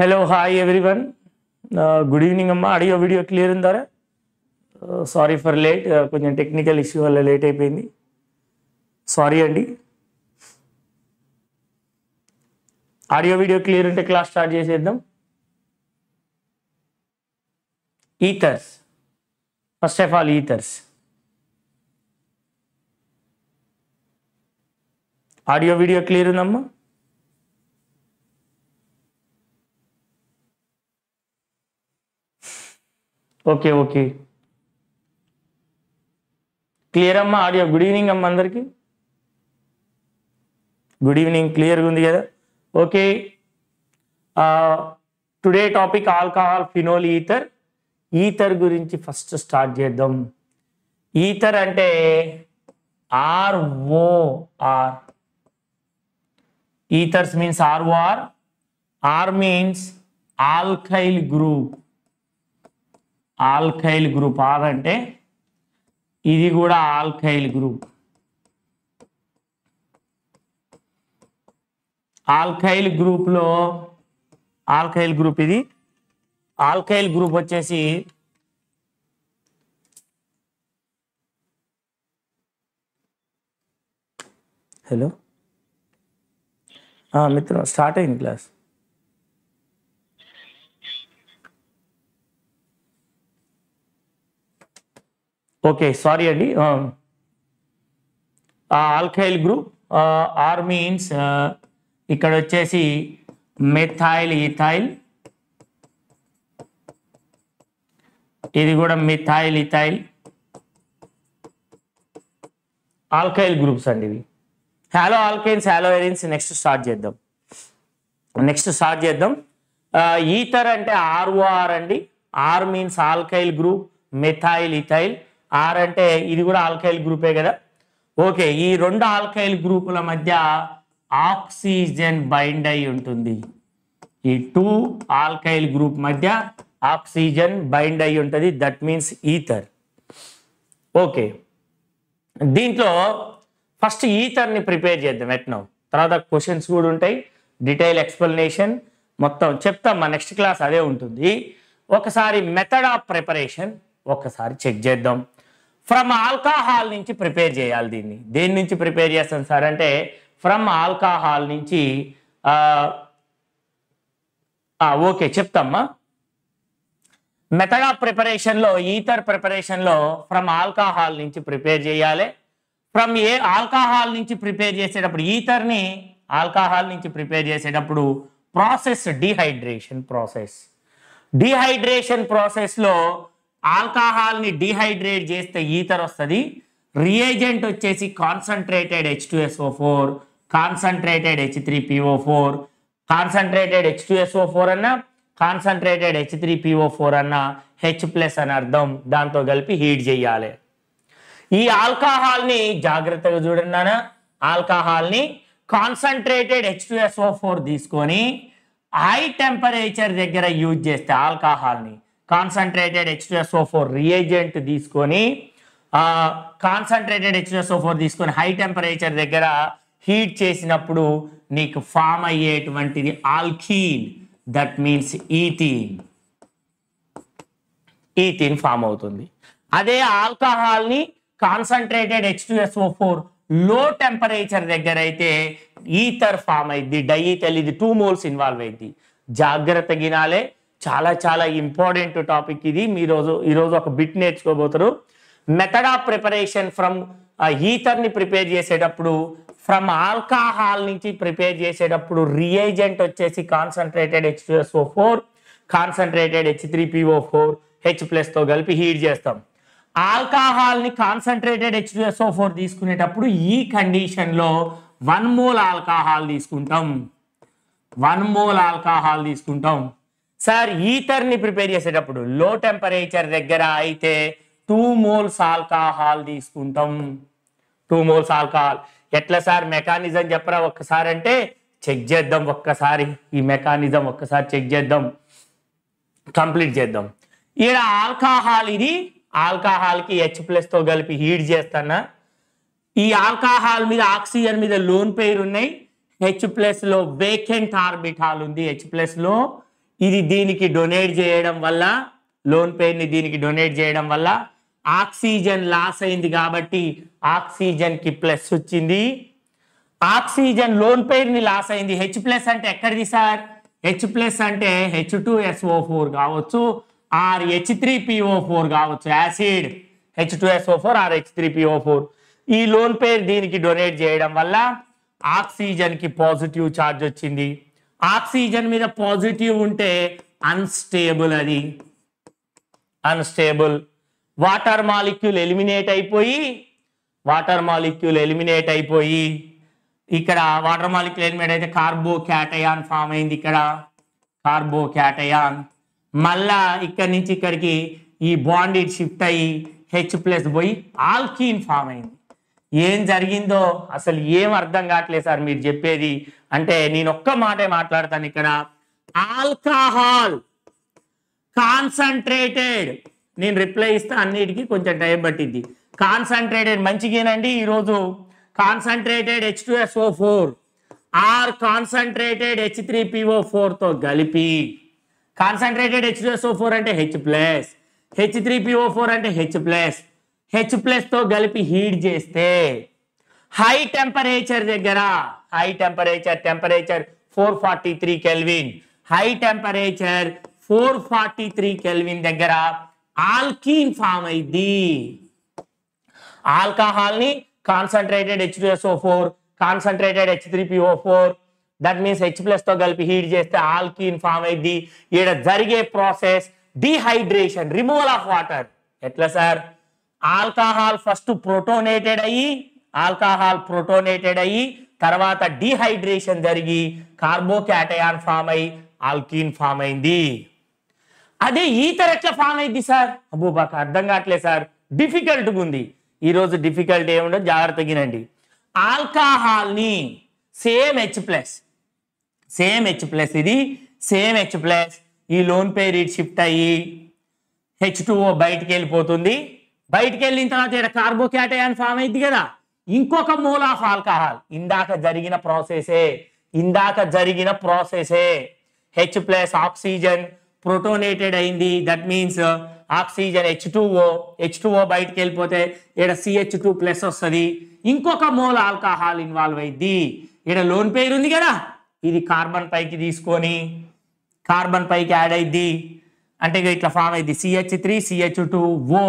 Hello hi one good evening అమ్మా audio video clear ఉందారా sorry for late కొంచెం technical issue వల్ల late అయిపోయింది సారీ అండి ఆడియో వీడియో క్లియర్ ఉంటే క్లాస్ స్టార్ట్ చేసేద్దాం ethers first of all ethers audio video clear ఉందమ్మా okay okay clear అమ్మా ఆడియో గుడ్ ఈవినింగ్ అమ్మ అందరికీ గుడ్ ఈవినింగ్ క్లియర్గా ఉంది కదా okay today topic alcohol phenol ether ether గురించి ఫస్ట్ స్టార్ట్ చేద్దాం ఈథర్ అంటే ROR ethers means ROR R means alkyl group alkyl group R అంటే ఇది కూడా ఆల్కైల్ గ్రూప్ ఆల్కైల్ గ్రూప్లో ఆల్కైల్ గ్రూప్ ఇది ఆల్కైల్ గ్రూప్ వచ్చేసి హలో మిత్రం స్టార్ట్ అయింది క్లాస్ ఓకే సారీ అండి um, alkyl group R means ఇక్కడ వచ్చేసి మిథాయిల్ ఇథాయిల్ ఇది కూడా మిథాయిల్ ఇథైల్ ఆల్కైల్ గ్రూప్స్ అండి ఇవి halo alkanes halo arenes next start చేద్దాం నెక్స్ట్ స్టార్ట్ చేద్దాం ఈథర్ అంటే ఆర్ఓఆర్ అండి R means alkyl group methyl ethyl R అంటే ఇది కూడా ఆల్కైల్ గ్రూపే కదా ఓకే ఈ రెండు ఆల్కైల్ గ్రూపుల మధ్య ఆక్సిజన్ బైండ్ అయి ఉంటుంది ఈ టూ ఆల్కైల్ గ్రూప్ మధ్య ఆక్సిజన్ బైండ్ అయి ఉంటుంది దట్ మీన్స్ ఈథర్ ఓకే దీంట్లో ఫస్ట్ ఈథర్ని ప్రిపేర్ చేద్దాం ఎట్నో తర్వాత క్వశ్చన్స్ కూడా ఉంటాయి డీటెయిల్ ఎక్స్ప్లెనేషన్ మొత్తం చెప్తాం మా నెక్స్ట్ క్లాస్ అదే ఉంటుంది ఒకసారి మెథడ్ ఆఫ్ ప్రిపరేషన్ ఒకసారి చెక్ చేద్దాం ఫ్రమ్ ఆల్కహాల్ నుంచి ప్రిపేర్ చేయాలి దీన్ని దేని నుంచి ప్రిపేర్ చేస్తాం సార్ అంటే ఫ్రమ్ ఆల్కహాల్ నుంచి ఓకే చెప్తామ్మా మెథడ్ ప్రిపరేషన్లో ఈథర్ ప్రిపరేషన్లో ఫ్రమ్ ఆల్కహాల్ నుంచి ప్రిపేర్ చేయాలి ఫ్రమ్ ఏ ఆల్కహాల్ నుంచి ప్రిపేర్ చేసేటప్పుడు ఈథర్ని ఆల్కహాల్ నుంచి ప్రిపేర్ చేసేటప్పుడు ప్రాసెస్ డిహైడ్రేషన్ ప్రాసెస్ డిహైడ్రేషన్ ప్రాసెస్లో ఆల్కహాల్ని డీహైడ్రేట్ చేస్తే ఈథర్ వస్తుంది రియేజెంట్ వచ్చేసి concentrated H two SO four concentrated H three PO four concentrated H SO four అన్నా concentrated H three PO four అన్నా హెచ్ ప్లస్ అని అర్థం దాంతో కలిపి హీట్ చేయాలి ఈ ఆల్కహాల్ని జాగ్రత్తగా చూడండి నాన్న ఆల్కహాల్ని కాన్సన్ట్రేటెడ్ హెచ్ ఎస్ఓ ఫోర్ తీసుకొని హై టెంపరేచర్ దగ్గర యూజ్ చేస్తే ఆల్కహాల్ని కాన్సన్ట్రేటెడ్ హెచ్టుఎస్ఓ ఫోర్ రియేజెంట్ తీసుకొని కాన్సన్ట్రేటెడ్ హెచ్టుఎస్ఓ ఫోర్ తీసుకొని హై టెంపరేచర్ దగ్గర హీట్ చేసినప్పుడు నీకు ఫామ్ అయ్యేటువంటిది alkene that means ethene ethene form అవుతుంది అదే ఆల్కహాల్ని concentrated H two SO four low temperature దగ్గర అయితే ఈథర్ ఫామ్ అయింది డైతల్ ఇది టూ మోల్స్ ఇన్వాల్వ్ అయింది జాగ్రత్త గినాలే చాలా చాలా ఇంపార్టెంట్ టాపిక్ ఇది మీరోజు ఈరోజు ఒక బిట్ నేర్చుకోబోతారు మెథడ్ ఆఫ్ ప్రిపరేషన్ ఫ్రమ్ ఈథర్ని ప్రిపేర్ చేసేటప్పుడు ఫ్రమ్ ఆల్కహాల్ నుంచి ప్రిపేర్ చేసేటప్పుడు రియేజెంట్ వచ్చేసి concentrated H four concentrated H three PO four H ప్లస్తో కలిపి హీట్ చేస్తాం ఆల్కహాల్ని కాన్సన్ట్రేటెడ్ హెచ్పిఎస్ఓ ఫోర్ తీసుకునేటప్పుడు ఈ కండిషన్లో వన్ మోల్ ఆల్కహాల్ తీసుకుంటాం వన్ మోల్ ఆల్కహాల్ తీసుకుంటాం సార్ ఈథర్ని ప్రిపేర్ చేసేటప్పుడు లో టెంపరేచర్ దగ్గర అయితే టూ మోల్స్ ఆల్కహాల్ తీసుకుంటాం టూ మోల్స్ ఆల్కహాల్ ఎట్లా సార్ మెకానిజం చెప్పరా ఒక్కసారి అంటే చెక్ చేద్దాం ఒక్కసారి ఈ మెకానిజం ఒక్కసారి చెక్ చేద్దాం కంప్లీట్ చేద్దాం ఈడ ఆల్కహాల్ ఇది ఆల్కహాల్కి హెచ్ ప్లస్తో కలిపి హీట్ చేస్తానా ఈ ఆల్కహాల్ మీద ఆక్సిజన్ మీద లోన్ పేరు ఉన్నాయి హెచ్ ప్లస్లో వేకెంట్ ఆర్బిటాల్ ఉంది హెచ్ ప్లస్లో లో ఇది దీనికి డొనేట్ చేయడం వల్ల లోన్ పేర్ని దీనికి డొనేట్ చేయడం వల్ల ఆక్సిజన్ లాస్ అయింది కాబట్టి ఆక్సిజన్కి ప్లస్ వచ్చింది ఆక్సిజన్ లోన్ పేరుని లాస్ అయింది హెచ్ ప్లస్ అంటే ఎక్కడిది సార్ హెచ్ ప్లస్ అంటే హెచ్ టూ ఎస్ఓ ఫోర్ కావచ్చు or H three PO four కావచ్చు acid H two SO four or H three PO four ఈ లోన్ పేరు దీనికి డొనేట్ చేయడం వల్ల ఆక్సిజన్కి పాజిటివ్ ఛార్జ్ వచ్చింది ఆక్సిజన్ మీద పాజిటివ్ ఉంటే అన్స్టేబుల్ అది అన్స్టేబుల్ వాటర్ మాలిక్యూల్ ఎలిమినేట్ అయిపోయి వాటర్ మాలిక్యూల్ ఎలిమినేట్ అయిపోయి ఇక్కడ వాటర్ మాలిక్యూల్ ఎలిమినేట్ అయితే కార్బో క్యాటయాన్ ఫామ్ అయింది ఇక్కడ కార్బో క్యాటయాన్ మళ్ళా ఇక్కడి నుంచి ఇక్కడికి ఈ బాండీడ్ షిఫ్ట్ అయ్యి హెచ్ ప్లస్ పోయి ఆల్కీన్ ఫామ్ అయింది ఏం జరిగిందో అసలు ఏం అర్థం కావట్లేదు సార్ మీరు చెప్పేది అంటే నేను ఒక్క మాటే మాట్లాడతాను ఇక్కడ ఆల్కహాల్ కాన్సన్ట్రేటెడ్ నేను రిప్లై ఇస్తా అన్నిటికీ కొంచెం టైం పట్టింది కాన్సన్ట్రేటెడ్ మంచిగేనండి ఈరోజు concentrated H two SO four or concentrated H three PO ఫోర్తో కలిపి concentrated H two SO four అంటే H plus H three PO four అంటే హెచ్ ప్లస్ హెచ్ ప్లస్తో కలిపి హీట్ చేస్తే హై టెంపరేచర్ దగ్గర high temperature temperature four forty three kelvin high temperature four forty three kelvin దగ్గర alkene form అయింది alcohol ని concentrated H two four concentrated H three PO four that means H plus తో కలిపి heat చేస్తే alkene form అయింది ఈడ జరిగే process dehydration removal of water ఎట్లా సార్ ఆల్కహాల్ ఫస్ట్ ప్రోటోనేటెడ్ అయ్యి ఆల్కహాల్ ప్రోటోనేటెడ్ అయ్యి తర్వాత డీహైడ్రేషన్ జరిగి కార్బోకాటయాన్ ఫామ్ అయి ఆల్కీన్ ఫామ్ అయింది అదే ఈథర్ ఎట్లా ఫామ్ అయింది సార్ అబ్బో బాక అర్థం కావట్లేదు సార్ డిఫికల్ట్గా ఉంది ఈరోజు డిఫికల్ట్ ఏముండదు జాగ్రత్తగినండి ఆల్కహాల్ని same H plus same H plus ఇది సేమ్ హెచ్ ప్లస్ ఈ లోన్ పేర్ ఇటు షిఫ్ట్ అయ్యి హెచ్ టూ బయటికి వెళ్ళిపోతుంది బయటికి వెళ్ళిన తర్వాత ఇక్కడ కార్బోకాటయాన్ ఫామ్ అయింది కదా ఇంకొక మూల్ ఆఫ్ ఆల్కహాల్ ఇందాక జరిగిన ప్రాసెసే ఇందాక జరిగిన ప్రాసెసే హెచ్ ప్లస్ ఆక్సిజన్ ప్రోటోనేటెడ్ అయింది that means oxygen H two O H two O బయటకు వెళ్ళిపోతే ఇక్కడ సిహెచ్ టూ ప్లస్ వస్తుంది ఇంకొక మోల్ ఆల్కహాల్ ఇన్వాల్వ్ అయింది ఇక్కడ లోన్ పేరు ఉంది కదా ఇది కార్బన్ పైకి తీసుకొని కార్బన్ పైకి యాడ్ అయింది అంటే ఇట్లా ఫామ్ అయింది CH three CH two O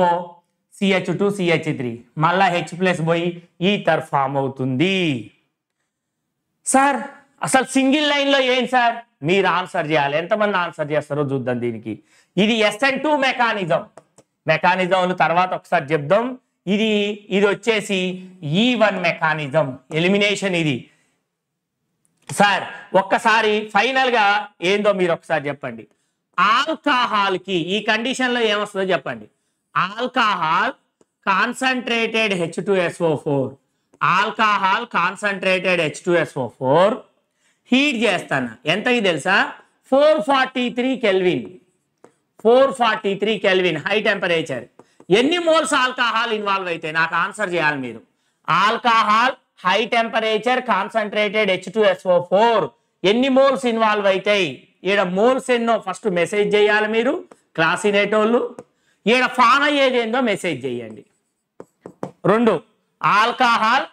CH two CH three మళ్ళా హెచ్ ప్లస్ పోయి ఈథర్ ఫామ్ అవుతుంది సార్ అసలు సింగిల్ లైన్లో ఏం సార్ మీరు ఆన్సర్ చేయాలి ఎంతమంది ఆన్సర్ చేస్తారో చూద్దాం దీనికి ఇది ఎస్ఎన్ టూ మెకానిజం మెకానిజం తర్వాత ఒకసారి చెప్దాం ఇది ఇది వచ్చేసి ఈ వన్ మెకానిజం ఎలిమినేషన్ ఇది సార్ ఒక్కసారి ఫైనల్గా ఏందో మీరు ఒకసారి చెప్పండి ఆల్కహాల్కి ఈ కండిషన్లో ఏమొస్తుందో చెప్పండి alcohol concentrated H two SO four alcohol concentrated H two SO four heat చేస్తాను ఎంతకి తెలుసా four forty three kelvin four forty three kelvin high temperature ఎన్ని మోల్స్ ఆల్కహాల్ ఇన్వాల్వ్ అయితే నాకు ఆన్సర్ చేయాలి మీరు alcohol high temperature concentrated H two SO four ఎన్ని moles involve అవుతాయి ఈడ మోల్స్ ఎన్నో ఫస్ట్ మెసేజ్ చేయాలి మీరు క్లాసినేటోళ్ళు ఈడ ఫామ్ అయ్యేదేందో మెసేజ్ చేయండి రెండు alcohol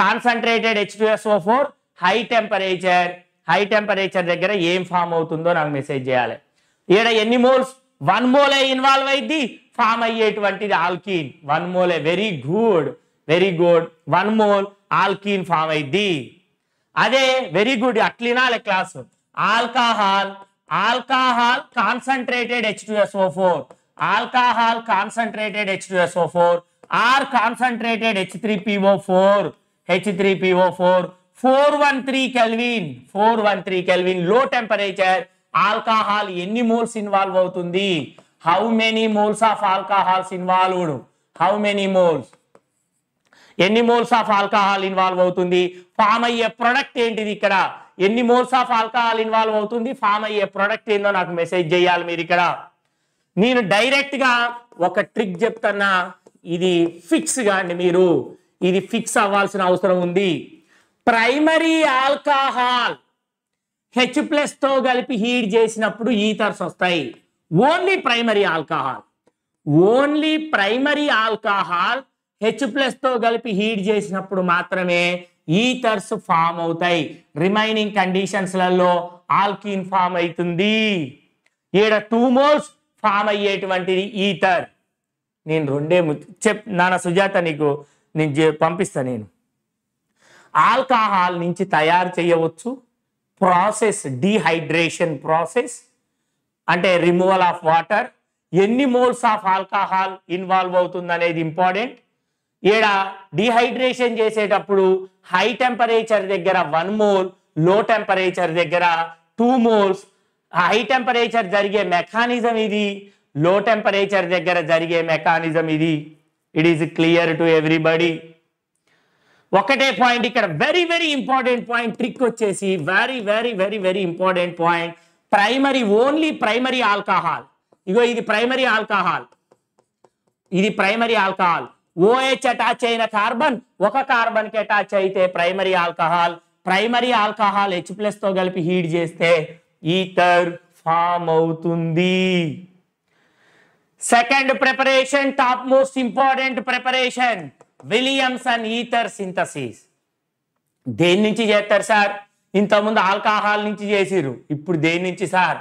concentrated H two SO four high temperature high temperature దగ్గర ఏం ఫామ్ అవుతుందో నాకు మెసేజ్ చేయాలి ఈడ ఎన్ని మోల్స్ వన్ మోలే ఇన్వాల్వ్ అయింది ఫామ్ అయ్యేటువంటిది ఆల్కీన్ వన్ మోలే very good very good one mole alkene form అయింది అదే వెరీ గుడ్ అట్లినాలే class alcohol alcohol concentrated H four alcohol concentrated H two SO four or concentrated H three PO four H three PO four four one three kelvin four one three kelvin low temperature alcohol ఎన్ని moles involve అవుతుంది how many moles of alcohols involve how many moles ఎన్ని moles of alcohol involve అవుతుంది form అయ్యే product ఏంటిది ఇక్కడ ఎన్ని moles of alcohol involve అవుతుంది form అయ్యే ప్రొడక్ట్ ఏందో నాకు మెసేజ్ చేయాలి మీరు ఇక్కడ నేను డైరెక్ట్గా ఒక ట్రిక్ చెప్తున్నా ఇది ఫిక్స్గా అండి మీరు ఇది ఫిక్స్ అవ్వాల్సిన అవసరం ఉంది ప్రైమరీ ఆల్కహాల్ హెచ్ ప్లస్తో కలిపి హీట్ చేసినప్పుడు ఈథర్స్ వస్తాయి only primary alcohol only primary alcohol H ప్లస్తో కలిపి హీట్ చేసినప్పుడు మాత్రమే ఈథర్స్ ఫామ్ అవుతాయి రిమైనింగ్ కండిషన్స్లలో ఆల్కిన్ ఫామ్ అవుతుంది ఈడ టూ మోల్స్ ఫామ్ అయ్యేటువంటిది ఈథర్ నేను రెండే చెప్ నాన్న సుజాత నీకు నేను పంపిస్తా నేను ఆల్కహాల్ నుంచి తయారు చేయవచ్చు ప్రాసెస్ డీహైడ్రేషన్ ప్రాసెస్ అంటే రిమూవల్ ఆఫ్ వాటర్ ఎన్ని మోల్స్ ఆఫ్ ఆల్కహాల్ ఇన్వాల్వ్ అవుతుంది అనేది ఇంపార్టెంట్ ఈడ డీహైడ్రేషన్ చేసేటప్పుడు హై టెంపరేచర్ దగ్గర వన్ మోల్ లో టెంపరేచర్ దగ్గర టూ మోల్స్ హై టెంపరేచర్ జరిగే మెకానిజం ఇది లో టెంపరేచర్ దగ్గర జరిగే మెకానిజం ఇది it is clear to everybody ఒకటే పాయింట్ ఇక్కడ very very important point trick వచ్చేసి very very very very important point primary only primary alcohol ఇగో ఇది ప్రైమరీ ఆల్కహాల్ ఇది ప్రైమరీ ఆల్కహాల్ ఓహెచ్ అటాచ్ అయిన కార్బన్ ఒక కార్బన్ కి అటాచ్ అయితే primary alcohol primary alcohol H తో కలిపి హీట్ చేస్తే ఈథర్ ఫామ్ అవుతుంది second preparation top most important preparation Williams and ether synthesis దేని నుంచి చేస్తారు సార్ ఇంతకుముందు ఆల్కహాల్ నుంచి చేసిరు ఇప్పుడు దేని నుంచి సార్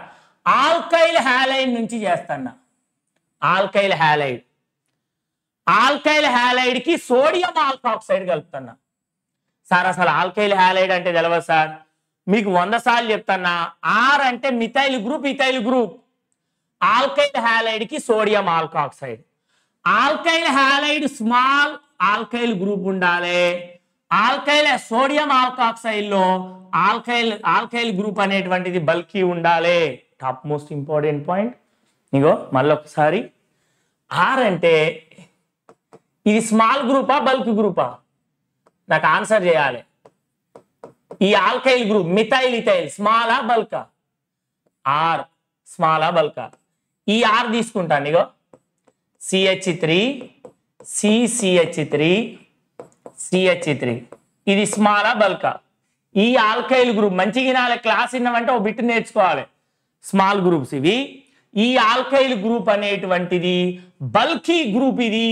ఆల్కైల్ హ్యాలైడ్ నుంచి చేస్తాను ఆల్కైల్ హ్యాలైడ్ ఆల్కైల్ హ్యాలైడ్కి సోడియం ఆల్కాక్సైడ్ కలుపుతున్నా సార్ అసలు ఆల్కైల్ హ్యాలైడ్ అంటే తెలవదు సార్ మీకు వంద సార్లు చెప్తున్నా ఆర్ అంటే methyl group ethyl group alkyl కి sodium alkoxide alkyl halide small alkyl group ఉండాలి ఆల్కైల్ సోడియం లో ఆల్కైల్ ఆల్కైల్ గ్రూప్ అనేటువంటిది బల్కీ ఉండాలి టాప్ మోస్ట్ ఇంపార్టెంట్ పాయింట్ ఇగో మళ్ళొకసారి ఆర్ అంటే ఇది స్మాల్ గ్రూపా బల్క్ గ్రూపా నాకు ఆన్సర్ చేయాలి ఈ ఆల్కైల్ గ్రూప్ మిథైల్ ఇథైల్ స్మాలా బల్కా ఆర్ స్మాలా బల్కా ఈ ఆర్ తీసుకుంటాను ఇగో CH three CCH three CH three ఇది స్మాలా బల్కా ఈ ఆల్కైల్ గ్రూప్ మంచిగా వినాలి క్లాస్ విన్నామంటే ఒక బిట్ నేర్చుకోవాలి స్మాల్ గ్రూప్స్ ఇవి ఈ ఆల్కైల్ గ్రూప్ అనేటువంటిది బల్కీ గ్రూప్ ఇది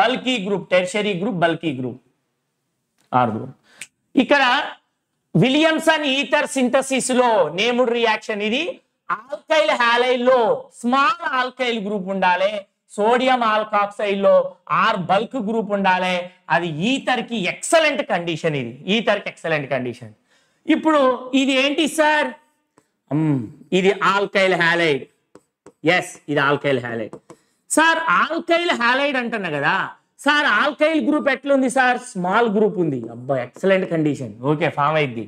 bulky group tertiary group bulky group R group ఇక్కడ విలియమ్సన్ ఈథర్ సింథసిస్ లో నేముడ్ రియాక్షన్ ఇది ఆల్కైల్ హ్యాలైల్ లో స్మాల్ ఆల్కైల్ గ్రూప్ ఉండాలి సోడియం ఆల్కాక్సైడ్ లో ఆర్ బల్క్ గ్రూప్ ఉండాలి అది ఈథర్ కి ఎక్సలెంట్ కండిషన్ ఇది ఈథర్ కి ఎక్సలెంట్ కండిషన్ ఇప్పుడు ఇది ఏంటి సార్ hmm, ఇది ఆల్కైల్ హాలైడ్ ఎస్ ఇది alkyl halide sir alkyl halide అంటున్నా కదా సార్ ఆల్కైల్ గ్రూప్ ఎట్లుంది సార్ స్మాల్ గ్రూప్ ఉంది అబ్బా ఎక్సలెంట్ కండిషన్ ఓకే ఫామ్ అయింది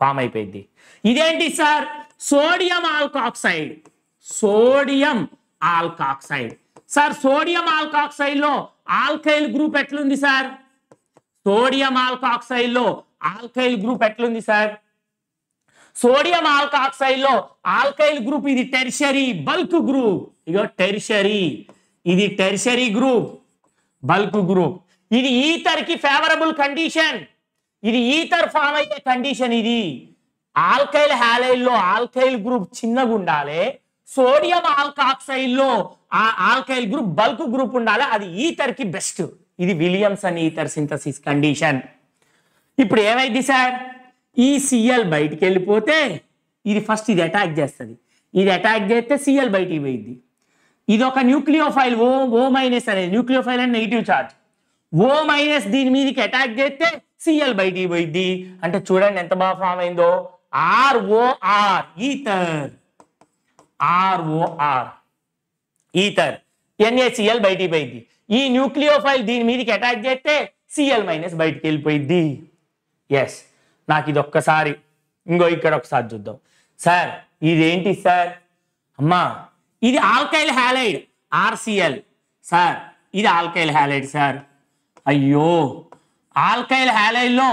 ఫామ్ అయిపోయింది ఇదేంటి sir sodium alkoxide sodium alkoxide sir sodium alkoxide లో ఆల్కైల్ గ్రూప్ ఎట్లుంది సార్ సోడియం ఆల్కాక్సైడ్ లో ఆల్కైల్ గ్రూప్ ఎట్లుంది సార్ సోడియం ఆల్కాక్సైడ్ లో ఆల్కైల్ గ్రూప్ ఇది టెర్షరీ బల్క్ గ్రూప్ ఇగో టెరిషరీ ఇది టెర్షరీ గ్రూప్ బల్క్ గ్రూప్ ఇది ఈథర్కి ఫేవరబుల్ కండిషన్ ఇది ఈథర్ ఫామ్ అయ్యే కండిషన్ ఇది ఆల్కైల్ హ్యాలైల్లో ఆల్కైల్ గ్రూప్ చిన్నగా ఉండాలి సోడియం ఆల్కాక్సైల్లో ఆ ఆల్కైల్ గ్రూప్ బల్క్ గ్రూప్ ఉండాలి అది ఈథర్కి బెస్ట్ ఇది విలియమ్స్ అని ఈథర్ సింథసిస్ కండిషన్ ఇప్పుడు ఏమైంది సార్ ఈ సిఎల్ బయటికి వెళ్ళిపోతే ఇది ఫస్ట్ ఇది అటాక్ చేస్తుంది ఇది అటాక్ చేస్తే సిఎల్ బయటికి పోయింది ఇది ఒక న్యూక్లియోఫైల్ ఓ ఓ మైనస్ అనేది nucleophile and negative charge O minus దీని మీదకి అటాక్ చేస్తే సిఎల్ బయటికి పోయిద్ది అంటే చూడండి ఎంత బాగా ఫామ్ అయిందో ROR ether ROR ether NaCl బయటికి పోయింది ఈ న్యూక్లియోఫైల్ దీని మీదకి అటాక్ చేస్తే సిఎల్ మైనస్ బయటికి వెళ్ళిపోయింది ఎస్ నాకు ఇది ఒక్కసారి ఇంకో ఇక్కడ ఒకసారి చూద్దాం సార్ ఇదేంటి సార్ అమ్మా ఇది ఆల్కైల్ హ్యాలైడ్ ఆర్సిఎల్ సార్ ఇది ఆల్కైల్ హ్యాలైడ్ సార్ అయ్యో ఆల్కైల్ హ్యాలైడ్లో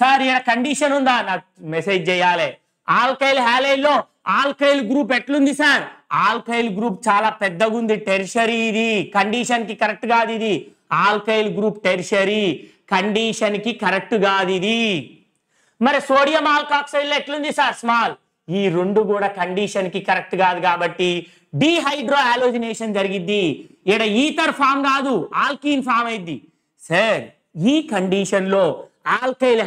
సార్ ఇక్కడ కండిషన్ ఉందా నాకు మెసేజ్ చేయాలి ఆల్కైల్ హ్యాలైడ్లో ఆల్కైల్ గ్రూప్ ఎట్లుంది సార్ ఆల్కైల్ గ్రూప్ చాలా పెద్దగా ఉంది టెర్షరీ ఇది కండిషన్కి కరెక్ట్ కాదు ఇది ఆల్కైల్ గ్రూప్ టెర్షరీ కండిషన్కి కరెక్ట్ కాదు ఇది మరి సోడియం ఆల్కాక్సైడ్లో ఎట్లుంది సార్ స్మాల్ ఈ రెండు కూడా కండిషన్ కి కరెక్ట్ కాదు కాబట్టి డిహైడ్రో ఆలోజినేషన్ జరిగిద్ది ఇక్కడ ఈథర్ ఫామ్ కాదు ఆల్కీన్ ఫామ్ అయింది సార్ ఈ కండిషన్ లో ఆల్కైల్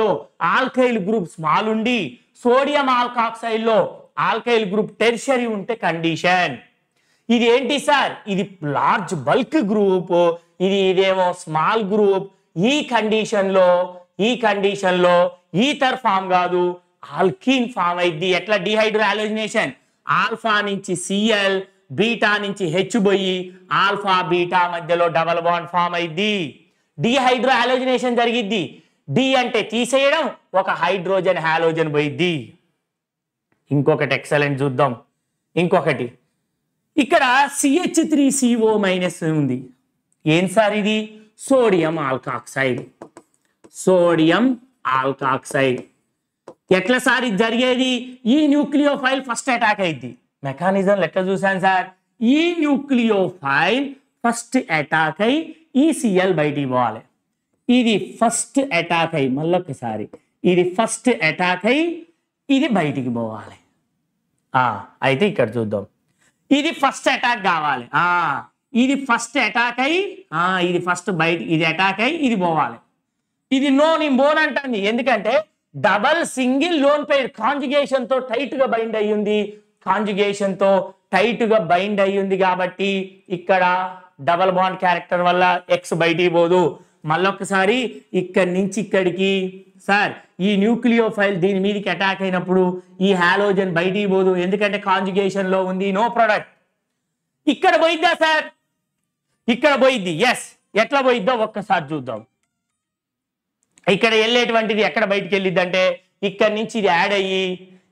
లో ఆల్కైల్ గ్రూప్ స్మాల్ ఉండి సోడియం ఆల్కాక్సైడ్ లో ఆల్కైల్ గ్రూప్ టెర్షరీ ఉంటే కండిషన్ ఇది ఏంటి సార్ ఇది లార్జ్ బల్క్ గ్రూప్ ఇది ఇదేమో స్మాల్ గ్రూప్ ఈ కండిషన్ లో ఈ కండిషన్ లో ఈథర్ ఫామ్ కాదు ఆల్కీన్ ఫామ్ అయింది ఎట్లా డిహైడ్రో అలోజినేషన్ ఆల్ఫా నుంచి సిఎల్ బీటా నుంచి హెచ్ పోయి ఆల్ఫా బీటా మధ్యలో డబల్ బాండ్ ఫామ్ అయింది డిహైడ్రో అలోజినేషన్ జరిగిద్ది డి అంటే తీసేయడం ఒక హైడ్రోజన్ హాలోజన్ పోయిద్ది ఇంకొకటి ఎక్సలెంట్ చూద్దాం ఇంకొకటి ఇక్కడ సిహెచ్ త్రీ సిఓ మైనస్ ఉంది ఏం సార్ ఇది సోడియం ఆల్కాక్సైడ్ సోడియం ఆల్కాక్సైడ్ ఎట్లా సార్ ఇది జరిగేది ఈ న్యూక్లియో ఫైల్ ఫస్ట్ అటాక్ అయింది మెకానిజం ఎట్లా చూశాను సార్ ఈ న్యూక్లియో ఫైల్ ఫస్ట్ అటాక్ అయి ఈ సిఎల్ బయటికి పోవాలి ఇది ఫస్ట్ అటాక్ అయి మళ్ళొకసారి ఇది ఫస్ట్ అటాక్ అయి ఇది బయటికి పోవాలి అయితే ఇక్కడ చూద్దాం ఇది ఫస్ట్ అటాక్ కావాలి ఇది ఫస్ట్ అటాక్ అయి ఇది ఫస్ట్ బయట ఇది అటాక్ అయి ఇది పోవాలి ఇది నో నేను బోన్ అంటుంది ఎందుకంటే double single lone pair conjugation తో టైట్ గా బైండ్ అయ్యింది కాంజుగేషన్ తో టైట్ గా బైండ్ అయ్యింది కాబట్టి ఇక్కడ డబల్ బాండ్ క్యారెక్టర్ వల్ల ఎక్స్ బయటికి పోదు మళ్ళొకసారి ఇక్కడి నుంచి ఇక్కడికి సార్ ఈ న్యూక్లియోఫైల్ దీని మీదకి అటాక్ అయినప్పుడు ఈ హాలోజన్ బయటికి పోదు ఎందుకంటే లో ఉంది నో ప్రోడక్ట్ ఇక్కడ పోయిద్దా సార్ ఇక్కడ పోయిద్ది ఎస్ ఎట్లా పోయిద్దో ఒక్కసారి చూద్దాం ఇక్కడ వెళ్ళేటువంటిది ఎక్కడ బయటికి వెళ్ళిద్ది అంటే ఇక్కడ నుంచి ఇది యాడ్ అయ్యి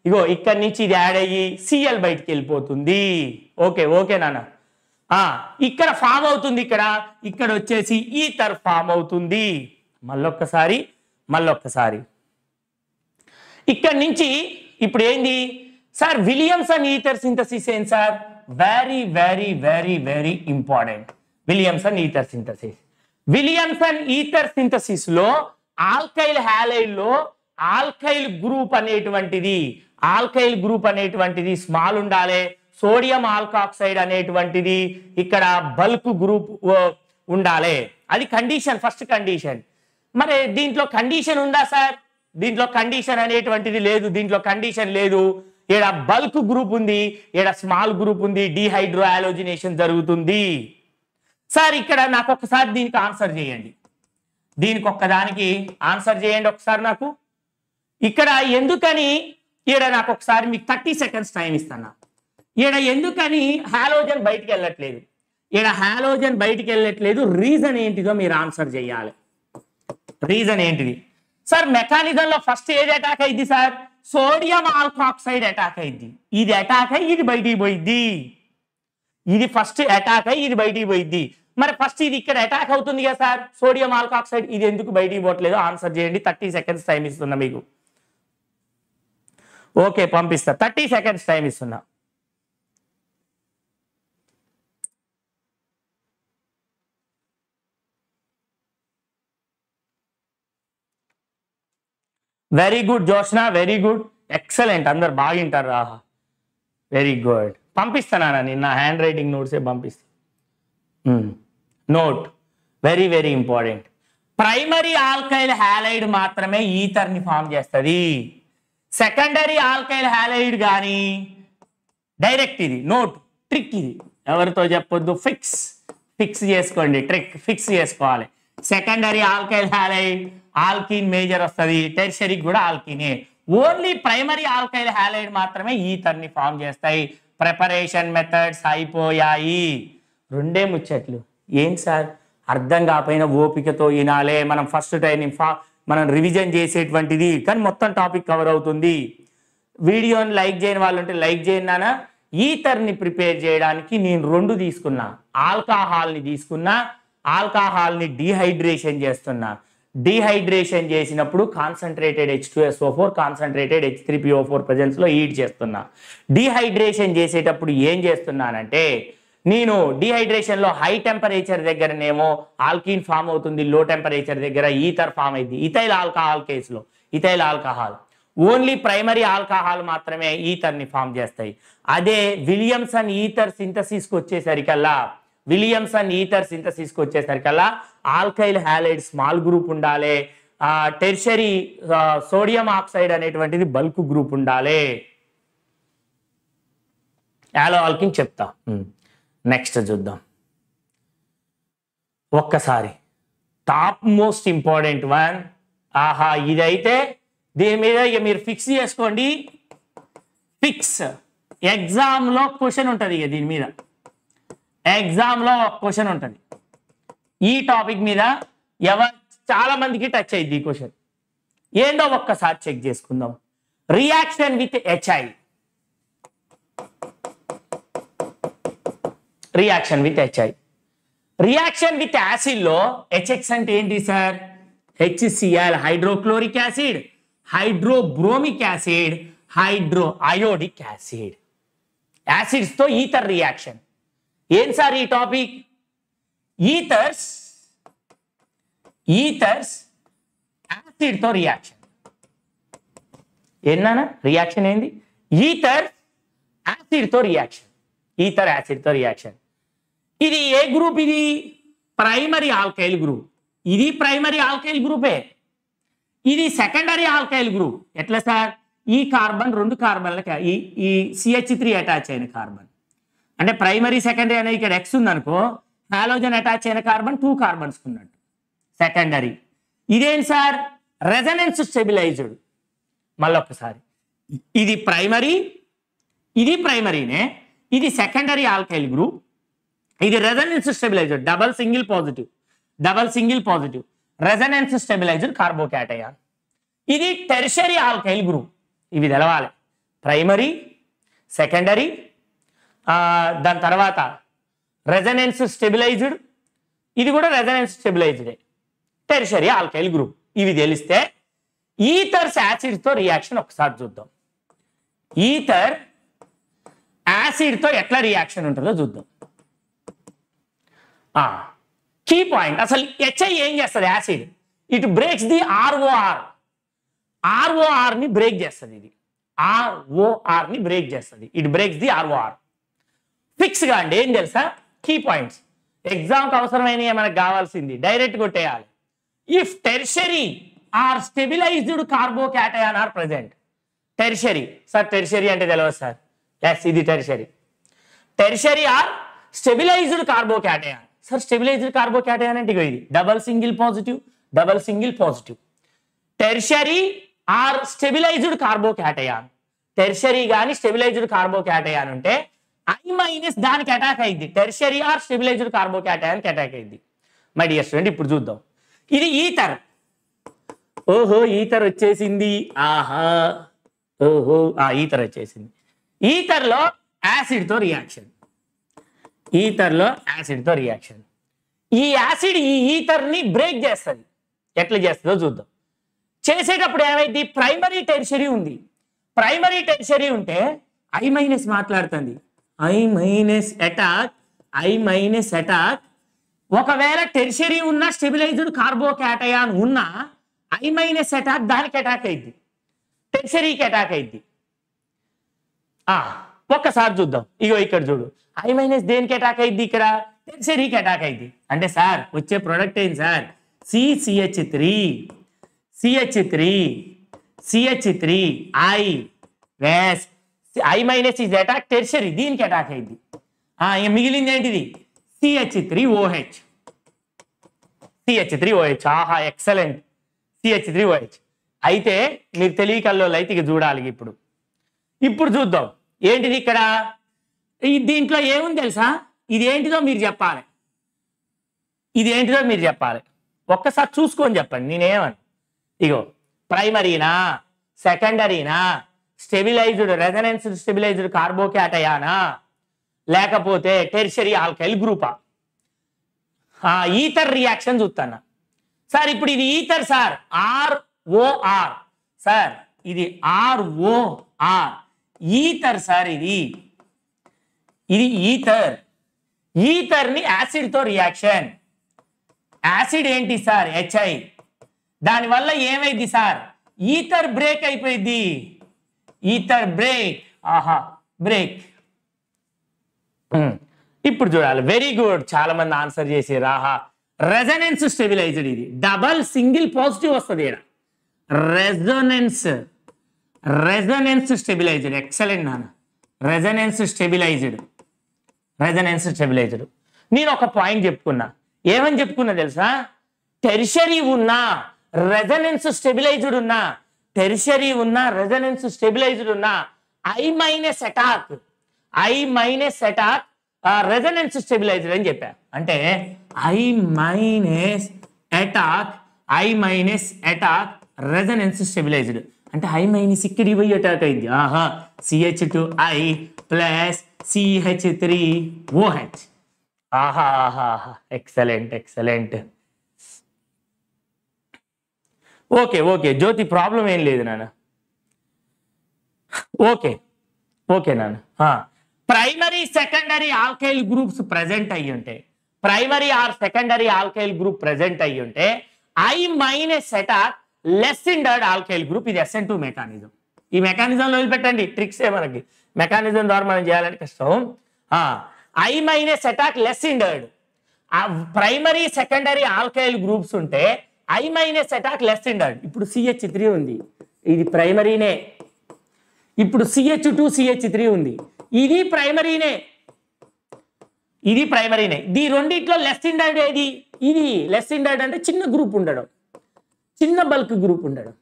ఇగో ఇక్కడ నుంచి ఇది యాడ్ అయ్యి సిఎల్ బయటికి వెళ్ళిపోతుంది ఓకే ఓకే నాన్న ఇక్కడ ఫామ్ అవుతుంది ఇక్కడ ఇక్కడ వచ్చేసి ఈథర్ ఫామ్ అవుతుంది మళ్ళొక్కసారి మళ్ళొక్కసారి ఇక్కడ నుంచి ఇప్పుడు ఏంది సార్ విలియమ్సన్ ఈథర్ సింథసిస్ ఏం sir very very very very important Williamson ether synthesis Williamson ether లో ఆల్కైల్ హ్యాలైల్లో ఆల్కైల్ గ్రూప్ అనేటువంటిది ఆల్కైల్ గ్రూప్ అనేటువంటిది స్మాల్ ఉండాలి సోడియం ఆల్కాక్సైడ్ అనేటువంటిది ఇక్కడ బల్క్ గ్రూప్ ఉండాలి అది కండిషన్ ఫస్ట్ కండిషన్ మరి దీంట్లో కండిషన్ ఉందా సార్ దీంట్లో కండిషన్ అనేటువంటిది లేదు దీంట్లో కండిషన్ లేదు ఈడ బల్క్ గ్రూప్ ఉంది ఈడ స్మాల్ గ్రూప్ ఉంది డిహైడ్రో జరుగుతుంది సార్ ఇక్కడ నాకు ఒకసారి దీనికి ఆన్సర్ చేయండి దీనికి ఒక్కదానికి ఆన్సర్ చేయండి ఒకసారి నాకు ఇక్కడ ఎందుకని ఈడ నాకు ఒకసారి మీకు థర్టీ సెకండ్స్ టైం ఇస్తాను ఈడ ఎందుకని హాలోజన్ బయటికి వెళ్ళట్లేదు ఈడ హాలోజన్ బయటికి వెళ్ళట్లేదు రీజన్ ఏంటిదో మీరు ఆన్సర్ చేయాలి రీజన్ ఏంటిది సార్ మెకానిజంలో ఫస్ట్ ఏది అటాక్ అయింది సార్ సోడియం ఆల్కాక్సైడ్ అటాక్ అయింది ఇది అటాక్ అయ్యి ఇది బయటికి పోయిద్ది ఇది ఫస్ట్ అటాక్ అయ్యి ఇది బయటికి పోయిద్ది మరి ఫస్ట్ ఇది ఇక్కడ అటాక్ అవుతుంది కదా సార్ సోడియం ఆల్కాక్సైడ్ ఇది ఎందుకు బయటికి పోవట్లేదు ఆన్సర్ చేయండి థర్టీ సెకండ్స్ టైం ఇస్తున్నా మీకు ఓకే పంపిస్తా థర్టీ సెకండ్స్ టైం ఇస్తున్నా very good Joshna very good excellent అందరు బాగింటారు రాహా వెరీ గుడ్ పంపిస్తానా నేను నా హ్యాండ్ రైటింగ్ నోట్సే పంపిస్తాను hmm. Note very very important primary alkyl halide మాత్రమే ఈథర్ని ఫామ్ చేస్తుంది సెకండరీ ఆల్కైల్ హ్యాలైడ్ కానీ డైరెక్ట్ ఇది నోట్ ట్రిక్ ఇది ఎవరితో చెప్పొద్దు ఫిక్స్ ఫిక్స్ చేసుకోండి ట్రిక్ ఫిక్స్ చేసుకోవాలి secondary alkyl halide alkene major వస్తుంది టెర్షరీ కూడా ఆల్కీనే ఓన్లీ ప్రైమరీ ఆల్కైల్ హ్యాలైడ్ మాత్రమే ఈథర్ని ఫామ్ చేస్తాయి ప్రిపరేషన్ మెథడ్స్ అయిపోయాయి రెండే ముచ్చట్లు ఏం సార్ అర్థం కాకపోయినా ఓపికతో వినాలే మనం ఫస్ట్ టైం ఫా మనం రివిజన్ చేసేటువంటిది కానీ మొత్తం టాపిక్ కవర్ అవుతుంది వీడియోని లైక్ చేయని వాళ్ళు ఉంటే లైక్ చేయన్నానా ఈతర్ని ప్రిపేర్ చేయడానికి నేను రెండు తీసుకున్నా ఆల్కహాల్ని తీసుకున్నా ఆల్కహాల్ని డీహైడ్రేషన్ చేస్తున్నా డీహైడ్రేషన్ చేసినప్పుడు concentrated H two O four concentrated H three PO four ప్రజెన్స్లో హీట్ చేస్తున్నా డీహైడ్రేషన్ చేసేటప్పుడు ఏం చేస్తున్నానంటే నేను డిహైడ్రేషన్లో హై టెంపరేచర్ దగ్గరనేమో ఆల్కీన్ ఫామ్ అవుతుంది లో టెంపరేచర్ దగ్గర ఈథర్ ఫామ్ అయింది ఇథైల్ ఆల్కహాల్ కేసులో ethyl alcohol only primary alcohol మాత్రమే ని ఫామ్ చేస్తాయి అదే విలియమ్సన్ ఈథర్ కు వచ్చేసరికల్లా విలియమ్సన్ ఈథర్ కు వచ్చేసరికల్లా ఆల్కైల్ హ్యాలైడ్ స్మాల్ గ్రూప్ ఉండాలి టెర్షరీ సోడియం ఆక్సైడ్ అనేటువంటిది బల్క్ గ్రూప్ ఉండాలి యాలో ఆల్కిన్ చెప్తా నెక్స్ట్ చూద్దాం ఒక్కసారి టాప్ మోస్ట్ ఇంపార్టెంట్ వన్ ఆహా ఇదైతే దీని మీద ఇక మీరు ఫిక్స్ చేసుకోండి ఫిక్స్ ఎగ్జామ్లో క్వశ్చన్ ఉంటుంది ఇక దీని మీద ఎగ్జామ్లో క్వశ్చన్ ఉంటుంది ఈ టాపిక్ మీద ఎవరు మందికి టచ్ అయింది ఈ క్వశ్చన్ ఏందో ఒక్కసారి చెక్ చేసుకుందాం reaction with HI reaction with HI reaction with యాసిడ్లో హెచ్ఎక్స్ అంటే ఏంటి sir HCl hydrochloric acid hydrobromic acid hydro iodic acid యాసిడ్స్తో ఈథర్ రియాక్షన్ ఏం సార్ ఈ టాపిక్ ఈథర్స్ ఈథర్స్ యాసిడ్తో రియాక్షన్ ఏంటన్నా రియాక్షన్ ఏంది ఈథర్ యాసిడ్తో రియాక్షన్ ఈథర్ యాసిడ్తో రియాక్షన్ ఇది ఏ గ్రూప్ ఇది ప్రైమరీ ఆల్కైల్ గ్రూప్ ఇది ప్రైమరీ ఆల్కైల్ గ్రూపే ఇది సెకండరీ ఆల్కైల్ గ్రూప్ ఎట్లా సార్ ఈ కార్బన్ రెండు కార్బన్ల ఈ ఈ సిహెచ్ త్రీ అటాచ్ అయిన కార్బన్ అంటే ప్రైమరీ సెకండరీ అనేది ఇక్కడ ఎక్స్ ఉందనుకో హాలోజన్ అటాచ్ అయిన కార్బన్ టూ కార్బన్స్ ఉన్నట్టు సెకండరీ ఇదేం సార్ రెజనెన్స్ స్టెబిలైజ్డ్ మళ్ళొక్కసారి ఇది ప్రైమరీ ఇది ప్రైమరీనే ఇది సెకండరీ ఆల్కైల్ గ్రూప్ ఇది resonance stabiliser double single positive double single positive resonance stabiliser carbocation ఇది టెరిషరీ ఆల్కైల్ గ్రూప్ ఇవి తెలవాలి ప్రైమరీ సెకండరీ దాని తర్వాత రెజనెన్స్ స్టెబిలైజ్డ్ ఇది కూడా రెజనెన్స్ స్టెబిలైజ్డే టెరిషరీ ఆల్కైల్ గ్రూప్ ఇవి తెలిస్తే ఈథర్స్ యాసిడ్తో రియాక్షన్ ఒకసారి చూద్దాం ఈథర్ యాసిడ్తో ఎట్లా రియాక్షన్ ఉంటుందో చూద్దాం కీ పాయింట్ అసలు హెచ్ఐ ఏం చేస్తుంది acid it breaks the ROR ఆర్ఓఆర్ని బ్రేక్ చేస్తుంది ఇది ఆర్ఓఆర్ని బ్రేక్ చేస్తుంది ఇట్ బ్రేక్స్ ది ఆర్ఓఆర్ ఫిక్స్గా అండి ఏం తెలుసా కీ పాయింట్స్ ఎగ్జామ్కి అవసరమైనవి మనకు కావాల్సింది డైరెక్ట్ కొట్టేయాలి if tertiary or stabilised carbocation or present tertiary sir tertiary అంటే తెలియదు సార్ ఎస్ ఇది tertiary tertiary or stabilised carbocation sir stabilised carbocation అంటే ఇది double single positive double single positive tertiary or stabilised carbocation tertiary కానీ stabilised carbocation అంటే I minus దానికి attack అయింది tertiary or stabilised కార్బోక్యాటయాన్కి అటాక్ అయింది మై డియర్ స్టూడెంట్ ఇప్పుడు చూద్దాం ఇది ఈథర్ ఓహో ఈథర్ వచ్చేసింది ఆహా ఓహో ఆ ఈథర్ వచ్చేసింది యాసిడ్ తో రియాక్షన్ ఈథర్లో యాసిడ్తో రియాక్షన్ ఈ యాసిడ్ ఈ ఈథర్ని బ్రేక్ చేస్తుంది ఎట్లా చేస్తుందో చూద్దాం చేసేటప్పుడు ఏమైంది ప్రైమరీ టెన్షరీ ఉంది ప్రైమరీ టెన్షరీ ఉంటే ఐ మైనస్ మాట్లాడుతుంది I minus attack I minus attack ఒకవేళ టెన్షరీ ఉన్న స్టెబిలైజ్డ్ కార్బోకాటయాన్ ఉన్నా ఐ మైనస్ అటాక్ దానికి అటాక్ అయింది టెర్షరీకి అటాక్ అయింది ఒక్కసారి చూద్దాం ఇగో ఇక్కడ చూడు ఐ మైనస్ దేనికి అటాక్ అయింది ఇక్కడ టెర్షరీకి అటాక్ అయింది అంటే సార్ వచ్చే ప్రోడక్ట్ ఏంటి sir CH three CH three CH three I was I minus is attack tertiary దీనికి అటాక్ అయింది మిగిలింది ఏంటిది CH three OH CH three OH ఆహా ఎక్సలెంట్ సిహెచ్ త్రీ ఓహెచ్ అయితే మీరు తెలియకల్లో అయితే ఇక చూడాలి ఇప్పుడు ఇప్పుడు చూద్దాం ఏంటిది ఇక్కడ ఈ దీంట్లో ఏముంది తెలుసా ఇదేంటిదో మీరు చెప్పాలి ఇదేంటిదో మీరు చెప్పాలి ఒక్కసారి చూసుకొని చెప్పండి నేనేమను ఇగో ప్రైమరీనా సెకండరీనా స్టెబిలైజ్డ్ రెజనెన్స్డ్ స్టెబిలైజ్డ్ కార్బోకేటయానా లేకపోతే టెర్షరీ ఆల్కైల్ గ్రూపా ఈథర్ రియాక్షన్ చూస్తాను సార్ ఇప్పుడు ఇది ఈథర్ సార్ ఆర్ఓఆర్ సార్ ఇది ఆర్ఓఆర్ ఈథర్ సార్ ఇది ఇది ఈథర్ యాసిడ్ యాసిడ్తో రియాక్షన్ యాసిడ్ ఏంటి సార్ హెచ్ఐ దానివల్ల ఏమైంది సార్ ఈథర్ బ్రేక్ అయిపోయింది ఈథర్ బ్రేక్ ఆహా బ్రేక్ hmm. ఇప్పుడు చూడాలి వెరీ గుడ్ చాలా మంది ఆన్సర్ చేసారు ఆహా రెజనెన్స్ స్టెబిలైజర్ ఇది డబల్ సింగిల్ పాజిటివ్ వస్తుంది ఇక్కడ రెజనెన్స్ రెజనెన్స్ స్టెబిలైజర్ ఎక్సలెంట్ నాన్న రెజనెన్స్ స్టెబిలైజర్ రెజనెన్స్ స్టెబిలైజర్ నేను ఒక పాయింట్ చెప్పుకున్నా ఏమని చెప్పుకున్నా తెలుసా టెరిషరీ ఉన్నా రెజనెన్స్ స్టెబిలైజ్డ్ ఉన్నా టెరిషరీ ఉన్నా రెజనెన్స్ స్టెబిలైజ్డ్ ఉన్నా I minus attack I minus attack resonance stabiliser అని చెప్పా అంటే I minus attack I minus attack resonance stabilised అంటే ఐ మైనస్ ఇక్కడ ఇవ్వ అటాక్ అయింది ఆహా CH two I plus CH three OH ఆహా ఆహా ఆహా excellent excellent okay okay Jyoti problem ఏం లేదు నాన్న ఓకే ఓకే నాన్న primary secondary alkyl groups present అయ్యి ఉంటే primary or secondary alkyl group present అయ్యి ఉంటే ఐ మైనస్ సెటార్ లెస్ ఇండర్డ్ ఆల్కైల్ గ్రూప్ ఇది ఎస్ఎన్ టూ మెకానిజం ఈ మెకానిజంలో వదిలిపెట్టండి ఏ మనకి మెకానిజం ద్వారా మనం చేయాలని కష్టం I minus attack less hindered primary secondary alkyl groups ఉంటే I minus attack less hindered ఇప్పుడు సిహెచ్ త్రీ ఉంది ఇది ప్రైమరీనే ఇప్పుడు సిహెచ్ టూ సిహెచ్ త్రీ ఉంది ఇది ప్రైమరీనే ఇది ప్రైమరీనే దీ రెండిట్లో లెస్ ఇండర్డ్ ఏది ఇది లెస్ ఇండర్డ్ అంటే చిన్న గ్రూప్ ఉండడం చిన్న బల్క్ గ్రూప్ ఉండడం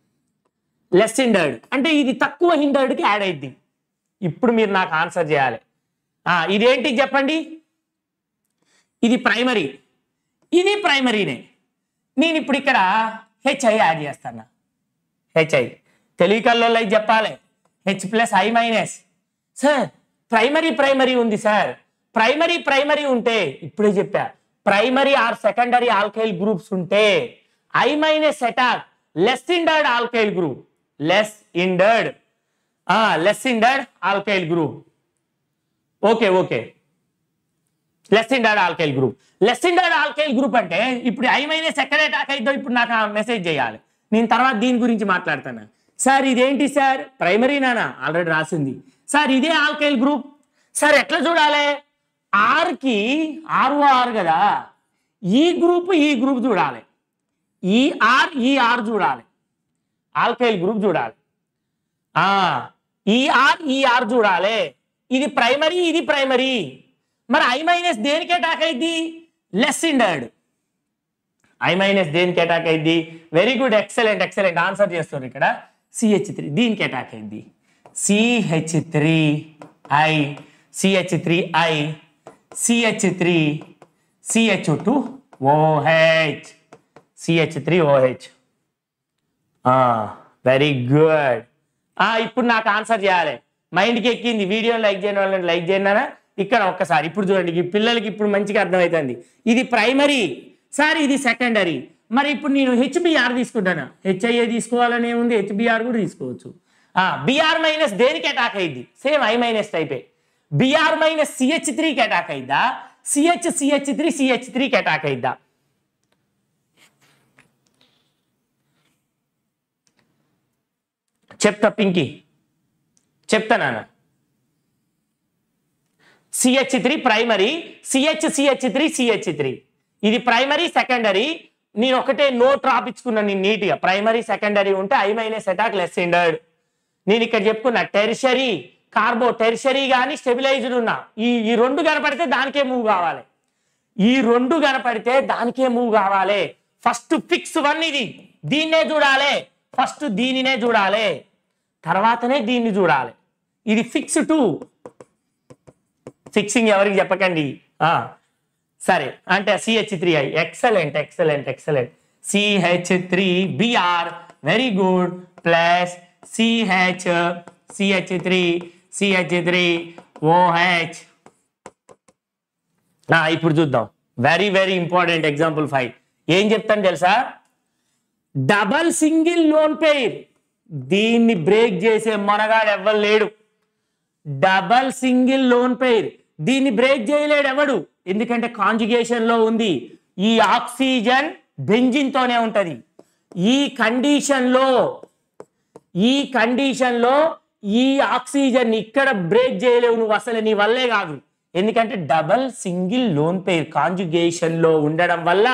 లెస్ హిండర్డ్ అంటే ఇది తక్కువ హిండర్డ్కి యాడ్ అయింది ఇప్పుడు మీరు నాకు ఆన్సర్ చేయాలి ఇదేంటి చెప్పండి ఇది ప్రైమరీ ఇది ప్రైమరీనే నేను ఇప్పుడు ఇక్కడ హెచ్ఐ యాడ్ చేస్తాను హెచ్ఐ తెలివికల్లో చెప్పాలి H plus I minus sir primary primary ఉంది సార్ ప్రైమరీ ప్రైమరీ ఉంటే ఇప్పుడే చెప్పా primary or secondary alkyl groups ఉంటే I minus attack less hindered alkyl group less hindered less hindered alkyl group okay okay less hindered alkyl group less hindered alkyl group అంటే ఇప్పుడు I minus ఎక్కడ attack అయిద్దో ఇప్పుడు నాకు message చేయాలి నేను తర్వాత దీని గురించి మాట్లాడతాను సార్ ఇదేంటి సార్ ప్రైమరీ నానా ఆల్రెడీ రాసింది సార్ ఇదే ఆల్కైల్ గ్రూప్ సార్ ఎట్లా e e చూడాలి ఆర్కి ఆర్ఓఆర్ కదా ఈ గ్రూప్ ఈ గ్రూప్ చూడాలి ఈఆర్ ఈఆర్ చూడాలి ఆల్కైల్ గ్రూప్ చూడాలి ఆ ఈఆర్ చూడాలి ఇది ప్రైమరీ ఇది ప్రైమరీ మరి ఐ మైనస్ దేనికి అటాక్ అయింది లెస్ ఇండర్డ్ ఐ మైనస్ దేనికి అటాక్ అయింది very good excellent excellent answer చేస్తున్నారు ఇక్కడ సిహెచ్ త్రీ దీనికి అటాక్ అయింది CH three I CH three I CH three CH two OH CH three OH very good ఇప్పుడు నాకు ఆన్సర్ చేయాలి మైండ్కి ఎక్కింది వీడియోని లైక్ చేయని వాళ్ళని లైక్ చేయనారా ఇక్కడ ఒక్కసారి ఇప్పుడు చూడండి పిల్లలకి ఇప్పుడు మంచిగా అర్థమవుతుంది ఇది ప్రైమరీ సార్ ఇది సెకండరీ మరి ఇప్పుడు నేను హెచ్బిఆర్ తీసుకుంటాను హెచ్ఐఏ తీసుకోవాలని ఏముంది హెచ్బిఆర్ కూడా తీసుకోవచ్చు బిఆర్ మైనస్ దేనికి అటాక్ అయింది సేమ్ ఐ మైనస్ టైపే బిఆర్ మైనస్ సిహెచ్ త్రీకి అటాక్ అయిద్దా సిహెచ్ సిహెచ్ త్రీ సిహెచ్ త్రీకి అటాక్ అయిద్దా చెప్తా పింకి చెప్తా నాన్న CH three primary CH CH three CH three ఇది ప్రైమరీ సెకండరీ నేను ఒకటే నోట్ రాపించుకున్నాను నేను నీట్గా ప్రైమరీ సెకండరీ ఉంటే I minus attack less hindered నేను ఇక్కడ చెప్పుకున్నా టెరిషరీ కార్బో టెరిషరీ కానీ స్టెబిలైజ్డ్ ఉన్నా ఈ ఈ రెండు కనపడితే దానికే మూవ్ కావాలి ఈ రెండు కనపడితే దానికే మూవ్ కావాలి ఫస్ట్ ఫిక్స్ వన్ ఇది దీన్నే చూడాలి ఫస్ట్ దీనినే చూడాలి తర్వాతనే దీన్ని చూడాలి ఇది ఫిక్స్ టు ఫిక్సింగ్ ఎవరికి చెప్పకండి సరే అంటే CH three I excellent excellent excellent CH three Br very good plus CH CH three CH three OH ఇప్పుడు చూద్దాం very very important example five ఏం చెప్తాను తెలుసా డబల్ సింగిల్ లోన్ పేర్ దీన్ని బ్రేక్ చేసే మనగాడు ఎవ్వరు లేడు డబల్ సింగిల్ లోన్ పేర్ దీన్ని బ్రేక్ చేయలేడు ఎవడు ఎందుకంటే లో ఉంది ఈ ఆక్సిజన్ తోనే ఉంటుంది ఈ కండిషన్లో ఈ కండిషన్లో ఈ ఆక్సిజన్ ఇక్కడ బ్రేక్ చేయలేవు నువ్వు అసలు నీ వల్లే కాదు ఎందుకంటే డబల్ సింగిల్ లోన్ పేర్ లో ఉండడం వల్ల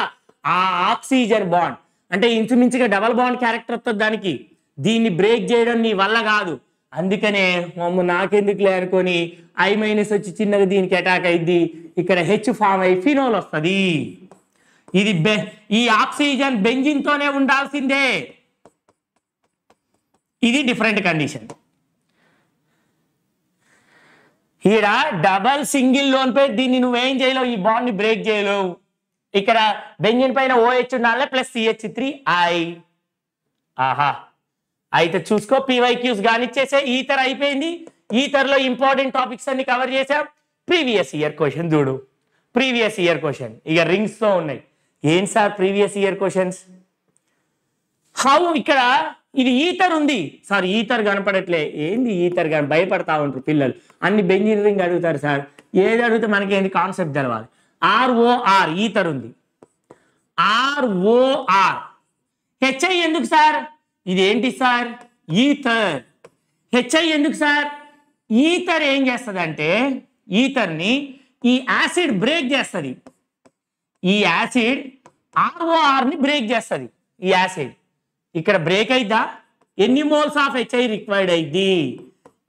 ఆ ఆక్సిజన్ బాండ్ అంటే ఇంచుమించుగా డబల్ బాండ్ క్యారెక్టర్ వస్తుంది దానికి దీన్ని బ్రేక్ చేయడం నీ వల్ల కాదు అందుకనే మమ్మ నాకెందుకు లేనుకొని ఐ మైనస్ వచ్చి చిన్నది దీనికి అటాక్ అయింది ఇక్కడ హెచ్ ఫామ్ అయ్యి ఫినోల్ వస్తుంది ఇది బె ఈ ఆక్సిజన్ బెంజిన్తోనే ఉండాల్సిందే ఇది డిఫరెంట్ కండిషన్ ఈడ డబల్ సింగిల్ లోన్ పై దీన్ని నువ్వేం చేయలేవు ఈ బాండ్ని బ్రేక్ చేయలేవు ఇక్కడ బెంజిన్ పైన ఓహెచ్ ఉండాలి ప్లస్ సిహెచ్ త్రీ ఐ ఆహా అయితే చూసుకో పీవైక్యూస్ గానిచ్చేసే ఈతర్ అయిపోయింది ఈతర్లో ఇంపార్టెంట్ టాపిక్స్ అన్ని కవర్ చేసాం ప్రీవియస్ ఇయర్ క్వశ్చన్ చూడు ప్రీవియస్ ఇయర్ క్వశ్చన్ ఇక రింగ్స్ తో ఉన్నాయి ఏం sir previous year questions how ఇక్కడ ఇది ఈతర్ ఉంది సార్ ఈతర్ కనపడట్లే ఏంది ఈతర్ కానీ భయపడతా ఉంటారు పిల్లలు అన్ని బెంజినీరింగ్ అడుగుతారు సార్ ఏది అడిగితే మనకి ఏంది కాన్సెప్ట్ తెలవాలి ఆర్ఓఆర్ ఈతర్ ఉంది ఆర్ఓఆర్ హెచ్ఐ ఎందుకు సార్ ఇది ఏంటి సార్ ఈథర్ హెచ్ఐ ఎందుకు సార్ ఈథర్ ఏం చేస్తుంది అంటే ఈథర్ని ఈ యాసిడ్ బ్రేక్ చేస్తుంది ఈ యాసిడ్ ఆర్ఓఆర్ని బ్రేక్ చేస్తుంది ఈ యాసిడ్ ఇక్కడ బ్రేక్ అయిద్దా ఎన్ని మోల్స్ ఆఫ్ హెచ్ఐ రిక్వైర్డ్ అయింది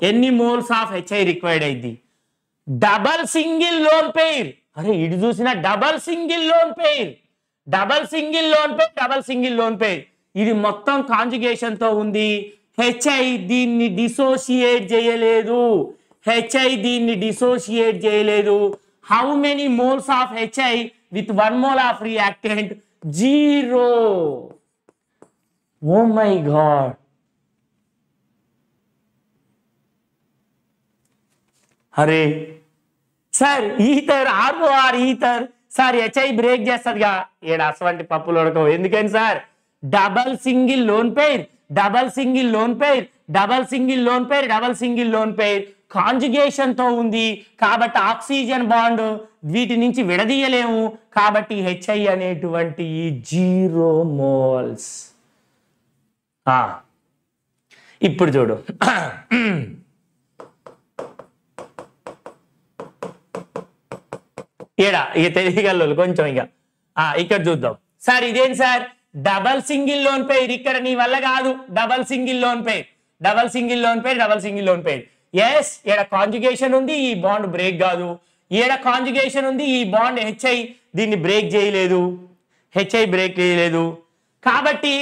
ఎన్ని మోల్స్ ఆఫ్ హెచ్ఐ రిక్వైర్డ్ అయింది డబల్ సింగిల్ లోన్ పెయిర్ అరే ఇటు చూసిన double single lone pair double single lone pair double single lone pair ఇది మొత్తం తో ఉంది హెచ్ఐ దీన్ని డిసోసియేట్ చేయలేదు హెచ్ఐ దీన్ని డిసోసియేట్ చేయలేదు how many moles of HI with one mole of reactant zero oh my God అరే sir ether ROR ether sir HI break చేస్తారుగా ఏడు అసలు పప్పులు ఉడకవు ఎందుకని sir double single lone pair double single lone pair double single lone pair double single lone pair కాంజుగేషన్తో ఉంది కాబట్టి ఆక్సిజన్ బాండ్ వీటి నుంచి విడదీయలేము కాబట్టి హెచ్ఐ అనేటువంటి జీరో మోల్స్ ఇప్పుడు చూడు ఏడా ఇక తెలియగలరు కొంచెం ఇక ఇక్కడ చూద్దాం సార్ ఇదేంటి sir double single lone pair ఇక్కడ నీ వల్ల కాదు double single lone pair double single lone pair double single lone pair yes ఈడ కాంజుగేషన్ ఉంది ఈ బాండ్ బ్రేక్ కాదు ఈడ కాంజుగేషన్ ఉంది ఈ బాండ్ హెచ్ఐ దీన్ని బ్రేక్ చేయలేదు హెచ్ఐ బ్రేక్ చేయలేదు కాబట్టి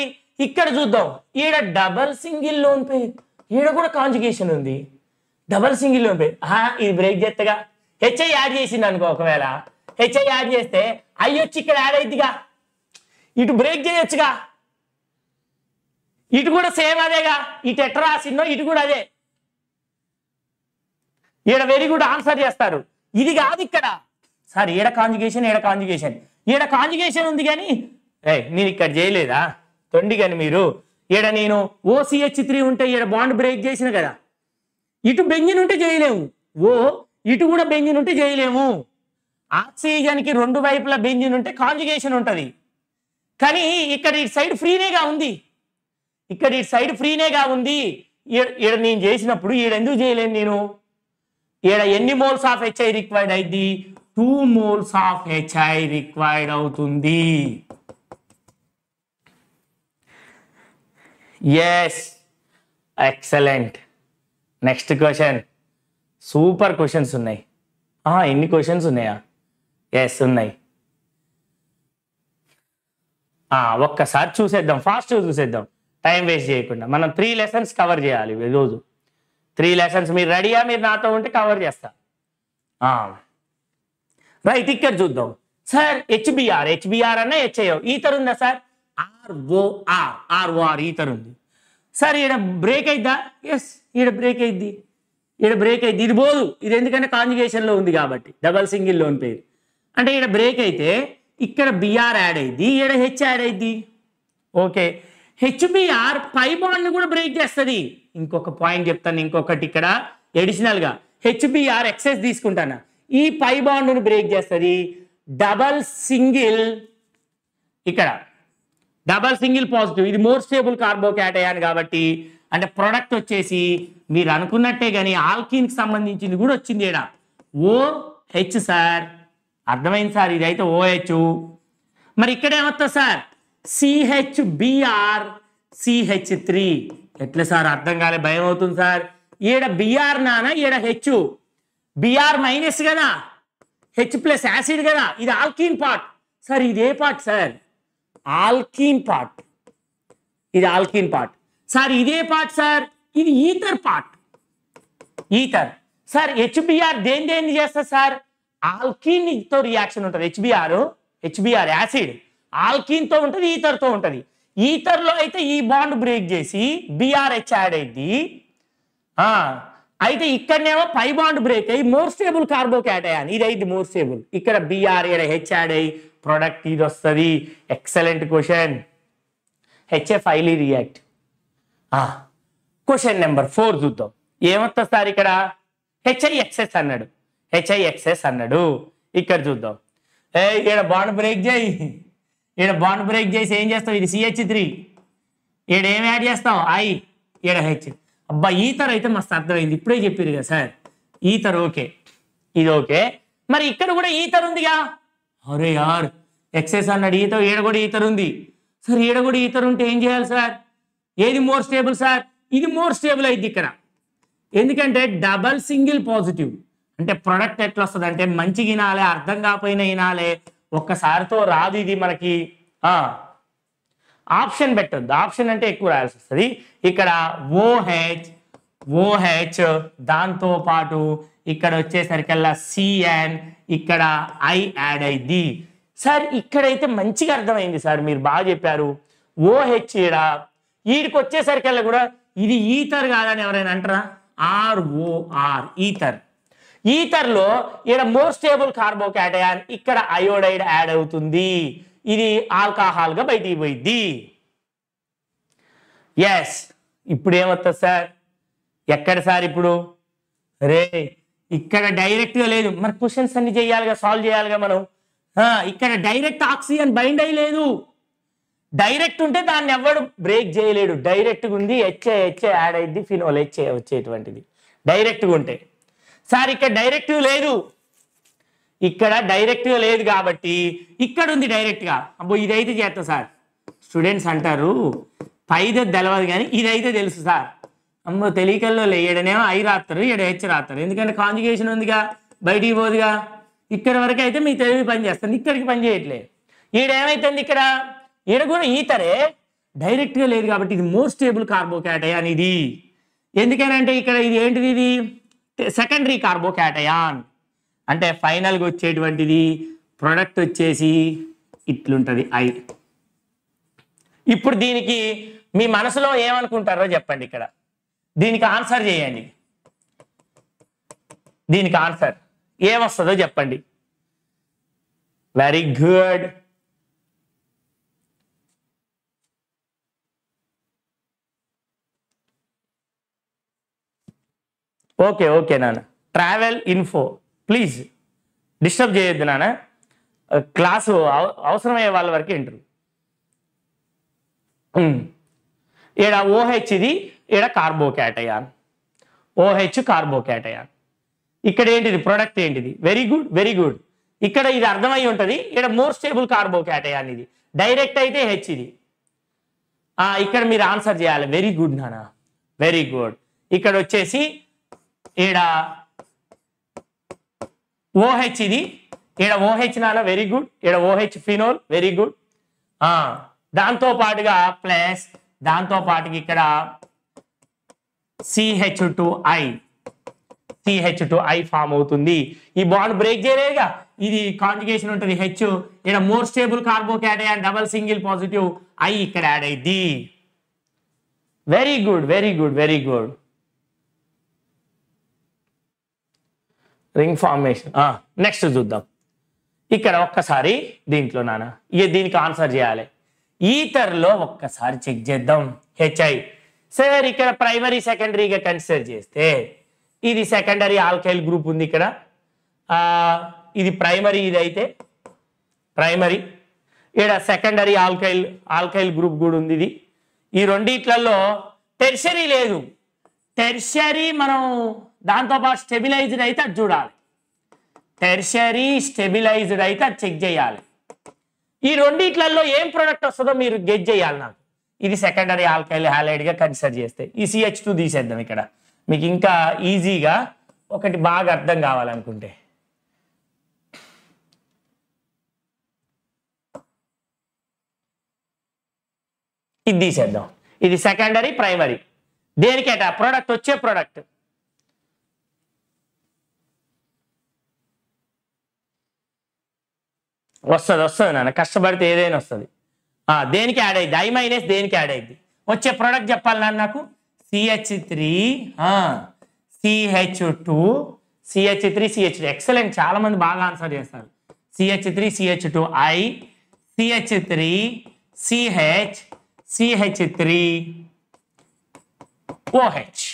ఇక్కడ చూద్దాం ఈడ డబల్ సింగిల్ లోన్ పే ఈడ కూడా కాంజుగేషన్ ఉంది డబల్ సింగిల్ లోన్ పే ఇది బ్రేక్ చేస్తగా హెచ్ఐ యాడ్ చేసింది అనుకో ఒకవేళ హెచ్ఐ యాడ్ చేస్తే వచ్చి ఇక్కడ యాడ్ అయిద్దిగా ఇటు బ్రేక్ చేయొచ్చుగా ఇటు కూడా సేమ్ అదేగా ఇటు ఎట్ట రాసిందో ఇటు కూడా అదే ఈడ వెరీ గుడ్ ఆన్సర్ చేస్తారు ఇది కాదు ఇక్కడ సార్ ఈడ కాంజుగేషన్ ఈడ కాంజుగేషన్ ఈడ కాంజుగేషన్ ఉంది కానీ ఏ నేను ఇక్కడ చేయలేదా తొండి కానీ మీరు ఈడ నేను ఓసిహెచ్ త్రీ ఉంటే ఈడ బాండ్ బ్రేక్ చేసిన కదా ఇటు బెంజిన్ ఉంటే చేయలేము ఓ ఇటు కూడా బెంజిన్ ఉంటే చేయలేము ఆక్సిజన్కి రెండు వైపుల బెంజిన్ ఉంటే కాంజుగేషన్ ఉంటుంది కానీ ఇక్కడ ఇటు సైడ్ ఫ్రీనేగా ఉంది ఇక్కడ ఇటు సైడ్ ఫ్రీనేగా ఉంది ఈడ నేను చేసినప్పుడు ఈడ ఎందుకు చేయలేను నేను ఈడ ఎన్ని మోల్స్ ఆఫ్ హెచ్ఐ రిక్వైర్డ్ అయింది two moles of HI required అవుతుంది yes excellent next question super questions ఉన్నాయి ఎన్ని క్వశ్చన్స్ ఉన్నాయా ఎస్ ఉన్నాయి ఒక్కసారి చూసేద్దాం ఫాస్ట్ చూసేద్దాం టైం వేస్ట్ చేయకుండా మనం త్రీ లెసన్స్ కవర్ చేయాలి రోజు త్రీ లెసన్స్ మీరు రెడీయా మీరు నాతో ఉంటే కవర్ చేస్తా రైట్ ఇక్కడ చూద్దాం సార్ హెచ్బిఆర్ హెచ్బిఆర్ అన్న హెచ్ఐఓ ఈతర్ ఉందా సార్ ఆర్ఓఆర్ ఆర్ఓఆర్ ఈతర్ ఉంది సార్ ఈడ బ్రేక్ అయిద్దా ఎస్ ఈడ బ్రేక్ అయిద్ది ఈడ బ్రేక్ అయింది ఇది పోదు ఇది ఎందుకంటే కాంజుగేషన్లో ఉంది కాబట్టి డబల్ సింగిల్ లోన్ పేరు అంటే ఈడ బ్రేక్ అయితే ఇక్కడ బిఆర్ యాడ్ అయింది ఇక్కడ హెచ్ యాడ్ అయింది ఓకే హెచ్బిఆర్ పై బాండ్ని కూడా బ్రేక్ చేస్తుంది ఇంకొక పాయింట్ చెప్తాను ఇంకొకటి ఇక్కడ ఎడిషనల్గా హెచ్బిఆర్ ఎక్సెస్ తీసుకుంటాను ఈ పై బాండ్ను బ్రేక్ చేస్తుంది డబల్ సింగిల్ ఇక్కడ డబల్ సింగిల్ పాజిటివ్ ఇది మోర్ స్టేబుల్ కార్బోకేట్ కాబట్టి అంటే ప్రొడక్ట్ వచ్చేసి మీరు అనుకున్నట్టే కానీ ఆల్కీన్కి సంబంధించింది కూడా వచ్చింది ఇక్కడ ఓ హెచ్ సార్ అర్థమైంది సార్ ఇదైతే ఓహెచ్ మరి ఇక్కడ ఏమవుతుంది sir CH Br CH three ఎట్లా సార్ అర్థం కాలే భయం అవుతుంది సార్ ఈడ బిఆర్ నానా ఈడ హెచ్ బిఆర్ మైనస్ కదా హెచ్ ప్లస్ యాసిడ్ కదా ఇది ఆల్కీన్ పార్ట్ సార్ ఇది ఏ పార్ట్ సార్ ఆల్కీన్ పార్ట్ ఇది ఆల్కీన్ పార్ట్ సార్ ఇదే పార్ట్ సార్ ఇది ether part ether sir HBr దేని దేన్ని చేస్తా సార్ ఆల్కీన్తో తో రియాక్షన్ ఉంటుంది హెచ్బిఆర్ హెచ్బిఆర్ యాసిడ్ ఆల్కీన్ తో ఉంటుంది ఈథర్తో ఉంటుంది ఈథర్లో అయితే ఈ బాండ్ బ్రేక్ చేసి బిఆర్హెచ్ యాడ్ అయింది అయితే ఇక్కడనేమో పై బాండ్ బ్రేక్ అయ్యి మోర్ స్టేబుల్ కార్బోకేట్ అయ్యాను ఇది అయింది మోర్ స్టేబుల్ ఇక్కడ బిఆర్ ఇక్కడ హెచ్ యాడ్ అయ్యి ప్రొడక్ట్ ఇది వస్తుంది ఎక్సలెంట్ క్వశ్చన్ హెచ్ఎఫ్ ఐలీ రియాక్ట్ క్వశ్చన్ నెంబర్ ఫోర్ చూద్దాం ఏమొస్తుంది సార్ ఇక్కడ హెచ్ఐఎక్స్ఎస్ అన్నాడు హెచ్ఐఎక్స్ఎస్ అన్నాడు ఇక్కడ చూద్దాం ఏ ఈడ బాండ్ బ్రేక్ చేయి ఈడ బాండ్ బ్రేక్ చేసి ఏం చేస్తావు ఇది సిహెచ్ త్రీ ఈడ ఏం యాడ్ చేస్తావు ఐ ఈడ హెచ్ అబ్బా ఈతర్ అయితే మస్తు అర్థమైంది ఇప్పుడే చెప్పారు కదా సార్ ఈతర్ ఓకే ఇది ఓకే మరి ఇక్కడ కూడా ఈతర్ ఉందిగా అరే యార్ ఎక్సెస్ అన్నాడు ఈత ఈడ కూడా ఈతర్ ఉంది సార్ ఈడ కూడా ఈతర్ ఉంటే ఏం చేయాలి సార్ ఏది మోర్ స్టేబుల్ సార్ ఇది మోర్ స్టేబుల్ అయింది ఇక్కడ ఎందుకంటే డబల్ సింగిల్ పాజిటివ్ అంటే ప్రొడక్ట్ ఎట్లా వస్తుంది అంటే మంచి వినాలే అర్థం కాకపోయినా వినాలే ఒక్కసారితో రాదు ఇది మనకి ఆప్షన్ పెట్టద్దు ఆప్షన్ అంటే ఎక్కువ రాయాల్సి వస్తుంది ఇక్కడ ఓహెచ్ ఓహెచ్ దాంతో పాటు ఇక్కడ వచ్చేసరికల్లా సిఎన్ ఇక్కడ ఐ యాడ్ అయింది సార్ ఇక్కడైతే మంచిగా అర్థమైంది సార్ మీరు బాగా చెప్పారు ఓహెచ్ ఈడ ఈడికి వచ్చేసరికల్లా కూడా ఇది ఈథర్ కాదని ఎవరైనా అంటారా ఆర్ఓఆర్ ఈథర్ ఈథర్లో ఈడ మోర్ స్టేబుల్ కార్బోకేటయాన్ ఇక్కడ అయోడైడ్ యాడ్ అవుతుంది ఇది ఆల్కహాల్గా బయటికి పోయిద్ది ఎస్ ఇప్పుడు ఏమవుతుంది సార్ ఎక్కడ సార్ ఇప్పుడు రే ఇక్కడ డైరెక్ట్గా లేదు మరి క్వశ్చన్స్ అన్ని చేయాలిగా సాల్వ్ చేయాలిగా మనం ఇక్కడ డైరెక్ట్ ఆక్సిజన్ బైండ్ అయ్యలేదు డైరెక్ట్ ఉంటే దాన్ని ఎవడు బ్రేక్ చేయలేడు డైరెక్ట్గా ఉంది హెచ్ఏ హెచ్ఏ యాడ్ అయింది ఫినోల్ హెచ్ఏ వచ్చేటువంటిది డైరెక్ట్గా ఉంటే సార్ ఇక్కడ డైరెక్టివ్ లేదు ఇక్కడ డైరెక్ట్గా లేదు కాబట్టి ఇక్కడ ఉంది డైరెక్ట్గా అబ్బో ఇదైతే చేస్తా సార్ స్టూడెంట్స్ అంటారు పైద తెలవదు కానీ ఇదైతే తెలుసు సార్ అమ్మో తెలియకల్లో లేడనే ఐ రాస్తారు ఇక్కడ హెచ్ రాస్తారు ఎందుకంటే కాంజుగేషన్ ఉందిగా బయటికి పోదుగా ఇక్కడ వరకు అయితే మీ తెలివి పని చేస్తుంది ఇక్కడికి పని చేయట్లేదు ఈడేమైతుంది ఇక్కడ ఈడ కూడా ఈతరే డైరెక్ట్గా లేదు కాబట్టి ఇది మోస్ట్ స్టేబుల్ కార్బోకేటయ్ అనేది ఎందుకనంటే ఇక్కడ ఇది ఏంటిది ఇది సెకండరీ కార్బోకాటయాన్ అంటే ఫైనల్గా వచ్చేటువంటిది ప్రొడక్ట్ వచ్చేసి ఇట్లుంటుంది ఐ ఇప్పుడు దీనికి మీ మనసులో ఏమనుకుంటారో చెప్పండి ఇక్కడ దీనికి ఆన్సర్ చేయండి దీనికి ఆన్సర్ ఏమొస్తుందో చెప్పండి వెరీ గుడ్ ఓకే ఓకే నాన్న ట్రావెల్ ఇన్ఫో ప్లీజ్ డిస్టర్బ్ చేయొద్దు నాన్న క్లాసు uh, అవసరమయ్యే వాళ్ళ వరకు వింటారు ఈడ ఓహెచ్ ఇది ఈడ కార్బోకేటయాన్ ఓహెచ్ కార్బోకేటయాన్ ఇక్కడ ఏంటిది ప్రొడక్ట్ ఏంటిది వెరీ గుడ్ వెరీ గుడ్ ఇక్కడ ఇది అర్థమై ఉంటుంది ఇక్కడ మోర్ స్టేబుల్ కార్బోకేటయాన్ ఇది డైరెక్ట్ అయితే హెచ్ ఇది ఇక్కడ మీరు ఆన్సర్ చేయాలి వెరీ గుడ్ నానా వెరీ గుడ్ ఇక్కడ వచ్చేసి ఈడ ఓహెచ్ ఇది ఈడ ఓహెచ్ నాన్న వెరీ గుడ్ ఈడ ఓహెచ్ ఫినోల్ వెరీ గుడ్ దాంతో పాటుగా ప్లస్ దాంతో పాటుగా ఇక్కడ CH two I CH two I form అవుతుంది ఈ బాండ్ బ్రేక్ చేయలేదుగా ఇది కాంజుగేషన్ ఉంటుంది హెచ్ ఇక్కడ more stable carbocation double single positive I ఇక్కడ యాడ్ అయింది very good very good very good ring formation next చూద్దాం ఇక్కడ ఒక్కసారి దీంట్లో నాన్న ఇక దీనికి ఆన్సర్ చేయాలి ఈతర్లో ఒక్కసారి చెక్ చేద్దాం హెచ్ఐ సార్ ఇక్కడ ప్రైమరీ సెకండరీగా కన్సిడర్ చేస్తే ఇది సెకండరీ ఆల్కైల్ గ్రూప్ ఉంది ఇక్కడ ఇది ప్రైమరీ ఇది అయితే ప్రైమరీ ఇక్కడ సెకండరీ ఆల్కైల్ ఆల్కైల్ గ్రూప్ కూడా ఉంది ఇది ఈ రెండిట్లలో టెర్షరీ లేదు టెర్షరీ మనం దాంతోపాటు స్టెబిలైజ్డ్ అయితే అది చూడాలి టెర్షరీ స్టెబిలైజ్డ్ అయితే అది చెక్ చేయాలి ఈ రెండిట్లలో ఏం ప్రోడక్ట్ వస్తుందో మీరు గెట్ చేయాలి నాకు ఇది సెకండరీ ఆల్కైల్ హాలైడ్గా కన్సిడర్ చేస్తే ఈ సిహెచ్ టూ తీసేద్దాం ఇక్కడ మీకు ఇంకా ఈజీగా ఒకటి బాగా అర్థం కావాలనుకుంటే ఇది తీసేద్దాం ఇది సెకండరీ ప్రైమరీ దేనికేట ప్రోడక్ట్ వచ్చే ప్రోడక్ట్ వస్తుంది వస్తుంది నాన్న కష్టపడితే ఏదైనా వస్తుంది దేనికి యాడ్ అయ్యింది ఐ మైనస్ దేనికి యాడ్ అయింది వచ్చే ప్రోడక్ట్ చెప్పాలి నాన్న నాకు CH three CH two CH three CH two excellent చాలామంది బాగా ఆన్సర్ చేస్తారు CH three CH two I CH three CH CH three OH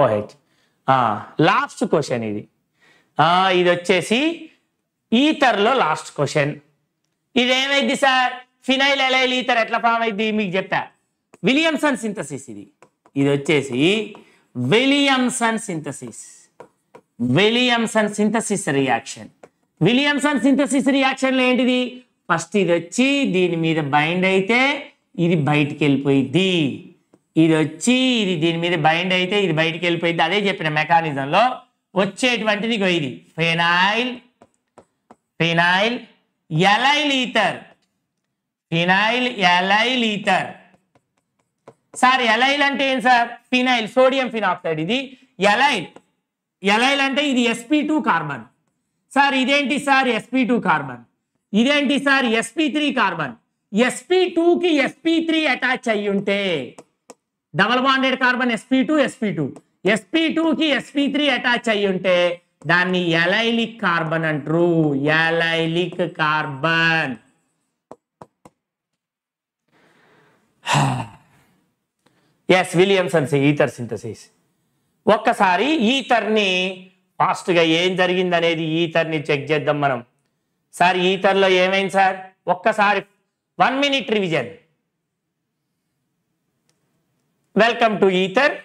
OH last question ఇది ఇది వచ్చేసి ఈథర్లో లాస్ట్ క్వశ్చన్ ఇది ఏమైంది సార్ ఫినైల్ ఎలైల్ ఈథర్ ఎట్లా ఫామ్ అయింది మీకు చెప్తా విలియమ్సన్ సింథసిస్ ఇది ఇది వచ్చేసి Williamson synthesis Williamson synthesis reaction Williamson synthesis రియాక్షన్లో ఏంటిది ఫస్ట్ ఇది వచ్చి దీని మీద బైండ్ అయితే ఇది బయటికి వెళ్ళిపోయింది ఇది వచ్చి ఇది దీని మీద బైండ్ అయితే ఇది బయటికి వెళ్ళిపోయింది అదే చెప్పిన మెకానిజంలో వచ్చేటువంటిది ఇది phenyl phenyl allyl ether phenyl allyl ether sir allyl అంటే ఏం సార్ ఫినైల్ సోడియం ఫినాక్సైడ్ ఇది ఎలైల్ ఎలైల్ అంటే ఇది ఎస్పీ టూ కార్బన్ సార్ ఇదేంటి సార్ ఎస్పీ టూ కార్బన్ ఇదేంటి sir SP three carbon SP టూకి ఎస్పీ త్రీ అటాచ్ అయ్యి ఉంటే double bonded carbon SP two SP two SP టూకి ఎస్పీ త్రీ అటాచ్ అయి ఉంటే దాన్ని ఎలైలిక్ కార్బన్ అంటారు allylic carbon yes Williamson ether synthesis ఒక్కసారి ఈథర్ని ఫాస్ట్గా ఏం జరిగింది అనేది ఈథర్ని చెక్ చేద్దాం మనం సార్ ఈథర్లో ఏమైంది సార్ ఒక్కసారి one minute revision welcome to ether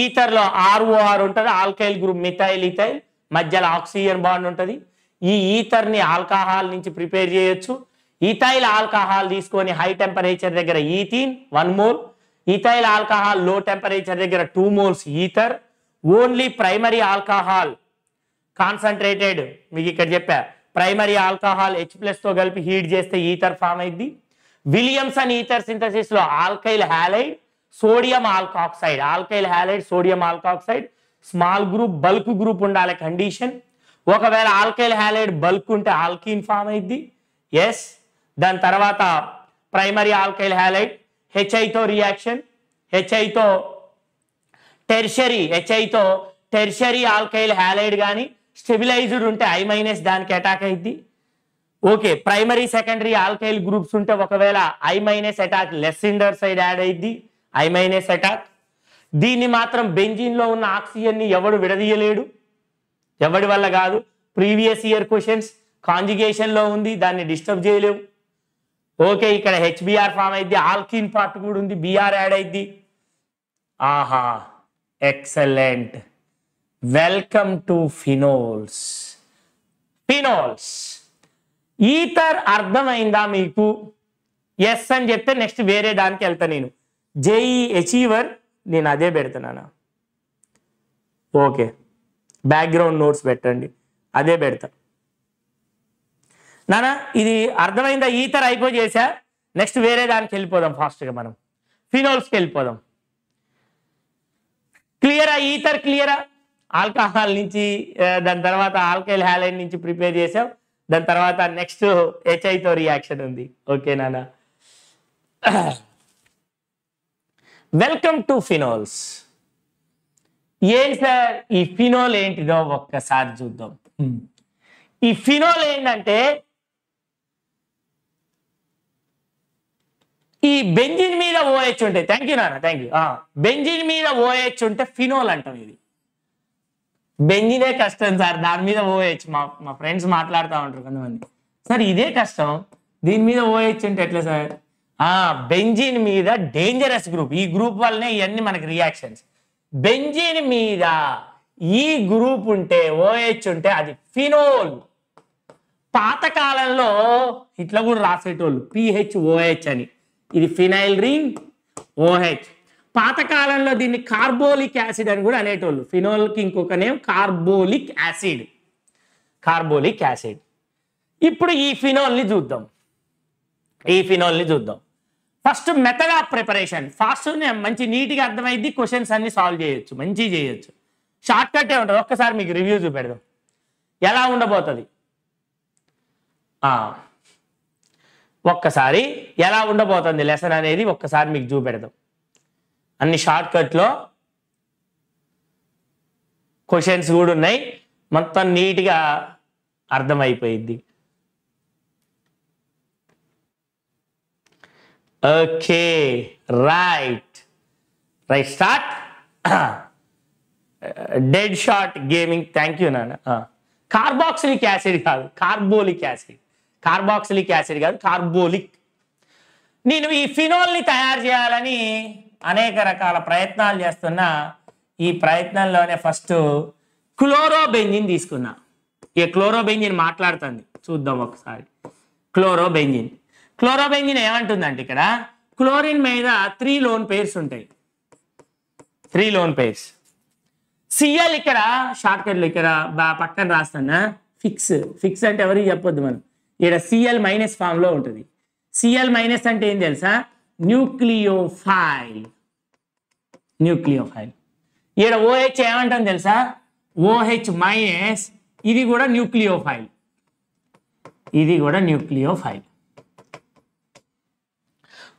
ఈథర్లో ఆర్ఓఆర్ ఉంటుంది ఆల్కైల్ గ్రూప్ మిథైల్ ఈథైల్ మధ్యలో ఆక్సిజన్ బాండ్ ఉంటుంది ఈ ఈథర్ని ఆల్కహాల్ నుంచి ప్రిపేర్ చేయొచ్చు ఈథైల్ ఆల్కహాల్ తీసుకొని హై టెంపరేచర్ దగ్గర ethene one mole ethyl alcohol low temperature దగ్గర two moles ether only primary alcohol concentrated మీకు ఇక్కడ చెప్పా ప్రైమరీ ఆల్కహాల్ హెచ్ ప్లస్తో కలిపి హీట్ చేస్తే ఈథర్ ఫామ్ అయింది విలియమ్సన్ ఈథర్ సింథసిస్లో alkyl halide sodium alkoxide alkyl halide sodium alkoxide small group bulk group ఉండాలి కండిషన్ ఒకవేళ ఆల్కైల్ హ్యాలైడ్ బల్క్ ఉంటే ఆల్కీన్ ఫామ్ అయింది ఎస్ దాని తర్వాత ప్రైమరీ ఆల్కైల్ హ్యాలైడ్ హెచ్ఐతో రియాక్షన్ హెచ్ఐతో టెర్షరీ హెచ్ఐతో టెర్షరీ ఆల్కైల్ హ్యాలైడ్ కానీ స్టెబిలైజ్డ్ ఉంటే ఐ మైనస్ దానికి అటాక్ అయింది okay primary secondary alkyl groups ఉంటే ఒకవేళ I minus attack less hinder side add అయింది ఐమైనే సెటాక్ దీన్ని మాత్రం బెంజిన్లో ఉన్న ఆక్సిజన్ని ఎవడు విడదీయలేడు ఎవడి వల్ల కాదు ప్రీవియస్ ఇయర్ క్వశ్చన్స్ కాంజిగేషన్లో ఉంది దాన్ని డిస్టర్బ్ చేయలేము ఓకే ఇక్కడ హెచ్బిఆర్ ఫామ్ అయింది ఆల్కిన్ పార్ట్ కూడా ఉంది బీఆర్ యాడ్ అయింది ఆహా excellent welcome to phenols phenols ether అర్థమైందా మీకు ఎస్ అని చెప్తే నెక్స్ట్ వేరే దానికి వెళ్తా నేను జేఈ అచీవర్ e నేను అదే పెడుతున్నాను ఓకే బ్యాక్గ్రౌండ్ నోట్స్ పెట్టండి అదే పెడతా నానా ఇది అర్థమైందా ఈతర్ అయిపో చేశా నెక్స్ట్ వేరే దానికి వెళ్ళిపోదాం ఫాస్ట్గా మనం ఫినోల్స్కి వెళ్ళిపోదాం క్లియరా ఈతర్ క్లియరా ఆల్కహాల్ నుంచి దాని తర్వాత ఆల్కైల్ హ్యాలైన్ నుంచి ప్రిపేర్ చేసాం దాని తర్వాత నెక్స్ట్ హెచ్ఐతో రియాక్షన్ ఉంది ఓకే నానా వెల్కమ్ టు ఫినోల్స్ ఏం సార్ ఈ ఫినోల్ ఏంటిదో ఒక్కసారి చూద్దాం hmm. ఈ ఫినోల్ ఏంటంటే ఈ బెంజిన్ మీద ఓహెచ్ ఉంటే థ్యాంక్ యూ నాన్న థ్యాంక్ యూ బెంజిన్ మీద ఓహెచ్ ఉంటే ఫినోల్ అంటాం ఇది బెంజినే కష్టం సార్ దాని మీద ఓహెచ్ మా మా ఫ్రెండ్స్ మాట్లాడుతూ ఉంటారు కొంతమంది సార్ ఇదే కష్టం దీని మీద ఓహెచ్ ఉంటే ఎట్లా సార్ బెంజీన్ మీద డేంజరస్ గ్రూప్ ఈ గ్రూప్ వల్లనే ఇవన్నీ మనకి రియాక్షన్స్ బెంజీన్ మీద ఈ గ్రూప్ ఉంటే ఓహెచ్ ఉంటే అది ఫినోల్ పాతకాలంలో ఇట్లా కూడా రాసేటోళ్ళు పిహెచ్ ఓహెచ్ అని ఇది ఫినైల్ రింగ్ ఓహెచ్ పాతకాలంలో దీన్ని కార్బోలిక్ యాసిడ్ అని కూడా అనేటోళ్ళు ఫినోల్కి ఇంకొక name carbolic acid carbolic acid ఇప్పుడు ఈ ఫినోల్ని చూద్దాం ఈ ఫినోల్ని చూద్దాం first method of preparation fast మంచి నీట్గా అర్థమైంది క్వశ్చన్స్ అన్ని సాల్వ్ చేయొచ్చు మంచి చేయొచ్చు షార్ట్ కట్టే ఉంటుంది ఒక్కసారి మీకు రివ్యూ చూపెడదాం ఎలా ఉండబోతుంది ఒక్కసారి ఎలా ఉండబోతుంది లెసన్ అనేది ఒక్కసారి మీకు చూపెడదాం అన్ని షార్ట్ కట్లో క్వశ్చన్స్ కూడా ఉన్నాయి మొత్తం నీట్గా అర్థమైపోయింది okay right right start dead short gaming thank you నాన్న కార్బాక్సిలిక్ యాసిడ్ కాదు కార్బోలిక్ యాసిడ్ కార్బాక్సిలిక్ యాసిడ్ కాదు కార్బోలిక్ నేను ఈ ఫినాల్ని తయారు చేయాలని అనేక రకాల ప్రయత్నాలు చేస్తున్నా ఈ ప్రయత్నంలోనే ఫస్ట్ క్లోరోబెంజిన్ తీసుకున్నా ఈ క్లోరోబెంజిన్ మాట్లాడుతుంది చూద్దాం ఒకసారి క్లోరోబెంజిన్ క్లోరోబెంజిన్ ఏమంటుందంటే ఇక్కడ క్లోరిన్ మీద త్రీ లోన్ పేర్స్ ఉంటాయి త్రీ లోన్ పేర్స్ సిఎల్ ఇక్కడ షార్ట్ కట్లు ఇక్కడ పక్కన రాస్తానా ఫిక్స్ ఫిక్స్ అంటే ఎవరికి చెప్పొద్దు మనం ఇక్కడ సిఎల్ మైనస్ ఫామ్లో ఉంటుంది సిఎల్ మైనస్ అంటే ఏం తెలుసా న్యూక్లియోఫైల్ న్యూక్లియోఫైల్ ఇక్కడ ఓహెచ్ ఏమంటుంది తెలుసా ఓహెచ్ మైనస్ ఇది కూడా న్యూక్లియోఫైల్ ఇది కూడా న్యూక్లియోఫైల్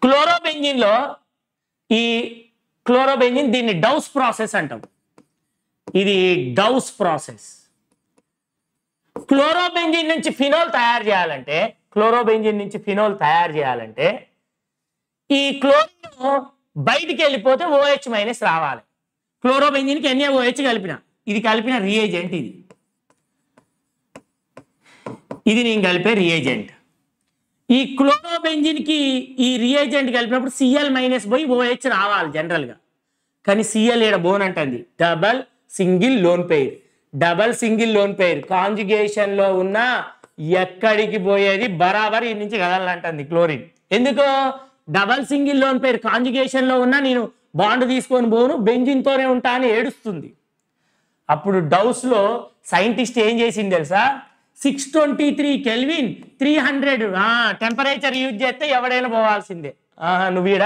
క్లోరోబెంజిన్లో ఈ క్లోరోబెంజిన్ దీన్ని డౌస్ ప్రాసెస్ అంటాం ఇది డౌస్ ప్రాసెస్ క్లోరోబెంజిన్ నుంచి ఫినోల్ తయారు చేయాలంటే క్లోరోబెంజిన్ నుంచి ఫినోల్ తయారు చేయాలంటే ఈ క్లోరిన్ బయటికి వెళ్ళిపోతే ఓహెచ్ మైనస్ రావాలి క్లోరోబెంజిన్కి ఎన్ఏఓహెచ్ కలిపిన ఇది కలిపిన రియేజెంట్ ఇది ఇది నేను కలిపే రియేజెంట్ ఈ కి ఈ రియేజెంట్ కలిపినప్పుడు సిఎల్ మైనస్ పోయి ఓహెచ్ రావాలి జనరల్గా కానీ సిఎల్ ఈడ బోన్ అంటుంది double single lone pair double single lone conjugation లో ఉన్న ఎక్కడికి పోయేది బరాబర్ ఈ నుంచి కదలంటుంది క్లోరిన్ ఎందుకు డబల్ సింగిల్ లోన్ పేరు లో ఉన్నా నేను బాండ్ తీసుకొని పోను బెంజిన్తోనే ఉంటా అని ఏడుస్తుంది అప్పుడు డౌస్లో సైంటిస్ట్ ఏం చేసింది తెలుసా six twenty three kelvin three hundred temperature use చేస్తే ఎవడైనా పోవాల్సిందే నువ్వు ఈడ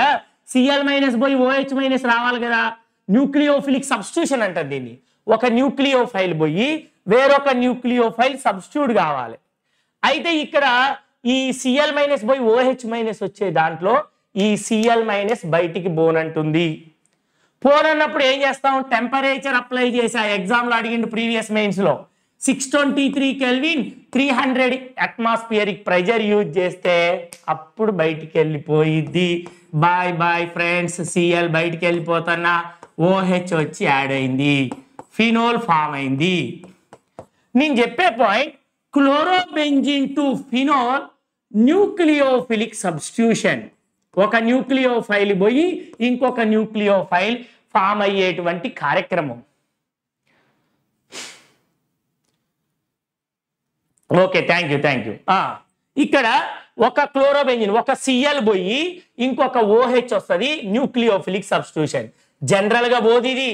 సిఎల్ మైనస్ పోయి ఓహెచ్ మైనస్ రావాలి కదా న్యూక్లియోఫిలిక్ సబ్స్టిట్యూషన్ అంటారు దీన్ని ఒక న్యూక్లియోఫైల్ పోయి వేరొక న్యూక్లియోఫైల్ సబ్స్టిట్యూట్ కావాలి అయితే ఇక్కడ ఈ సిఎల్ మైనస్ పోయి ఓహెచ్ మైనస్ వచ్చే దాంట్లో ఈ సిఎల్ మైనస్ బయటికి పోన్ పోనన్నప్పుడు ఏం చేస్తాం టెంపరేచర్ అప్లై చేసా ఎగ్జామ్లో అడిగిండు ప్రీవియస్ మెయిన్స్లో six twenty three kelvin three hundred atmospheric pressure use చేస్తే అప్పుడు బయటికి వెళ్ళిపోయిద్ది బాయ్ బాయ్ ఫ్రెండ్స్ సిఎల్ బయటికి వెళ్ళిపోతున్నా ఓహెచ్ వచ్చి యాడ్ అయింది ఫినోల్ ఫామ్ అయింది నేను చెప్పే point chlorobenzene to phenol nucleophilic substitution ఒక న్యూక్లియోఫైల్ పోయి ఇంకొక న్యూక్లియోఫైల్ ఫామ్ అయ్యేటువంటి కార్యక్రమం okay thank you thank you ఇక్కడ ఒక క్లోరోబెంజిన్ ఒక సిఎల్ పోయి ఇంకొక ఓహెచ్ వస్తుంది న్యూక్లియోఫిలిక్ సబ్స్టిట్యూషన్ జనరల్గా బోధ ఇది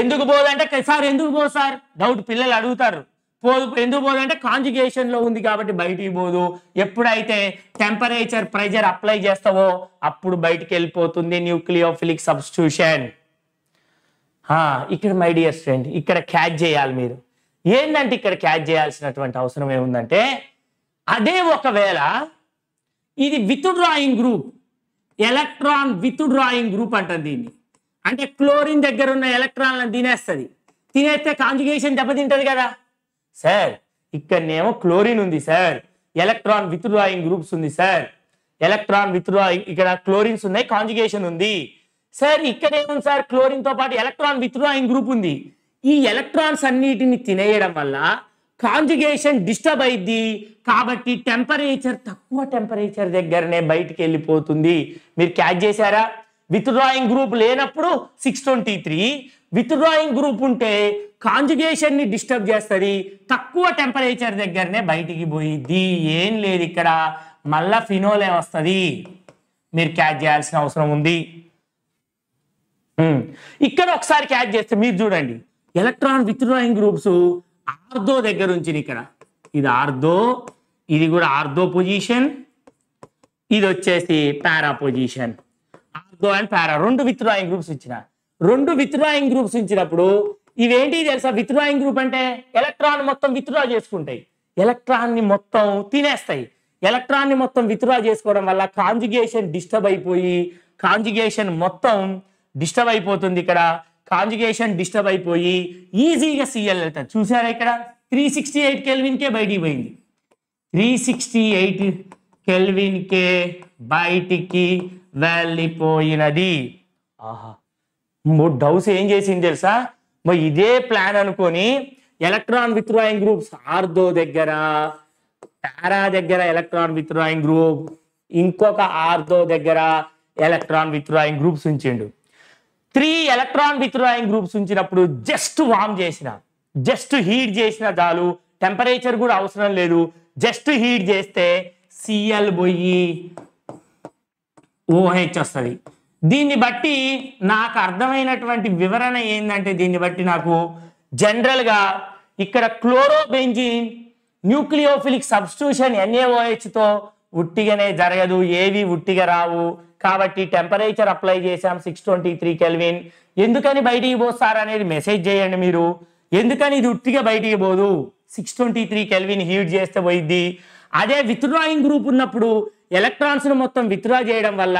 ఎందుకు పోదు అంటే సార్ ఎందుకు పోదు సార్ డౌట్ పిల్లలు అడుగుతారు పోదు ఎందుకు పోదు అంటే కాంజుగేషన్లో ఉంది కాబట్టి బయటికి పోదు ఎప్పుడైతే టెంపరేచర్ ప్రెజర్ అప్లై చేస్తావో అప్పుడు బయటికి వెళ్ళిపోతుంది న్యూక్లియోఫిలిక్ సబ్స్టిట్యూషన్ ఇక్కడ మై డియర్ స్టూడెంట్ ఇక్కడ క్యాచ్ చేయాలి మీరు ఏంటంటే ఇక్కడ క్యాచ్ చేయాల్సినటువంటి అవసరం ఏముందంటే అదే ఒకవేళ ఇది withdrawing group electron withdrawing group అంటుంది దీన్ని అంటే క్లోరిన్ దగ్గర ఉన్న ఎలక్ట్రాన్లను తినేస్తుంది తినేస్తే కాంజుగేషన్ దెబ్బతింటది కదా సార్ ఇక్కడనేమో క్లోరిన్ ఉంది sir electron withdrawing groups ఉంది సార్ ఎలక్ట్రాన్ విత్ డ్రాయింగ్ ఇక్కడ క్లోరిన్స్ ఉన్నాయి కాంజుగేషన్ ఉంది సార్ ఇక్కడ ఏముంది సార్ క్లోరిన్ తో పాటు ఎలక్ట్రాన్ విత్ డ్రాయింగ్ గ్రూప్ ఉంది ఈ ఎలక్ట్రాన్స్ అన్నిటిని తినేయడం వల్ల కాంజుగేషన్ డిస్టర్బ్ అయింది కాబట్టి టెంపరేచర్ తక్కువ టెంపరేచర్ దగ్గరనే బయటికి వెళ్ళిపోతుంది మీరు క్యాచ్ చేశారా విత్డ్రాయింగ్ గ్రూప్ లేనప్పుడు six twenty three withdrawing group ఉంటే కాంజుగేషన్ని డిస్టర్బ్ చేస్తుంది తక్కువ టెంపరేచర్ దగ్గరనే బయటికి పోయిద్ది ఏం లేదు ఇక్కడ మళ్ళా ఫినోల్ వస్తుంది మీరు క్యాచ్ చేయాల్సిన అవసరం ఉంది ఇక్కడ ఒకసారి క్యాచ్ చేస్తే మీరు చూడండి ఎలక్ట్రాన్ విత్డ్రాయింగ్ గ్రూప్స్ ఆర్దో దగ్గర నుంచి ఇక్కడ ఇది ఆర్దో ఇది కూడా ఆర్దో పొజిషన్ ఇది వచ్చేసి పారా పొజిషన్ ఆర్దో అండ్ పారా రెండు విత్డ్రాయింగ్ గ్రూప్స్ ఇచ్చిన రెండు విత్డ్రాయింగ్ గ్రూప్స్ ఇచ్చినప్పుడు ఇవేంటి తెలుసా విత్ డ్రాయింగ్ గ్రూప్ అంటే ఎలక్ట్రాన్ మొత్తం విత్డ్రా చేసుకుంటాయి ఎలక్ట్రాన్ని మొత్తం తినేస్తాయి ఎలక్ట్రాన్ని మొత్తం విత్డ్రా చేసుకోవడం వల్ల కాంజుగేషన్ డిస్టర్బ్ అయిపోయి కాంజుగేషన్ మొత్తం డిస్టర్బ్ అయిపోతుంది ఇక్కడ కాంజుగేషన్ డిస్టర్బ్ అయిపోయి ఈజీగా సిఎల్ వెళ్తుంది చూసారా ఇక్కడ త్రీ సిక్స్టీ ఎయిట్ కెల్విన్కే బయటికి పోయింది త్రీ సిక్స్టీ ఎయిట్ కెల్విన్కే బయటికి వెళ్ళిపోయినది ఆహా డౌస్ ఏం చేసింది తెలుసా మరి ఇదే ప్లాన్ అనుకొని ఎలక్ట్రాన్ విత్డ్రాయింగ్ గ్రూప్స్ ఆర్దో దగ్గర పారా దగ్గర ఎలక్ట్రాన్ విత్డ్రాయింగ్ గ్రూప్ ఇంకొక ఆర్దో దగ్గర ఎలక్ట్రాన్ విత్డ్రాయింగ్ గ్రూప్స్ ఉంచిండు త్రీ ఎలక్ట్రాన్ విత్డ్రాయింగ్ గ్రూప్స్ ఉంచినప్పుడు జస్ట్ వామ్ చేసిన జస్ట్ హీట్ చేసిన చాలు టెంపరేచర్ కూడా అవసరం లేదు జస్ట్ హీట్ చేస్తే సిఎల్ పోయి ఓహెచ్ వస్తుంది దీన్ని బట్టి నాకు అర్థమైనటువంటి వివరణ ఏంటంటే దీన్ని బట్టి నాకు జనరల్గా ఇక్కడ క్లోరోబెంజీన్ న్యూక్లియోఫిలిక్ సబ్స్టిట్యూషన్ ఎన్ఏఓహెచ్తో ఉట్టిగానే జరగదు ఏవి ఉట్టిగా రావు కాబట్టి టెంపరేచర్ అప్లై చేశాం సిక్స్ ట్వంటీ త్రీ కెల్విన్ ఎందుకని బయటికి పోస్తారు అనేది మెసేజ్ చేయండి మీరు ఎందుకని ఇది ఉట్టిగా బయటికి పోదు six twenty three kelvin heat చేస్తే పోయిద్ది అదే విత్డ్రాయింగ్ గ్రూప్ ఉన్నప్పుడు ఎలక్ట్రాన్స్ను మొత్తం విత్డ్రా చేయడం వల్ల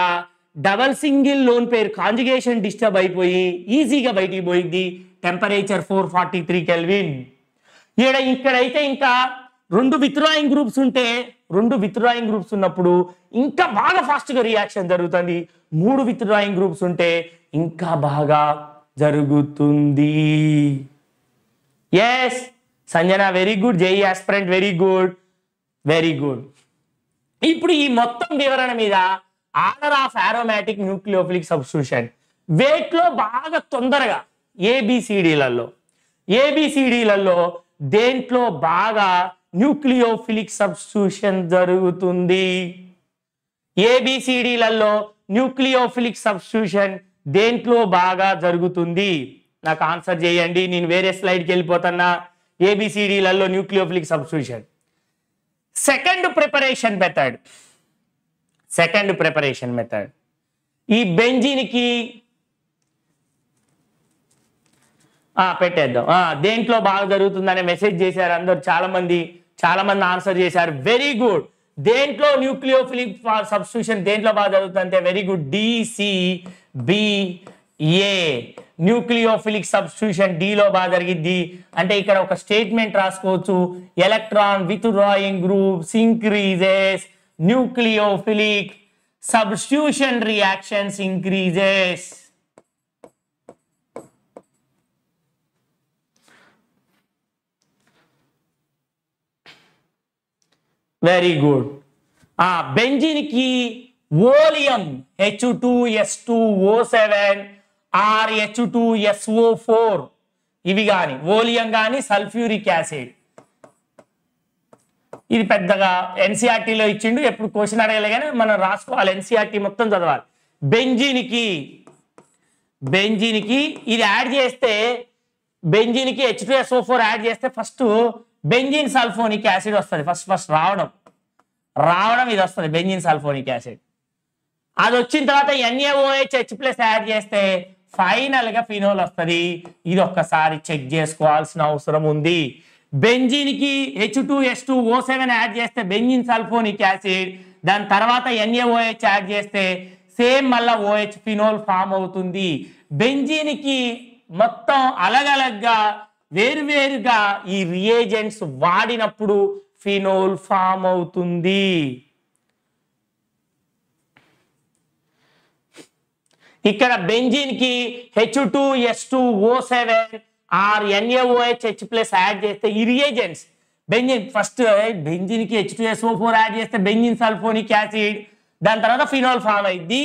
double single lone pair conjugation disturb అయిపోయి ఈజీగా బయటికి పోయింది temperature four forty three kelvin ఇక్కడ ఇక్కడైతే ఇంకా రెండు విత్రాయింగ్ గ్రూప్స్ ఉంటే రెండు విత్రాయింగ్ గ్రూప్స్ ఉన్నప్పుడు ఇంకా బాగా ఫాస్ట్గా రియాక్షన్ జరుగుతుంది మూడు డ్రాయింగ్ గ్రూప్స్ ఉంటే ఇంకా బాగా జరుగుతుంది yes Sanjana very good JEE aspirant very good very good ఇప్పుడు ఈ మొత్తం వివరణ మీద order of aromatic nucleophilic substitution వేట్లో బాగా తొందరగా ఏబిసిడీలలో ఏబిసిడీలలో దేంట్లో బాగా న్యూక్లియోఫిలిక్ సబ్స్టిట్యూషన్ జరుగుతుంది ఏబిసిడిలలో న్యూక్లియోఫిలిక్ సబ్స్టిట్యూషన్ దేంట్లో బాగా జరుగుతుంది నాకు ఆన్సర్ చేయండి నేను వేరే స్లైడ్కి వెళ్ళిపోతున్నా ఏబిసిడిలలో nucleophilic substitution second preparation method second preparation method ఈ బెంజిన్కి పెట్టేద్దాం దేంట్లో బాగా జరుగుతుందనే మెసేజ్ చేశారు అందరు చాలామంది చాలా మంది ఆన్సర్ చేశారు వెరీ గుడ్ దేంట్లో న్యూక్లియోఫిలిక్ సబ్స్టిట్యూషన్ దేంట్లో బాగా జరుగుతుంది అంటే very good DCBA nucleophilic substitution డిలో బాగా జరిగింది అంటే ఇక్కడ ఒక స్టేట్మెంట్ రాసుకోవచ్చు electron withdrawing group increases nucleophilic substitution reactions increases very good కి oleum H two S two O seven or H two S O four ఇవి కానీ ఓలియం కానీ సల్ఫ్యూరిక్ యాసిడ్ ఇది పెద్దగా ఎన్సీఆర్టీలో ఇచ్చిండు ఎప్పుడు క్వశ్చన్ అడగలే కానీ మనం రాసుకోవాలి ఎన్సీఆర్టీ మొత్తం చదవాలి బెంజిన్కి బెంజినికి ఇది యాడ్ చేస్తే బెంజినికి H two SO four add చేస్తే ఫస్ట్ బెంజిన్ సల్ఫోనిక్ యాసిడ్ వస్తుంది ఫస్ట్ ఫస్ట్ రావడం రావడం ఇది వస్తుంది బెంజిన్ సల్ఫోనిక్ యాసిడ్ అది వచ్చిన తర్వాత ఎన్ఏఓహెచ్ హెచ్ ప్లస్ యాడ్ చేస్తే ఫైనల్గా ఫినోల్ వస్తుంది ఇది ఒక్కసారి చెక్ చేసుకోవాల్సిన అవసరం ఉంది బెంజిన్కి H two S two O seven add చేస్తే బెంజిన్ సల్ఫోనిక్ యాసిడ్ దాని తర్వాత ఎన్ఏఓహెచ్ యాడ్ చేస్తే సేమ్ మళ్ళీ ఓహెచ్ ఫినోల్ ఫామ్ అవుతుంది కి మొత్తం అలగలగ్గా వేరువేరుగా ఈ రియేజెంట్స్ వాడినప్పుడు ఫినోల్ ఫామ్ అవుతుంది ఇక్కడ బెంజిన్ కి H two S two O seven or NaOH H plus add చేస్తే ఈ రియేజెంట్స్ బెంజిన్ ఫస్ట్ బెంజిన్ కి H two SO four add చేస్తే బెంజిన్ సల్ఫోనిక్ యాసిడ్ దాని తర్వాత ఫినోల్ ఫామ్ అయింది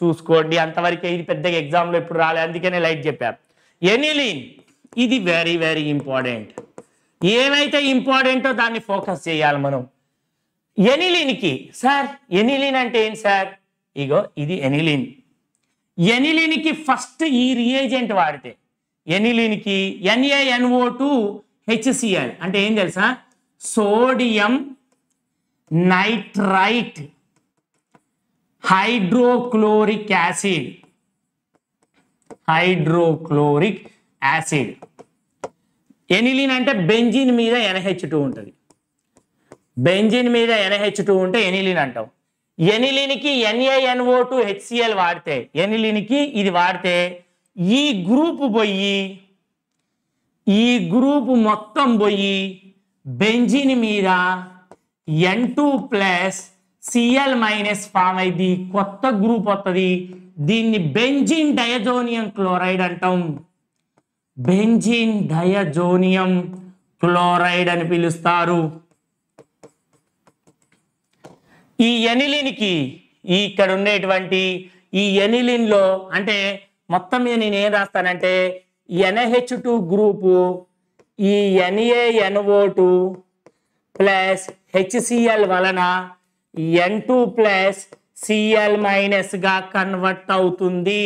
చూసుకోండి అంతవరకు ఇది పెద్దగా ఎగ్జామ్లో ఎప్పుడు రాలేదు అందుకనే లైట్ చెప్పారు ఎనిలిన్ ఇది వెరీ వెరీ ఇంపార్టెంట్ ఏమైతే ఇంపార్టెంటో దాన్ని ఫోకస్ చేయాలి మనం ఎనిలిన్కి సార్ ఎనిలిన్ అంటే ఏంటి సార్ ఇగో ఇది ఎనిలిన్ ఎనిలిన్కి ఫస్ట్ ఈ రియేజెంట్ వాడితే ఎనిలిన్కి ఎన్ఏఎన్ఓ టూ హెచ్సిఎల్ అంటే ఏం తెలుసా sodium nitrite hydrochloric acid hydrochloric acid aniline అంటే బెంజిన్ మీద ఎన్హెచ్ టూ ఉంటుంది బెంజిన్ మీద ఎన్హెచ్ టూ ఉంటే ఎనిలిన్ అంటాం ఎనిలిన్కి ఎన్ఏఎన్ఓ టూ హెచ్సిఎల్ వాడితే ఎనిలిన్కి ఇది వాడితే ఈ గ్రూప్ పోయి ఈ గ్రూప్ మొత్తం పోయి బెంజిన్ మీద N two plus CL minus form అయింది కొత్త గ్రూప్ వస్తుంది దీన్ని బెంజిన్ డయజోనియం క్లోరైడ్ అంటాం బెంజీన్ డయజోనియం క్లోరైడ్ అని పిలుస్తారు ఈ ఎనిలిన్కి ఇక్కడ ఉండేటువంటి ఈ ఎనిలిన్లో అంటే మొత్తం నేను ఏం రాస్తానంటే ఎన్హెచ్ టూ గ్రూపు ఈ ఎన్ఏఎన్ఓ టూ ప్లస్ హెచ్సిఎల్ వలన ఎన్ టూ ప్లస్ సిఎల్ మైనస్గా కన్వర్ట్ అవుతుంది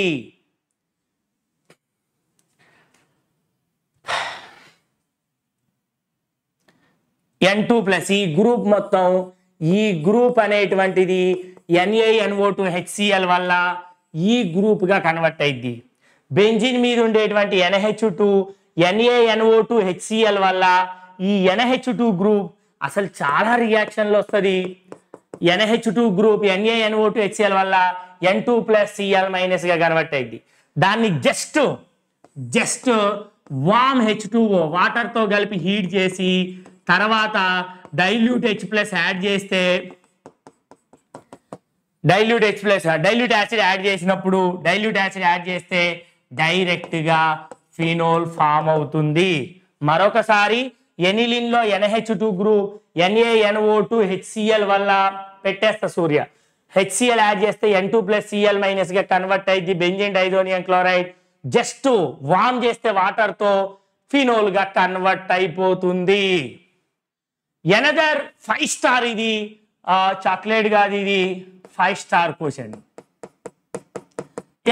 ఎన్ టూ ప్లస్ ఈ గ్రూప్ మొత్తం ఈ గ్రూప్ అనేటువంటిది ఎన్ఏఎన్ఓ టూ హెచ్సిఎల్ వల్ల ఈ గ్రూప్గా కన్వర్ట్ అయింది బెంజిన్ మీద ఉండేటువంటి NH two NaNO two HCl వల్ల ఈ ఎన్హెచ్ టూ గ్రూప్ అసలు చాలా రియాక్షన్లు వస్తుంది NH two group NaNO two HCl వల్ల ఎన్ టూ ప్లస్ సిఎల్ మైనస్గా కన్వర్ట్ అయింది దాన్ని just just warm H two వాటర్తో కలిపి హీట్ చేసి తర్వాత డైల్యూట్ హెచ్ ప్లస్ యాడ్ చేస్తే dilute H plus dilute acid add చేసినప్పుడు డైల్యూట్ యాసిడ్ యాడ్ చేస్తే డైరెక్ట్గా ఫినోల్ ఫామ్ అవుతుంది మరొకసారి ఎనిలిన్లో NH two group NaNO two HCl వల్ల పెట్టేస్తా సూర్య హెచ్సిఎల్ యాడ్ చేస్తే ఎన్ టూ ప్లస్ సిఎల్ మైనస్గా కన్వర్ట్ అయింది benzene diazonium chloride just warm చేస్తే వాటర్తో ఫినోల్గా కన్వర్ట్ అయిపోతుంది ఎనదర్ ఫైవ్ స్టార్ ఇది చాక్లెట్ కాదు ఇది ఫైవ్ స్టార్ క్వశ్చన్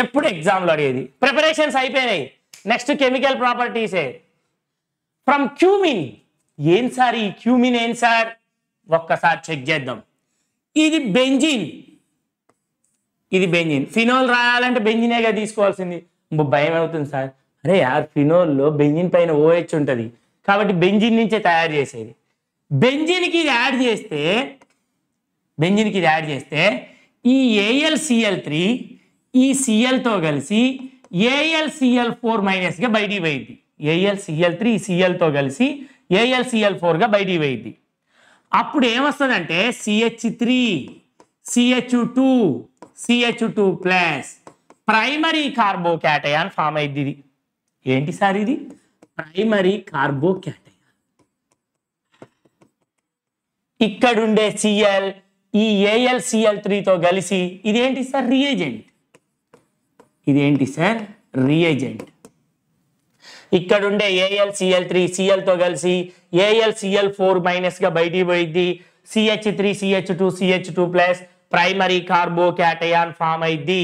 ఎప్పుడు ఎగ్జామ్లో అడిగేది ప్రిపరేషన్స్ అయిపోయినాయి నెక్స్ట్ కెమికల్ ప్రాపర్టీసే ఫ్రమ్ క్యూమిన్ ఏం సార్ ఈ క్యూమిన్ ఏం సార్ ఒక్కసారి చెక్ చేద్దాం ఇది బెంజిన్ ఇది బెంజిన్ ఫినోల్ రాయాలంటే బెంజినేగా తీసుకోవాల్సింది భయం అవుతుంది సార్ అరే యార్ ఫినోల్లో బెంజిన్ పైన ఓహెచ్ ఉంటుంది కాబట్టి బెంజిన్ నుంచే తయారు చేసేది బెంజిన్కి ఇది యాడ్ చేస్తే బెంజిన్కి ఇది యాడ్ చేస్తే ఈ ఏఎల్సిఎల్ త్రీ ఈ సిఎల్తో కలిసి ఏఎల్సిఎల్ ఫోర్ మైనస్గా బయటికి పోయింది ఏఎల్సిఎల్ త్రీ ఈ సిఎల్తో కలిసి ఏఎల్సిఎల్ ఫోర్గా బయటికి పోయింది అప్పుడు ఏమొస్తుందంటే CH three CH two CH two plus primary cation form అయింది ఇది ఏంటి సార్ ఇది ప్రైమరీ కార్బోక్యాటయాన్ ఇక్కడుండే సిఎల్ ఈ ఏఎల్ సిఎల్ త్రీతో కలిసి ఇదేంటి సార్ రియేజెంట్ ఇదేంటి సార్ రియేజెంట్ ఇక్కడుండే సిఎల్ త్రీ సిఎల్తో కలిసి ఏఎల్ సిఎల్ ఫోర్ మైనస్గా బయటికి పోయిద్ది CH three CH two CH two plus primary carbocation form అయింది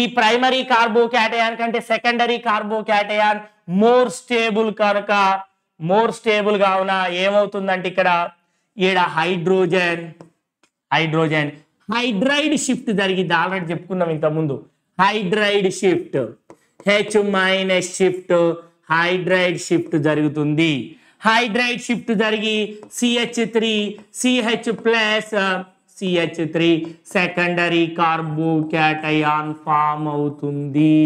ఈ ప్రైమరీ కార్బోక్యాటయాన్ కంటే సెకండరీ కార్బోక్యాటయాన్ మోర్ స్టేబుల్ కనుక మోర్ స్టేబుల్ కావున ఏమవుతుందంటే ఇక్కడ ఈడ హైడ్రోజన్ హైడ్రోజన్ హైడ్రైడ్ షిఫ్ట్ జరిగింది ఆల్రెడీ చెప్పుకున్నాం ముందు hydride shift H minus shift hydride shift జరుగుతుంది హైడ్రైడ్ షిఫ్ట్ జరిగి CH three CH plus CH three secondary carbocation form అవుతుంది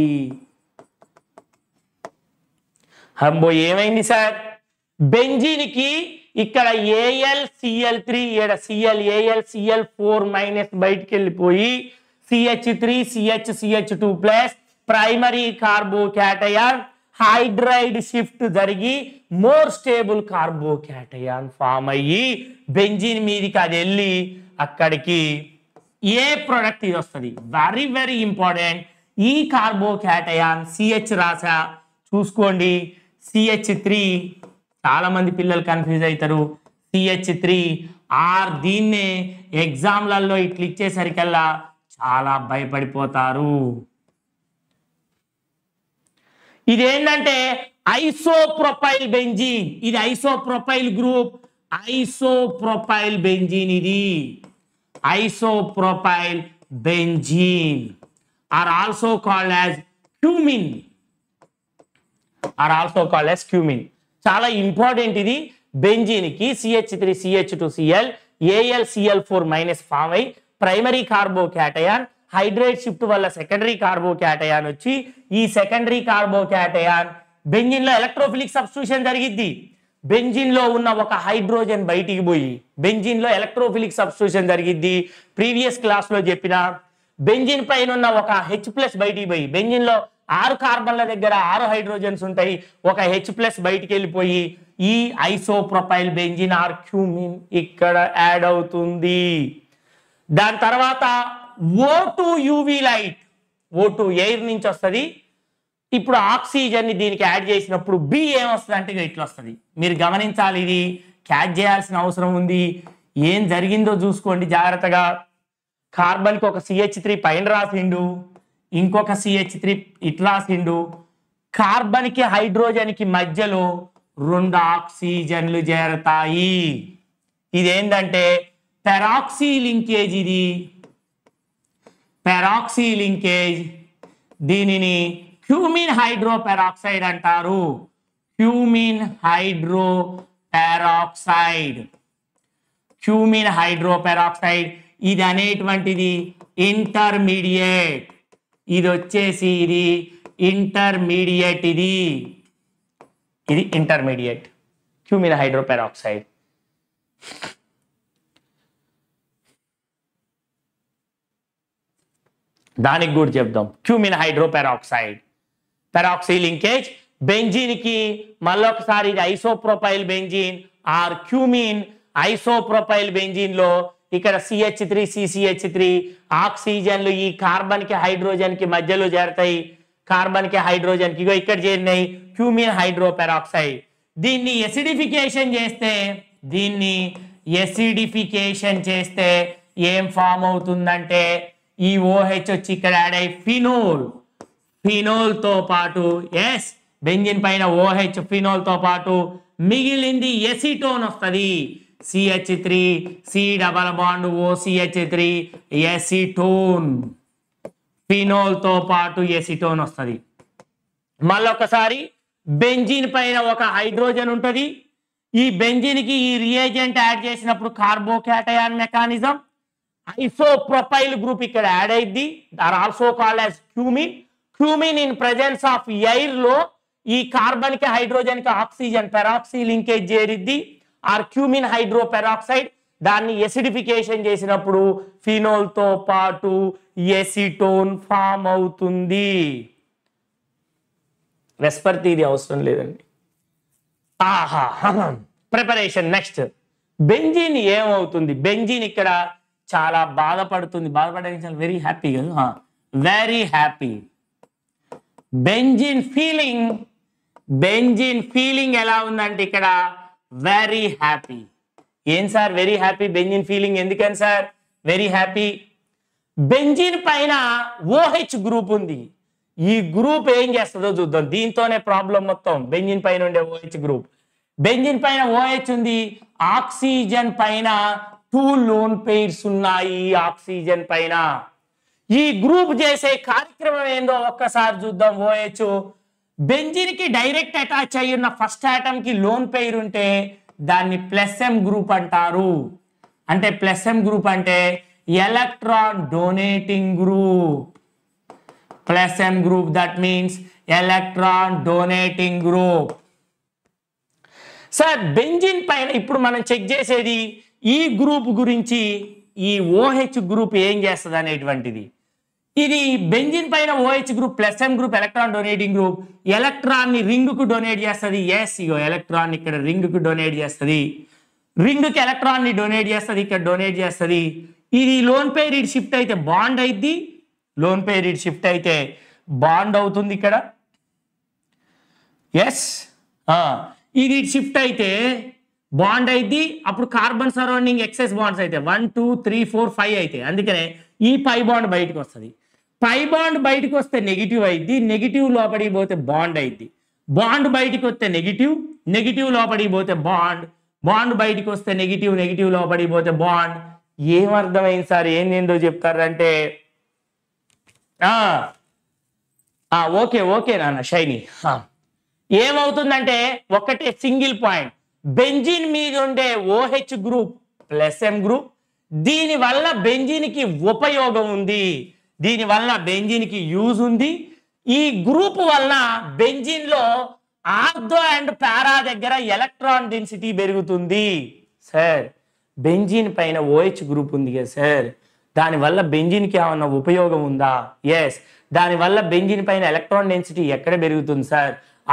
హంబో ఏమైంది సార్ బెంజీన్కి ఇక్కడ ఏఎల్ సిఎల్ త్రీ ఇక్కడ Cl Al CL four minus బయటకు వెళ్ళిపోయి CH three CH CH two plus primary carbocation hydride shift జరిగి more stable carbocation form అయ్యి బెంజిన్ మీదకి అది వెళ్ళి అక్కడికి ఏ ప్రొడక్ట్ ఇది వస్తుంది వెరీ వెరీ ఇంపార్టెంట్ ఈ కార్బో క్యాటయాన్ సిహెచ్ రాసా చూసుకోండి సిహెచ్ త్రీ చాలా మంది పిల్లలు కన్ఫ్యూజ్ అవుతారు సిహెచ్ త్రీ ఆర్ దీన్నే ఎగ్జామ్లలో ఇట్లా ఇచ్చేసరికల్లా చాలా భయపడిపోతారు ఇదేంటంటే ప్రొఫైల్ బెంజీన్ ఇది ప్రొఫైల్ గ్రూప్ ప్రొఫైల్ బెంజీన్ ఇది propyl benzene or also called as cumene or also called as cumene చాలా ఇంపార్టెంట్ ఇది కి CH three CH two Cl Al CL four minus form అయి primary carbocation hydride shift వల్ల secondary carbocation వచ్చి ఈ secondary carbocation బెంజిన్లో electrophilic substitution benzene బెంజిన్లో ఉన్న ఒక హైడ్రోజన్ బయటికి పోయి బెంజిన్లో ఎలక్ట్రోఫిలిక్ సబ్స్టిట్యూషన్ జరిగింది ప్రీవియస్ క్లాస్లో చెప్పిన బెంజిన్ పైన ఉన్న ఒక హెచ్ ప్లస్ బయటికి పోయి బెంజిన్లో ఆరు కార్బన్ల దగ్గర ఆరు హైడ్రోజన్స్ ఉంటాయి ఒక హెచ్ ప్లస్ బయటికి వెళ్ళిపోయి ఈ ఐసోప్రొపైల్ బెంజిన్ ఆర్ క్యూమిన్ ఇక్కడ యాడ్ అవుతుంది దాని తర్వాత O two UV light O two air నుంచి వస్తుంది ఇప్పుడు ఆక్సిజన్ని దీనికి యాడ్ చేసినప్పుడు బి ఏమొస్తుంది అంటే ఇట్లా వస్తుంది మీరు గమనించాలి ఇది క్యాచ్ చేయాల్సిన అవసరం ఉంది ఏం జరిగిందో చూసుకోండి జాగ్రత్తగా కార్బన్కి ఒక సిహెచ్ త్రీ పైన రాసిండు ఇంకొక సిహెచ్ త్రీ ఇట్లాసిండు కార్బన్కి హైడ్రోజన్కి మధ్యలో రెండు ఆక్సిజన్లు చేరతాయి ఇదేంటంటే పెరాక్సీ లింకేజ్ ఇది పెరాక్సీ లింకేజ్ దీనిని హ్యూమిన్ హైడ్రో పెరాక్సైడ్ అంటారు cumene hydroperoxide cumene hydroperoxide ఇది అనేటువంటిది ఇంటర్మీడియట్ इधे इंटर्मीडी इंटर्मीडिय क्यूमीन हईड्रोपेराक्सइड दाखूद cumene hydroperoxide peroxy linkage benzene की मलोकसारी isopropyl benzene or cumene isopropyl benzene ఇక్కడ సిహెచ్ త్రీ సిసిహెచ్ త్రీ ఆక్సిజన్లు ఈ కార్బన్కి హైడ్రోజన్కి మధ్యలో చేరతాయి కార్బన్కి హైడ్రోజన్కి ఇగో ఇక్కడ చేరినాయి క్యూమిన్ హైడ్రోపెరాక్సైడ్ దీన్ని ఎసిడిఫికేషన్ చేస్తే దీన్ని ఎసిడిఫికేషన్ చేస్తే ఏం ఫామ్ అవుతుందంటే ఈ ఓహెచ్ వచ్చి ఇక్కడ యాడ్ అయ్యి ఫినోల్ ఫినోల్తో పాటు ఎస్ బెంజిన్ పైన ఓహెచ్ ఫినోల్తో పాటు మిగిలింది ఎసిటోన్ వస్తుంది CH three C double bond OCH three acetone ఫినోల్తో పాటు ఎసిటోన్ వస్తుంది ఒకసారి బెంజిన్ పైన ఒక హైడ్రోజన్ ఉంటుంది ఈ బెంజిన్కి ఈ రియేజెంట్ యాడ్ చేసినప్పుడు కార్బోకేటయాన్ మెకానిజం ప్రొఫైల్ గ్రూప్ ఇక్కడ యాడ్ అయింది or also called as cumene cumene in presence of ఎయిర్లో ఈ కార్బన్కి హైడ్రోజన్కి ఆక్సిజన్ పెరాక్సీ లింకేజ్ చేరిద్ది ఆర్ క్యూమిన్ హైడ్రోపెరాక్సైడ్ దాన్ని ఎసిడిఫికేషన్ చేసినప్పుడు ఫినోల్తో పాటు ఎసిటోన్ ఫామ్ అవుతుంది వెస్పర్ ఇది అవసరం లేదండి ఆహా ప్రిపరేషన్ నెక్స్ట్ బెంజీన్ ఏమవుతుంది బెంజీన్ ఇక్కడ చాలా బాధపడుతుంది బాధపడడానికి చాలా very happy very happy benzene feeling benzene feeling ఎలా ఉందంటే ఇక్కడ వెరీ హ్యాపీ ఏం sir very happy benzene feeling ఎందుకని సార్ వెరీ హ్యాపీ బెంజిన్ పైన ఓహెచ్ గ్రూప్ ఉంది ఈ గ్రూప్ ఏం చేస్తుందో చూద్దాం దీంతోనే ప్రాబ్లం మొత్తం బెంజిన్ పైన ఉండే ఓహెచ్ గ్రూప్ బెంజిన్ పైన ఓహెచ్ ఉంది ఆక్సిజన్ పైన టూ లోన్ పెయిర్స్ ఉన్నాయి ఆక్సిజన్ పైన ఈ గ్రూప్ చేసే కార్యక్రమం ఏందో ఒక్కసారి చూద్దాం ఓహెచ్ బెంజిన్కి డైరెక్ట్ అటాచ్ అయి ఉన్న ఫస్ట్ ఆటంకి లోన్ పేరు ఉంటే దాన్ని ప్లస్ ఎం గ్రూప్ అంటారు అంటే ప్లస్ ఎం గ్రూప్ అంటే electron donating group plus M group that means electron donating group sir benzene పైన ఇప్పుడు మనం చెక్ చేసేది ఈ గ్రూప్ గురించి ఈ ఓహెచ్ గ్రూప్ ఏం చేస్తుంది అనేటువంటిది ఇది బెంజిన్ పైన OH group plus M group electron donating group electron ని రింగ్ కు డొనేట్ చేస్తుంది ఎస్ ఇగో ఎలక్ట్రాన్ ఇక్కడ రింగ్ కు డొనేట్ చేస్తుంది రింగ్ కి ఎలక్ట్రాన్ ని డొనేట్ చేస్తుంది ఇక్కడ డొనేట్ చేస్తుంది ఇది లోన్ పేరీడ్ షిఫ్ట్ అయితే బాండ్ అయింది లోన్ పేరీడ్ షిఫ్ట్ అయితే బాండ్ అవుతుంది ఇక్కడ ఎస్ ఇది షిఫ్ట్ అయితే బాండ్ అయింది అప్పుడు కార్బన్ సరౌండింగ్ ఎక్సెస్ బాండ్స్ అయితే one two three four five అయితే అందుకనే ఈ పై బాండ్ బయటకు వస్తుంది పై బాండ్ బయటకు వస్తే నెగిటివ్ అయింది నెగిటివ్ లోపడి పోతే బాండ్ అయింది బాండ్ బయటకు వస్తే నెగిటివ్ నెగిటివ్ లోపడి పోతే బాండ్ బాండ్ బయటకు వస్తే నెగిటివ్ నెగిటివ్ లోపలికి పోతే బాండ్ ఏమర్థమైంది సార్ ఏం ఏందో చెప్తారంటే ఓకే ఓకే నాన్న షైని ఏమవుతుందంటే ఒకటే సింగిల్ పాయింట్ బెంజిన్ మీద ఉండే OH group plus M group దీనివల్ల కి ఉపయోగం ఉంది దీని వలన బెంజిన్కి యూజ్ ఉంది ఈ గ్రూప్ వలన బెంజిన్లో ఆర్థో అండ్ పారా దగ్గర ఎలక్ట్రాన్ డెన్సిటీ పెరుగుతుంది సార్ బెంజిన్ పైన ఓహెచ్ గ్రూప్ ఉంది కదా సార్ దానివల్ల బెంజిన్కి ఏమన్నా ఉపయోగం ఉందా ఎస్ దానివల్ల బెంజిన్ పైన ఎలక్ట్రాన్ డెన్సిటీ ఎక్కడ పెరుగుతుంది సార్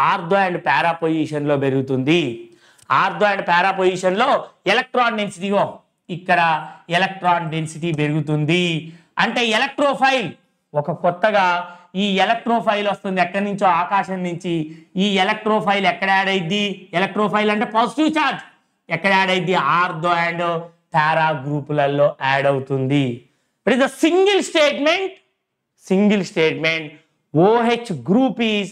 ఆర్థో అండ్ పారా పొజిషన్లో పెరుగుతుంది ఆర్థో అండ్ పారా పొజిషన్లో ఎలక్ట్రాన్ డెన్సిటీ ఇక్కడ ఎలక్ట్రాన్ డెన్సిటీ పెరుగుతుంది అంటే ఎలక్ట్రోఫైల్ ఒక కొత్తగా ఈ ఎలక్ట్రోఫైల్ వస్తుంది ఎక్కడి నుంచో ఆకాశం నుంచి ఈ ఎలక్ట్రోఫైల్ ఎక్కడ యాడ్ అయింది ఎలక్ట్రోఫైల్ అంటే పాజిటివ్ చార్జ్ ఎక్కడ యాడ్ అయింది ఆర్థో అండ్ పారా గ్రూపులలో యాడ్ అవుతుంది it is a single statement single statement OH group is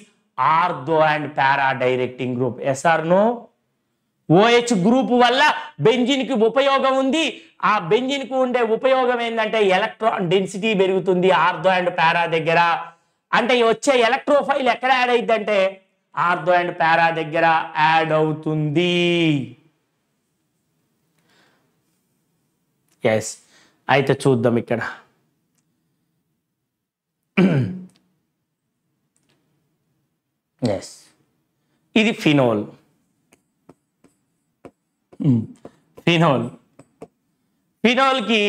ortho and para directing group yes or no OH group వల్ల బెంజిన్కి ఉపయోగం ఉంది ఆ కు ఉండే ఉపయోగం ఏంటంటే ఎలక్ట్రాన్ డెన్సిటీ పెరుగుతుంది ఆర్థో అండ్ పారా దగ్గర అంటే వచ్చే ఎలక్ట్రోఫైల్ ఎక్కడ యాడ్ అంటే ఆర్థో అండ్ పారా దగ్గర యాడ్ అవుతుంది ఎస్ అయితే చూద్దాం ఇక్కడ ఎస్ ఇది ఫినోల్ hmm. ఫినోల్ ఫినాల్కి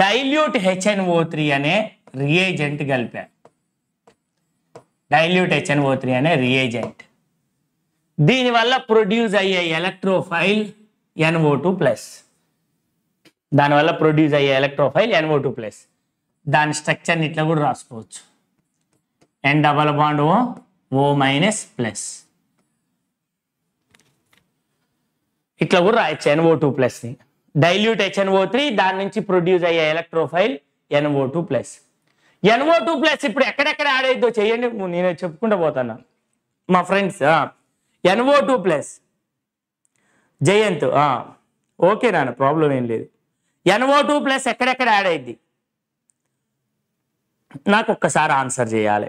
డైల్యూట్ హెచ్ఎన్ఓ త్రీ అనే రియేజెంట్ కలిపా డైల్యూట్ హెచ్ఎన్ఓ త్రీ అనే రియేజెంట్ దీనివల్ల ప్రొడ్యూస్ అయ్యే ఎలక్ట్రోఫైల్ ఎన్ఓ టూ ప్లస్ దానివల్ల ప్రొడ్యూస్ అయ్యే ఎలక్ట్రోఫైల్ ఎన్ఓ టూ ప్లస్ దాని స్ట్రక్చర్ని ఇట్లా కూడా రాసుకోవచ్చు N double bond O O minus plus ఇట్లా కూడా రాయొచ్చు ఎన్ఓ టూ ప్లస్ని డైల్యూట్ హెచ్ఎన్ఓ త్రీ దాని నుంచి ప్రొడ్యూస్ అయ్యే electrophile NO two plus NO two plus ఇప్పుడు ఎక్కడెక్కడ యాడ్ అయిద్దో చేయండి నేను చెప్పుకుంటూ పోతాను మా friends NO two plus Jayant okay నాన్న ప్రాబ్లం ఏం లేదు ఎన్ఓ టూ ప్లస్ ఎక్కడెక్కడ యాడ్ అయింది నాకు ఒక్కసారి ఆన్సర్ చేయాలి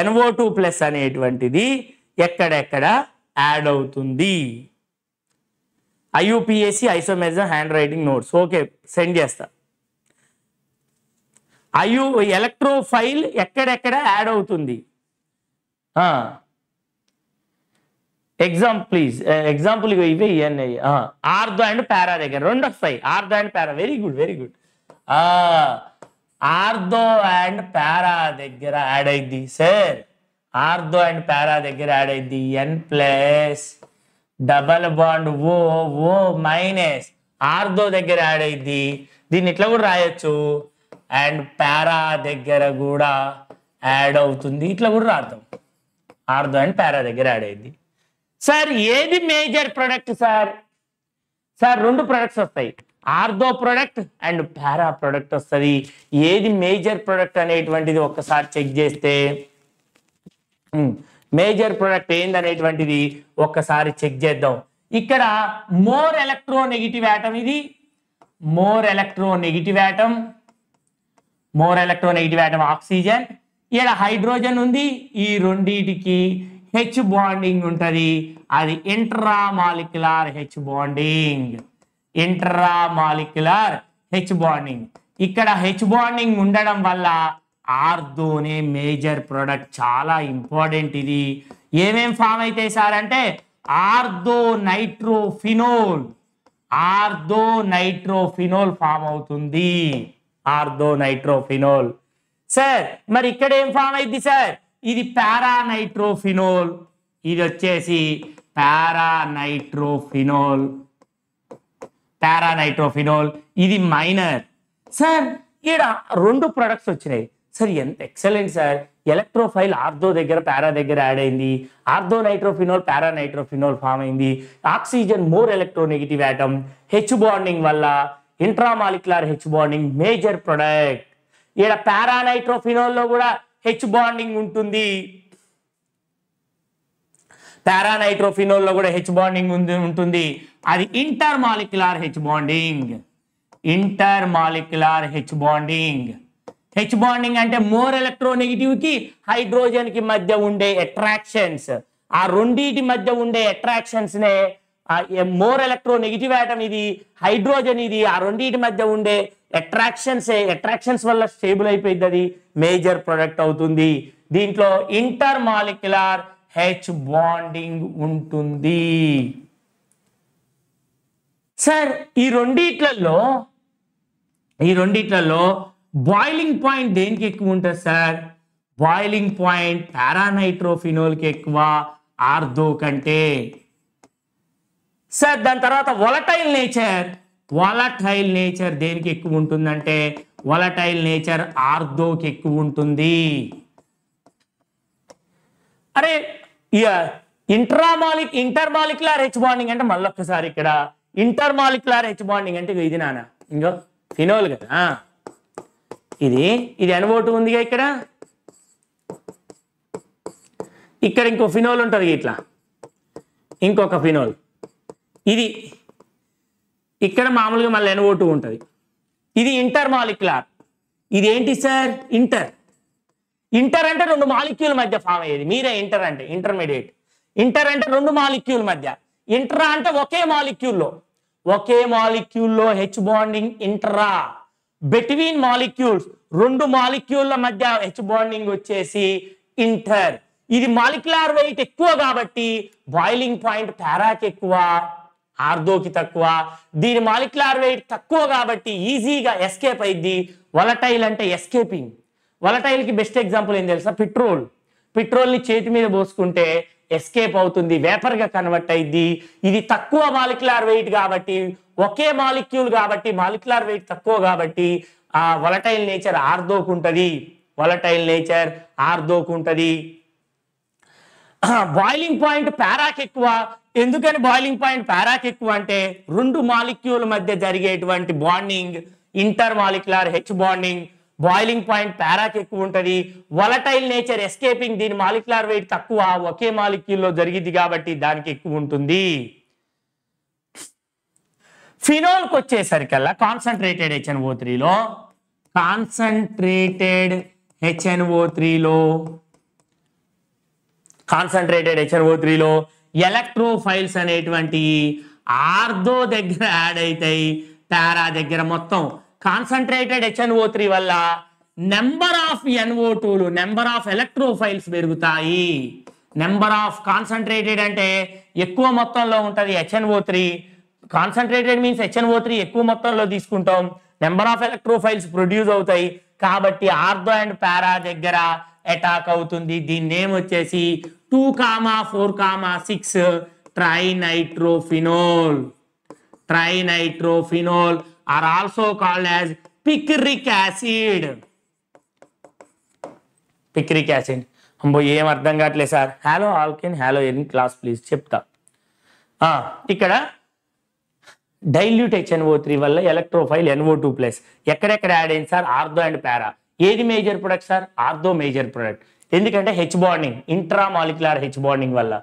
ఎన్ఓ టూ ప్లస్ అనేటువంటిది ఎక్కడెక్కడ యాడ్ అవుతుంది ఐయుపిఎస్సి ఐసోమెజర్ hand writing notes okay send చేస్తా ఐయు ఎలక్ట్రో ఫైల్ ఎక్కడెక్కడ యాడ్ అవుతుంది ఎగ్జాంపుల్ ప్లీజ్ ఎగ్జాంపుల్ ఇవే ఇవన్నీ ఆర్దో అండ్ పారా దగ్గర రెండు వస్తాయి ortho and para very good very good ortho and para దగ్గర యాడ్ అయింది సార్ ఆర్దో అండ్ పారా దగ్గర యాడ్ అయింది N plus double bond O O minus ortho దగ్గర యాడ్ అయింది దీన్ని ఇట్లా కూడా రాయొచ్చు అండ్ పారా దగ్గర కూడా యాడ్ అవుతుంది ఇట్లా కూడా రాద్దాం ఆర్దో అండ్ పారా దగ్గర యాడ్ అయింది సార్ ఏది మేజర్ ప్రొడక్ట్ సార్ సార్ రెండు ప్రొడక్ట్స్ వస్తాయి ortho product and para product వస్తుంది ఏది మేజర్ ప్రొడక్ట్ అనేటువంటిది ఒక్కసారి చెక్ చేస్తే మేజర్ ప్రొడక్ట్ ఏందనేటువంటిది ఒక్కసారి చెక్ చేద్దాం ఇక్కడ మోర్ ఎలక్ట్రో నెగిటివ్ యాటమ్ ఇది more electronegative atom more electronegative atom oxygen ఇక్కడ హైడ్రోజన్ ఉంది ఈ రెండింటికి హెచ్ బాండింగ్ ఉంటుంది అది intramolecular H bonding intramolecular H bonding ఇక్కడ హెచ్ బాండింగ్ ఉండడం వల్ల ఆర్దోనే మేజర్ ప్రోడక్ట్ చాలా ఇంపార్టెంట్ ఇది ఏమేం ఫామ్ అయితే సార్ అంటే ఆర్దో నైట్రోఫినోల్ ఆర్దో నైట్రోఫినోల్ ఫామ్ అవుతుంది ఆర్దో నైట్రోఫినోల్ సార్ మరి ఇక్కడ ఏం ఫామ్ అయింది సార్ ఇది పారానైట్రోఫినోల్ ఇది వచ్చేసి పారానైట్రోఫినోల్ పారానైట్రోఫినోల్ ఇది మైనర్ సార్ ఇక్కడ రెండు ప్రొడక్ట్స్ వచ్చినాయి సార్ ఎంత ఎక్సలెంట్ సార్ ఎలక్ట్రోఫైల్ ఆర్థో దగ్గర పారా దగ్గర యాడ్ అయింది ortho nitrophenol para nitrophenol form అయింది oxygen more electronegative atom H bonding వల్ల intramolecular H bonding major product ఇక్కడ పారా నైట్రోఫినోల్లో కూడా హెచ్ బాండింగ్ ఉంటుంది పారా నైట్రోఫినోల్లో కూడా హెచ్ బాండింగ్ ఉంటుంది అది intermolecular H bonding intermolecular H bonding H bonding అంటే more hydrogen హైడ్రోజన్కి మధ్య ఉండే అట్రాక్షన్స్ ఆ రెండింటి మధ్య ఉండే నే మోర్ ఎలక్ట్రోనెగిటివ్ ఆటం ఇది హైడ్రోజన్ ఇది ఆ రెండింటి మధ్య ఉండే అట్రాక్షన్స్ అట్రాక్షన్స్ వల్ల స్టేబుల్ అయిపోయింది అది మేజర్ ప్రొడక్ట్ అవుతుంది దీంట్లో ఇంటర్ మాలిక్యులార్ హెచ్ బాండింగ్ ఉంటుంది సార్ ఈ రెండిట్లలో ఈ రెండిట్లలో బాయిలింగ్ పాయింట్ దేనికి ఎక్కువ ఉంటుంది సార్ బాయిలింగ్ పాయింట్ పారానైట్రోఫినోల్కి ఎక్కువ ఆర్దో కంటే సార్ దాని తర్వాత వొలటైల్ నేచర్ వొలటైల్ నేచర్ దేనికి ఎక్కువ ఉంటుందంటే వొలటైల్ నేచర్ ఆర్దోకి ఎక్కువ ఉంటుంది అరే ఇంట్రామాలిక్ ఇంటర్మాలిక్యులర్ హెచ్ బాండింగ్ అంటే మళ్ళొక్కసారి ఇక్కడ ఇంటర్మాలిక్యులర్ హెచ్ బాండింగ్ అంటే ఇది నానా ఇంకో ఫినోల్ కదా ఇది ఇది ఎన్ఓ ఉందిగా ఇక్కడ ఇక్కడ ఇంకో ఫినోల్ ఉంటుంది ఇట్లా ఇంకొక ఫినోల్ ఇది ఇక్కడ మామూలుగా మళ్ళీ ఎనవోటు ఉంటుంది ఇది ఇంటర్ మాలిక్యులర్ ఏంటి సార్ ఇంటర్ ఇంటర్ అంటే రెండు మాలిక్యూల్ మధ్య ఫామ్ అయ్యేది మీరే ఇంటర్ అంటే ఇంటర్మీడియట్ ఇంటర్ అంటే రెండు మాలిక్యూల్ మధ్య ఇంట్రా అంటే ఒకే మాలిక్యూల్లో ఒకే మాలిక్యూల్లో H bonding intra between molecules రెండు మాలిక్యూల్ల మధ్య హెచ్ బాండింగ్ వచ్చేసి ఇంటర్ ఇది మాలిక్యులర్ వెయిట్ ఎక్కువ కాబట్టి బాయిలింగ్ పాయింట్ పారాకి ఎక్కువ ఆర్దోకి తక్కువ దీని మాలిక్యులర్ వెయిట్ తక్కువ కాబట్టి ఈజీగా ఎస్కేప్ అయింది వలటైల్ అంటే ఎస్కేపింగ్ వలటైల్కి బెస్ట్ ఎగ్జాంపుల్ ఏం తెలుసా పెట్రోల్ పెట్రోల్ని చేతి మీద పోసుకుంటే ఎస్కేప్ అవుతుంది వేపర్గా కన్వర్ట్ అయింది ఇది తక్కువ మాలిక్యులర్ వెయిట్ కాబట్టి ఒకే మాలిక్యూల్ కాబట్టి మాలిక్యులర్ వెయిట్ తక్కువ కాబట్టి ఆ వలటైల్ నేచర్ ఆర్దోకుంటుంది వలటైల్ నేచర్ ఆర్దోకుంటుంది బాయిలింగ్ పాయింట్ పారాక్ ఎక్కువ ఎందుకని బాయిలింగ్ పాయింట్ పారాక్ ఎక్కువ అంటే రెండు మాలిక్యూల్ మధ్య జరిగేటువంటి bonding intermolecular H bonding boiling point పారాక్ ఎక్కువ ఉంటుంది వలటైల్ నేచర్ ఎస్కేపింగ్ దీని మాలిక్యులర్ వెయిట్ తక్కువ ఒకే మాలిక్యూల్లో జరిగింది కాబట్టి దానికి ఎక్కువ ఉంటుంది ఫినోల్కి వచ్చేసరికల్లా కాన్సన్ట్రేటెడ్ హెచ్ఎన్ఓ త్రీలో కాన్సన్ట్రేటెడ్ హెచ్ఎన్ఓ త్రీలో కాన్సన్ట్రేటెడ్ హెచ్ఎన్ఓ త్రీలో ఎలక్ట్రోఫైల్స్ అనేటువంటి ఆర్దో దగ్గర యాడ్ అవుతాయి పారా దగ్గర మొత్తం కాన్సన్ట్రేటెడ్ హెచ్ఎన్ఓ త్రీ వల్ల నెంబర్ ఆఫ్ ఎన్ఓ టూలు నెంబర్ ఆఫ్ ఎలక్ట్రోఫైల్స్ పెరుగుతాయి నెంబర్ ఆఫ్ కాన్సన్ట్రేటెడ్ అంటే ఎక్కువ మొత్తంలో ఉంటుంది HNO three concentrated means O three ఎక్కువ మొత్తంలో తీసుకుంటాం నెంబర్ ఆఫ్ ఎలక్ట్రోఫైల్స్ ప్రొడ్యూస్ అవుతాయి కాబట్టి ఆర్థో అండ్ పారా దగ్గర అటాక్ అవుతుంది దీని నేమ్ వచ్చేసి two comma four comma six trinitrophenol trinitrophenol or also called as picric acid picric acid అంబో ఏం అర్థం కావట్లేదు సార్ హలో ఆల్కిన్ హలో ఎన్ క్లాస్ ప్లీజ్ చెప్తా ఇక్కడ డైల్యూట్ హెచ్ఎన్ఓ త్రీ వల్ల ఎలక్ట్రోఫైల్ ఎన్ఓ టూ ప్లస్ ఎక్కడెక్కడ యాడ్ అయింది సార్ ఆర్థో అండ్ పారా ఏది major product sir ortho major product ఎందుకంటే H bonding intramolecular H bonding వల్ల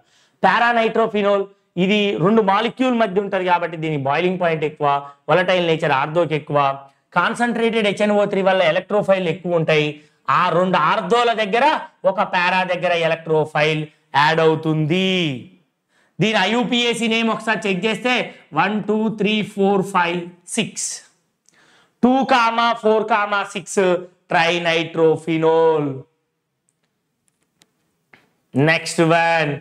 పారానైట్రోఫినోల్ ఇది రెండు మాలిక్యూల్ మధ్య ఉంటుంది కాబట్టి దీని బాయిలింగ్ పాయింట్ ఎక్కువ వలటైల్ నేచర్ ఆర్థోకి ఎక్కువ కాన్సన్ట్రేటెడ్ హెచ్ఎన్ఓ త్రీ వల్ల ఎలక్ట్రోఫైల్ ఎక్కువ ఉంటాయి ఆ రెండు ఆర్థోల దగ్గర ఒక పారా దగ్గర ఎలక్ట్రోఫైల్ యాడ్ అవుతుంది దీని ఐయుపిఎస్సి నేమ్ ఒకసారి చెక్ చేస్తే one two three four five six two comma four comma six trinitrophenol next one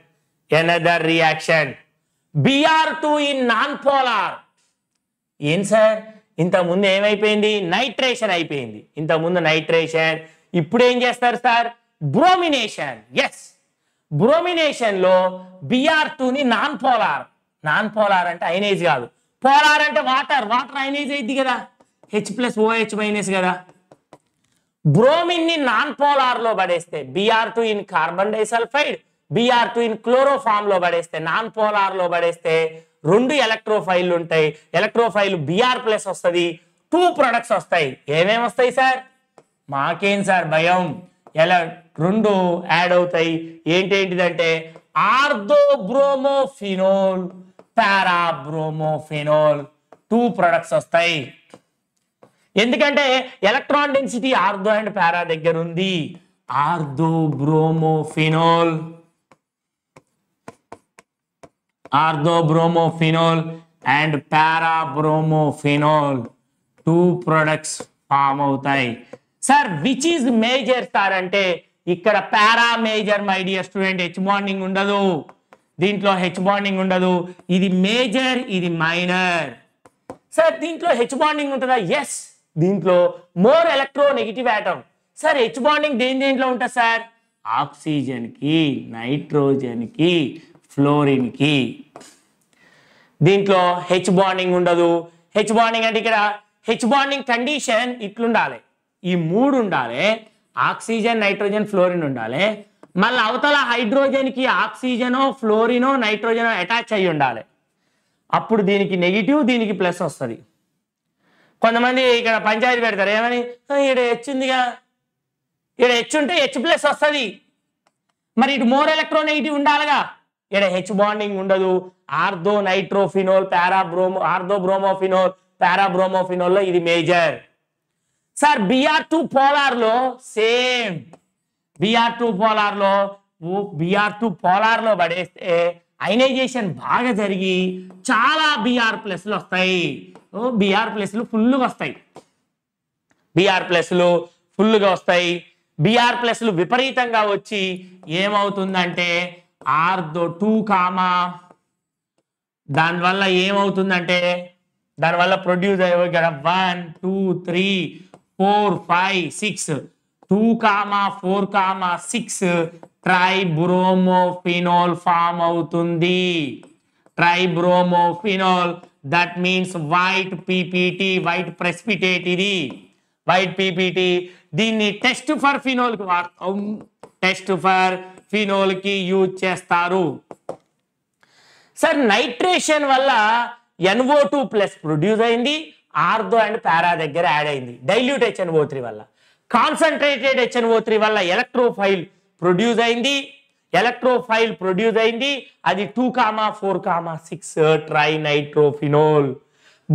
another reaction BR two in non polar ఏం సార్ ఇంతకుముందు ఏమైపోయింది నైట్రేషన్ అయిపోయింది ఇంతకుముందు నైట్రేషన్ ఇప్పుడు ఏం చేస్తారు సార్ బ్రోమినేషన్ ఎస్ బ్రోమినేషన్లో బిఆర్ టూని నాన్ పోలార్ నాన్ పోలార్ అంటే ఐనేజ్ కాదు పోలార్ అంటే వాటర్ వాటర్ ఐనేజ్ అయింది కదా హెచ్ ప్లస్ ఓహెచ్ మైనస్ కదా బ్రోమిన్ని నాన్ పోలార్లో పడేస్తే BR two in carbon disulphide BR two in chloroform లో పడేస్తే నాన్ పోలార్ లో పడేస్తే రెండు ఎలక్ట్రోఫైల్ ఉంటాయి ఎలక్ట్రోఫైల్ బిఆర్ ప్లస్ వస్తుంది టూ ప్రొడక్ట్స్ వస్తాయి ఏమేమి వస్తాయి సార్ మాకేం సార్ భయం ఎలా రెండు యాడ్ అవుతాయి ఏంటేంటిదంటే ఆర్థోబ్రోమోఫినోల్ పారాబ్రోమోఫినోల్ టూ ప్రొడక్ట్స్ వస్తాయి ఎందుకంటే electron density ortho and para దగ్గర ఉంది ortho bromophenol ortho bromophenol and parabromophenol two products form అవుతాయి sir which is major sir అంటే ఇక్కడ para major my dear student H bonding ఉండదు దీంట్లో హెచ్ బాండింగ్ ఉండదు ఇది మేజర్ ఇది మైనర్ సార్ దీంట్లో హెచ్ బాండింగ్ ఉంటుందా ఎస్ దీంట్లో more electronegative atom sir H bonding దేని దేంట్లో ఉంటుంది సార్ ఆక్సిజన్కి నైట్రోజన్కి కి దీంట్లో హెచ్ బాండింగ్ ఉండదు హెచ్ బాండింగ్ అంటే ఇక్కడ హెచ్ బాండింగ్ కండిషన్ ఇట్లుండాలి ఈ మూడు ఉండాలి ఆక్సిజన్ నైట్రోజన్ ఫ్లోరిన్ ఉండాలి మళ్ళీ అవతల హైడ్రోజన్కి ఆక్సిజనో ఫ్లోరినో నైట్రోజనో అటాచ్ అయ్యి ఉండాలి అప్పుడు దీనికి నెగిటివ్ దీనికి ప్లస్ వస్తుంది కొంతమంది ఇక్కడ పంచాయతీ పెడతారు ఏమని ఇక్కడ హెచ్ ఉందిగా ఇక్కడ హెచ్ ఉంటే హెచ్ ప్లస్ వస్తుంది మరి ఇటు మోర్ నెగిటివ్ ఉండాలిగా ఇక్కడ హెచ్ బాండింగ్ ఉండదు ortho nitrophenol parabromo ortho bromophenol పారాబ్రోమోఫినోల్లో ఇది మేజర్ సార్ బిఆర్ టూ పోలార్లో సేమ్ బిఆర్ టూ పోలార్లో బిఆర్ టూ పోలార్లో పడేస్తే అయినైజేషన్ బాగా జరిగి చాలా బీఆర్ ప్లస్లు వస్తాయి బీఆర్ ప్లస్లు ఫుల్గా వస్తాయి బీఆర్ ప్లస్లు ఫుల్గా వస్తాయి బీఆర్ ప్లస్లు విపరీతంగా వచ్చి ఏమవుతుందంటే ఆర్ దో టూ కామా దానివల్ల ఏమవుతుందంటే దానివల్ల ప్రొడ్యూస్ అయ్యే one two three four five six two comma four comma six tribromophenol form అవుతుంది tribromophenol that means white PPT white precipitate ఇది వైట్ పీపీటీ దీన్ని టెస్ట్ ఫర్ ఫినోల్కి టెస్ట్ ఫర్ ఫినోల్కి use చేస్తారు సార్ నైట్రేషన్ వల్ల ఎన్ఓ టూ ప్లస్ ప్రొడ్యూస్ అయింది ortho and para దగ్గర add అయింది డైల్యూట్ ఓ త్రీ వల్ల కాన్సన్ట్రేటెడ్ ఓ త్రీ వల్ల ఎలక్ట్రోఫైల్ ప్రొడ్యూస్ అయింది ఎలక్ట్రోఫైల్ ప్రొడ్యూస్ అయింది అది two comma four comma six tri nitrophenol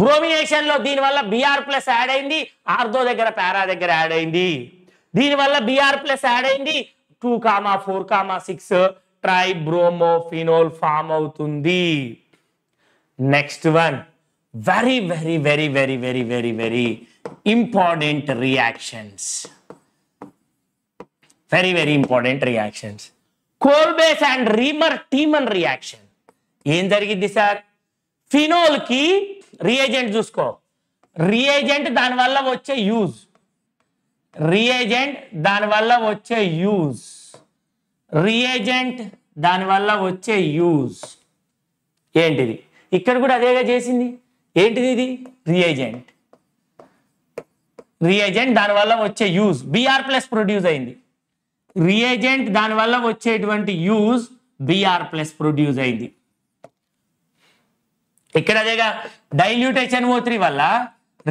bromination లో దీనివల్ల బీఆర్ ప్లస్ యాడ్ అయింది ఆర్దో దగ్గర పారా దగ్గర యాడ్ అయింది దీనివల్ల బీఆర్ ప్లస్ యాడ్ అయింది two comma four comma six tri bromophenol form అవుతుంది next one very very very very very very very important reactions very very important reactions Kolbe's and Reimer Tiemann reaction ఏం జరిగింది sir ఫినోల్కి reagent చూసుకో reagent దానివల్ల వచ్చే use reagent దానివల్ల వచ్చే use reagent దానివల్ల వచ్చే యూజ్ ఏంటిది ఇక్కడ కూడా అదేగా చేసింది ఏంటిది ఇది రియేజెంట్ రియేజెంట్ దానివల్ల వచ్చే యూజ్ బీఆర్ ప్లస్ ప్రొడ్యూస్ అయింది రియేజెంట్ దానివల్ల వచ్చేటువంటి యూజ్ బీఆర్ ప్లస్ ప్రొడ్యూస్ అయింది ఇక్కడ అదేగా డైల్యూటేషన్ ఓ త్రీ వల్ల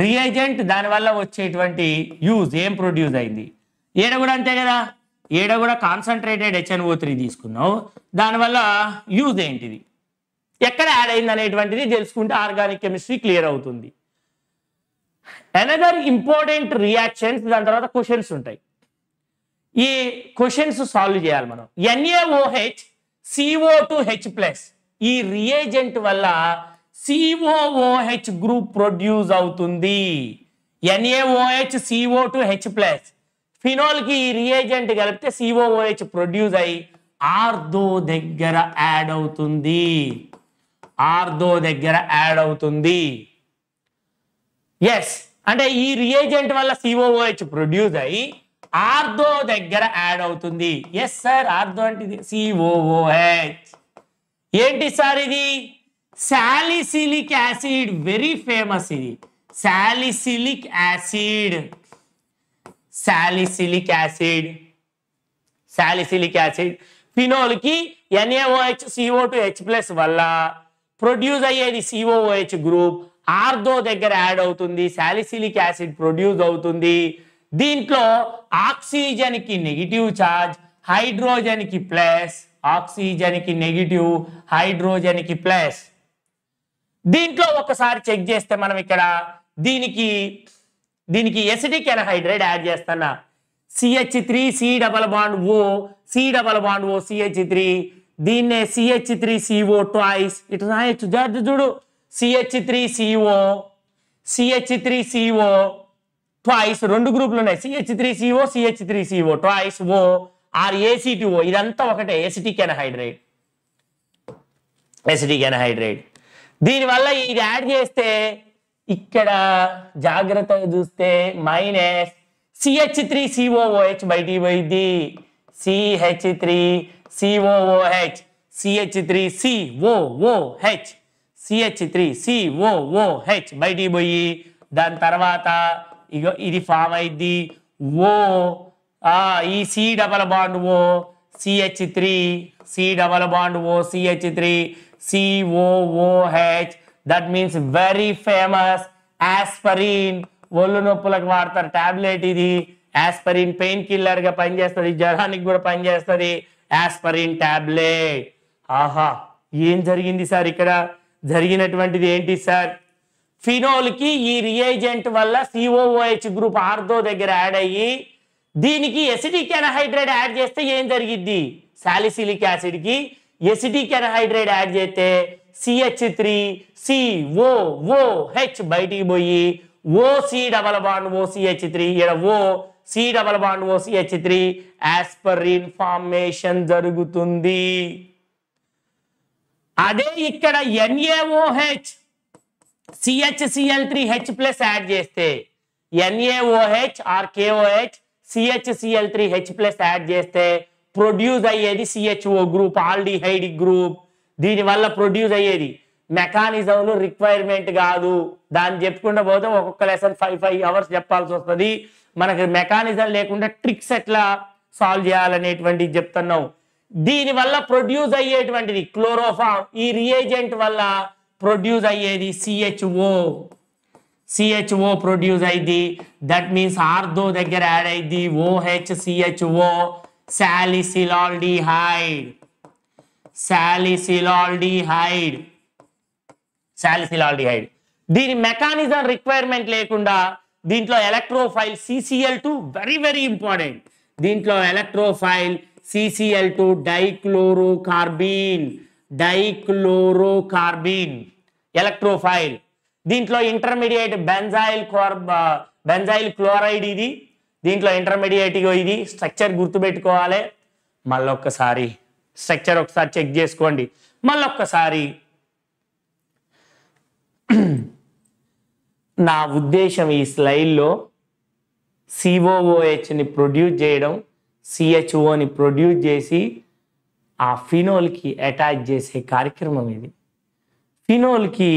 రియేజెంట్ దానివల్ల వచ్చేటువంటి యూజ్ ఏం ప్రొడ్యూస్ అయింది ఏడ కూడా అంతే కదా ఏడ కూడా కాన్సన్ట్రేటెడ్ హెచ్ఎన్ఓ త్రీ తీసుకున్నావు దానివల్ల యూజ్ ఏంటిది ఎక్కడ యాడ్ అయింది అనేటువంటిది తెలుసుకుంటే ఆర్గానిక్ కెమిస్ట్రీ క్లియర్ అవుతుంది అనదర్ ఇంపార్టెంట్ రియాక్షన్స్ దాని తర్వాత క్వశ్చన్స్ ఉంటాయి ఈ క్వశ్చన్స్ సాల్వ్ చేయాలి మనం NAOH CO two H plus ఈ రియేజెంట్ వల్ల సిఓఓహెచ్ గ్రూప్ ప్రొడ్యూస్ అవుతుంది NAOH CO two H plus ఫినోల్కి ఈ రియేజెంట్ కలిపితే సిఓఓహెచ్ ప్రొడ్యూస్ అయ్యి ఆర్దో దగ్గర యాడ్ అవుతుంది ఆర్దో దగ్గర యాడ్ అవుతుంది ఎస్ అంటే ఈ రియేజెంట్ వల్ల సిఓఓహెచ్ ప్రొడ్యూస్ అయ్యి ఆర్దో దగ్గర యాడ్ అవుతుంది ఎస్ సార్ ఆర్దో అంటే ఇది సిఓఓహెచ్ ఏంటి సార్ ఇది శాలిసిలిక్ యాసిడ్ వెరీ ఫేమస్ ఇది salicylic acid salicylic acid salicylic acid ఫినోల్కి NAOH CO two H plus వల్ల ప్రొడ్యూస్ అయ్యేది సిఓఓహెచ్ గ్రూప్ ఆర్దో దగ్గర యాడ్ అవుతుంది శాలిసిలిక్ యాసిడ్ ప్రొడ్యూస్ అవుతుంది దీంట్లో ఆక్సిజన్కి నెగిటివ్ ఛార్జ్ హైడ్రోజన్కి ప్లస్ ఆక్సిజన్కి నెగిటివ్ హైడ్రోజన్కి ప్లస్ దీంట్లో ఒకసారి చెక్ చేస్తే మనం ఇక్కడ దీనికి దీనికి ఎసిడిక్ ఎనహైడ్రేట్ యాడ్ చేస్తున్నా CH three C double bond O C double bond O CH three దీన్నే సిహెచ్ త్రీ సిఓ ట్వాయిస్ ఇటు రాయొచ్చు జాగ్రత్త చూడు CH three CO CH three CO twice రెండు గ్రూపులు ఉన్నాయి CH three CO CH three CO twice O or ఏసీటీఓ ఇదంతా ఒకటే ఎసిటిక్ ఎనహైడ్రేట్ ఎసిటిక్ ఎనహైడ్రేట్ దీనివల్ల ఇది యాడ్ చేస్తే ఇక్కడ జాగ్రత్తగా చూస్తే మైనస్ సిహెచ్ త్రీ సిఓఓహెచ్ బయటికి పోయింది CH three COOH CH three COOH CH three COOH బయటికి పోయి దాని తర్వాత ఇగ ఇది ఫామ్ అయింది ఓ ఈ C double bond O CH three C double bond O CH three COOH that means very famous aspirin ఒళ్ళు నొప్పులకు వాడతారు ట్యాబ్లెట్ ఇది యాస్పరిన్ పెయిన్ కిల్లర్గా పనిచేస్తుంది జ్వరానికి కూడా పనిచేస్తుంది యాస్పరిన్ ట్యాబ్లెట్ ఆహా ఏం జరిగింది సార్ ఇక్కడ జరిగినటువంటిది ఏంటి సార్ ఫినోల్కి ఈ రియేజెంట్ వల్ల సిఓఓహెచ్ గ్రూప్ ఆర్థో దగ్గర యాడ్ అయ్యి దీనికి ఎసిటిక్ ఎనహైడ్రేట్ యాడ్ చేస్తే ఏం జరిగిద్ది సాలిసిలిక్ యాసిడ్కి ఎసిటిక్ ఎనహైడ్రేట్ యాడ్ చేస్తే సిహెచ్ త్రీ సిఓఓహెచ్ బయటికి పోయి OC double bond OCH three ఇక్కడ O C double bond O CH three aspirin formation జరుగుతుంది అదే ఇక్కడ NAOH CHCL three H plus add చేస్తే NAOH or KOH CHCL three H plus add చేస్తే produce అయ్యేది CHO group aldehydic group దీనివల్ల produce అయ్యేది మెకానిజంలు రిక్వైర్మెంట్ కాదు దాన్ని చెప్పుకుంటే పోతే ఒక్కొక్క లెసన్ ఫైవ్ ఫైవ్ అవర్స్ చెప్పాల్సి వస్తుంది మనకి మెకానిజం లేకుండా ట్రిక్స్ ఎట్లా సాల్వ్ చేయాలనేటువంటిది చెప్తున్నాం దీనివల్ల ప్రొడ్యూస్ అయ్యేటువంటిది క్లోరోఫామ్ ఈ రియేజెంట్ వల్ల ప్రొడ్యూస్ అయ్యేది సిహెచ్ఓ సిహెచ్ఓ ప్రొడ్యూస్ అయింది దట్ మీన్స్ ఆర్దో దగ్గర యాడ్ అయింది ఓహెచ్ సిహెచ్ఓ హైడ్ శాలిసిలాల్డి హైడ్ దీని మెకానిజం రిక్వైర్మెంట్ లేకుండా దీంట్లో electrophile CCL two very very important దీంట్లో electrophile CCL two dichlorocarbene dichlorocarbene electrophile దీంట్లో ఇంటర్మీడియట్ బెంజాయిల్ కార్బ బెంజాయిల్ క్లోరైడ్ ఇది దీంట్లో ఇంటర్మీడియట్ ఇది స్ట్రక్చర్ గుర్తుపెట్టుకోవాలి మళ్ళొక్కసారి స్ట్రక్చర్ ఒకసారి చెక్ చేసుకోండి మళ్ళొక్కసారి నా ఉద్దేశం ఈ స్లైడ్లో సిఓఓహెచ్ని ప్రొడ్యూస్ చేయడం సిహెచ్ఓని ప్రొడ్యూస్ చేసి ఆ ఫినోల్కి అటాచ్ చేసే కార్యక్రమం ఇది ఫినోల్కి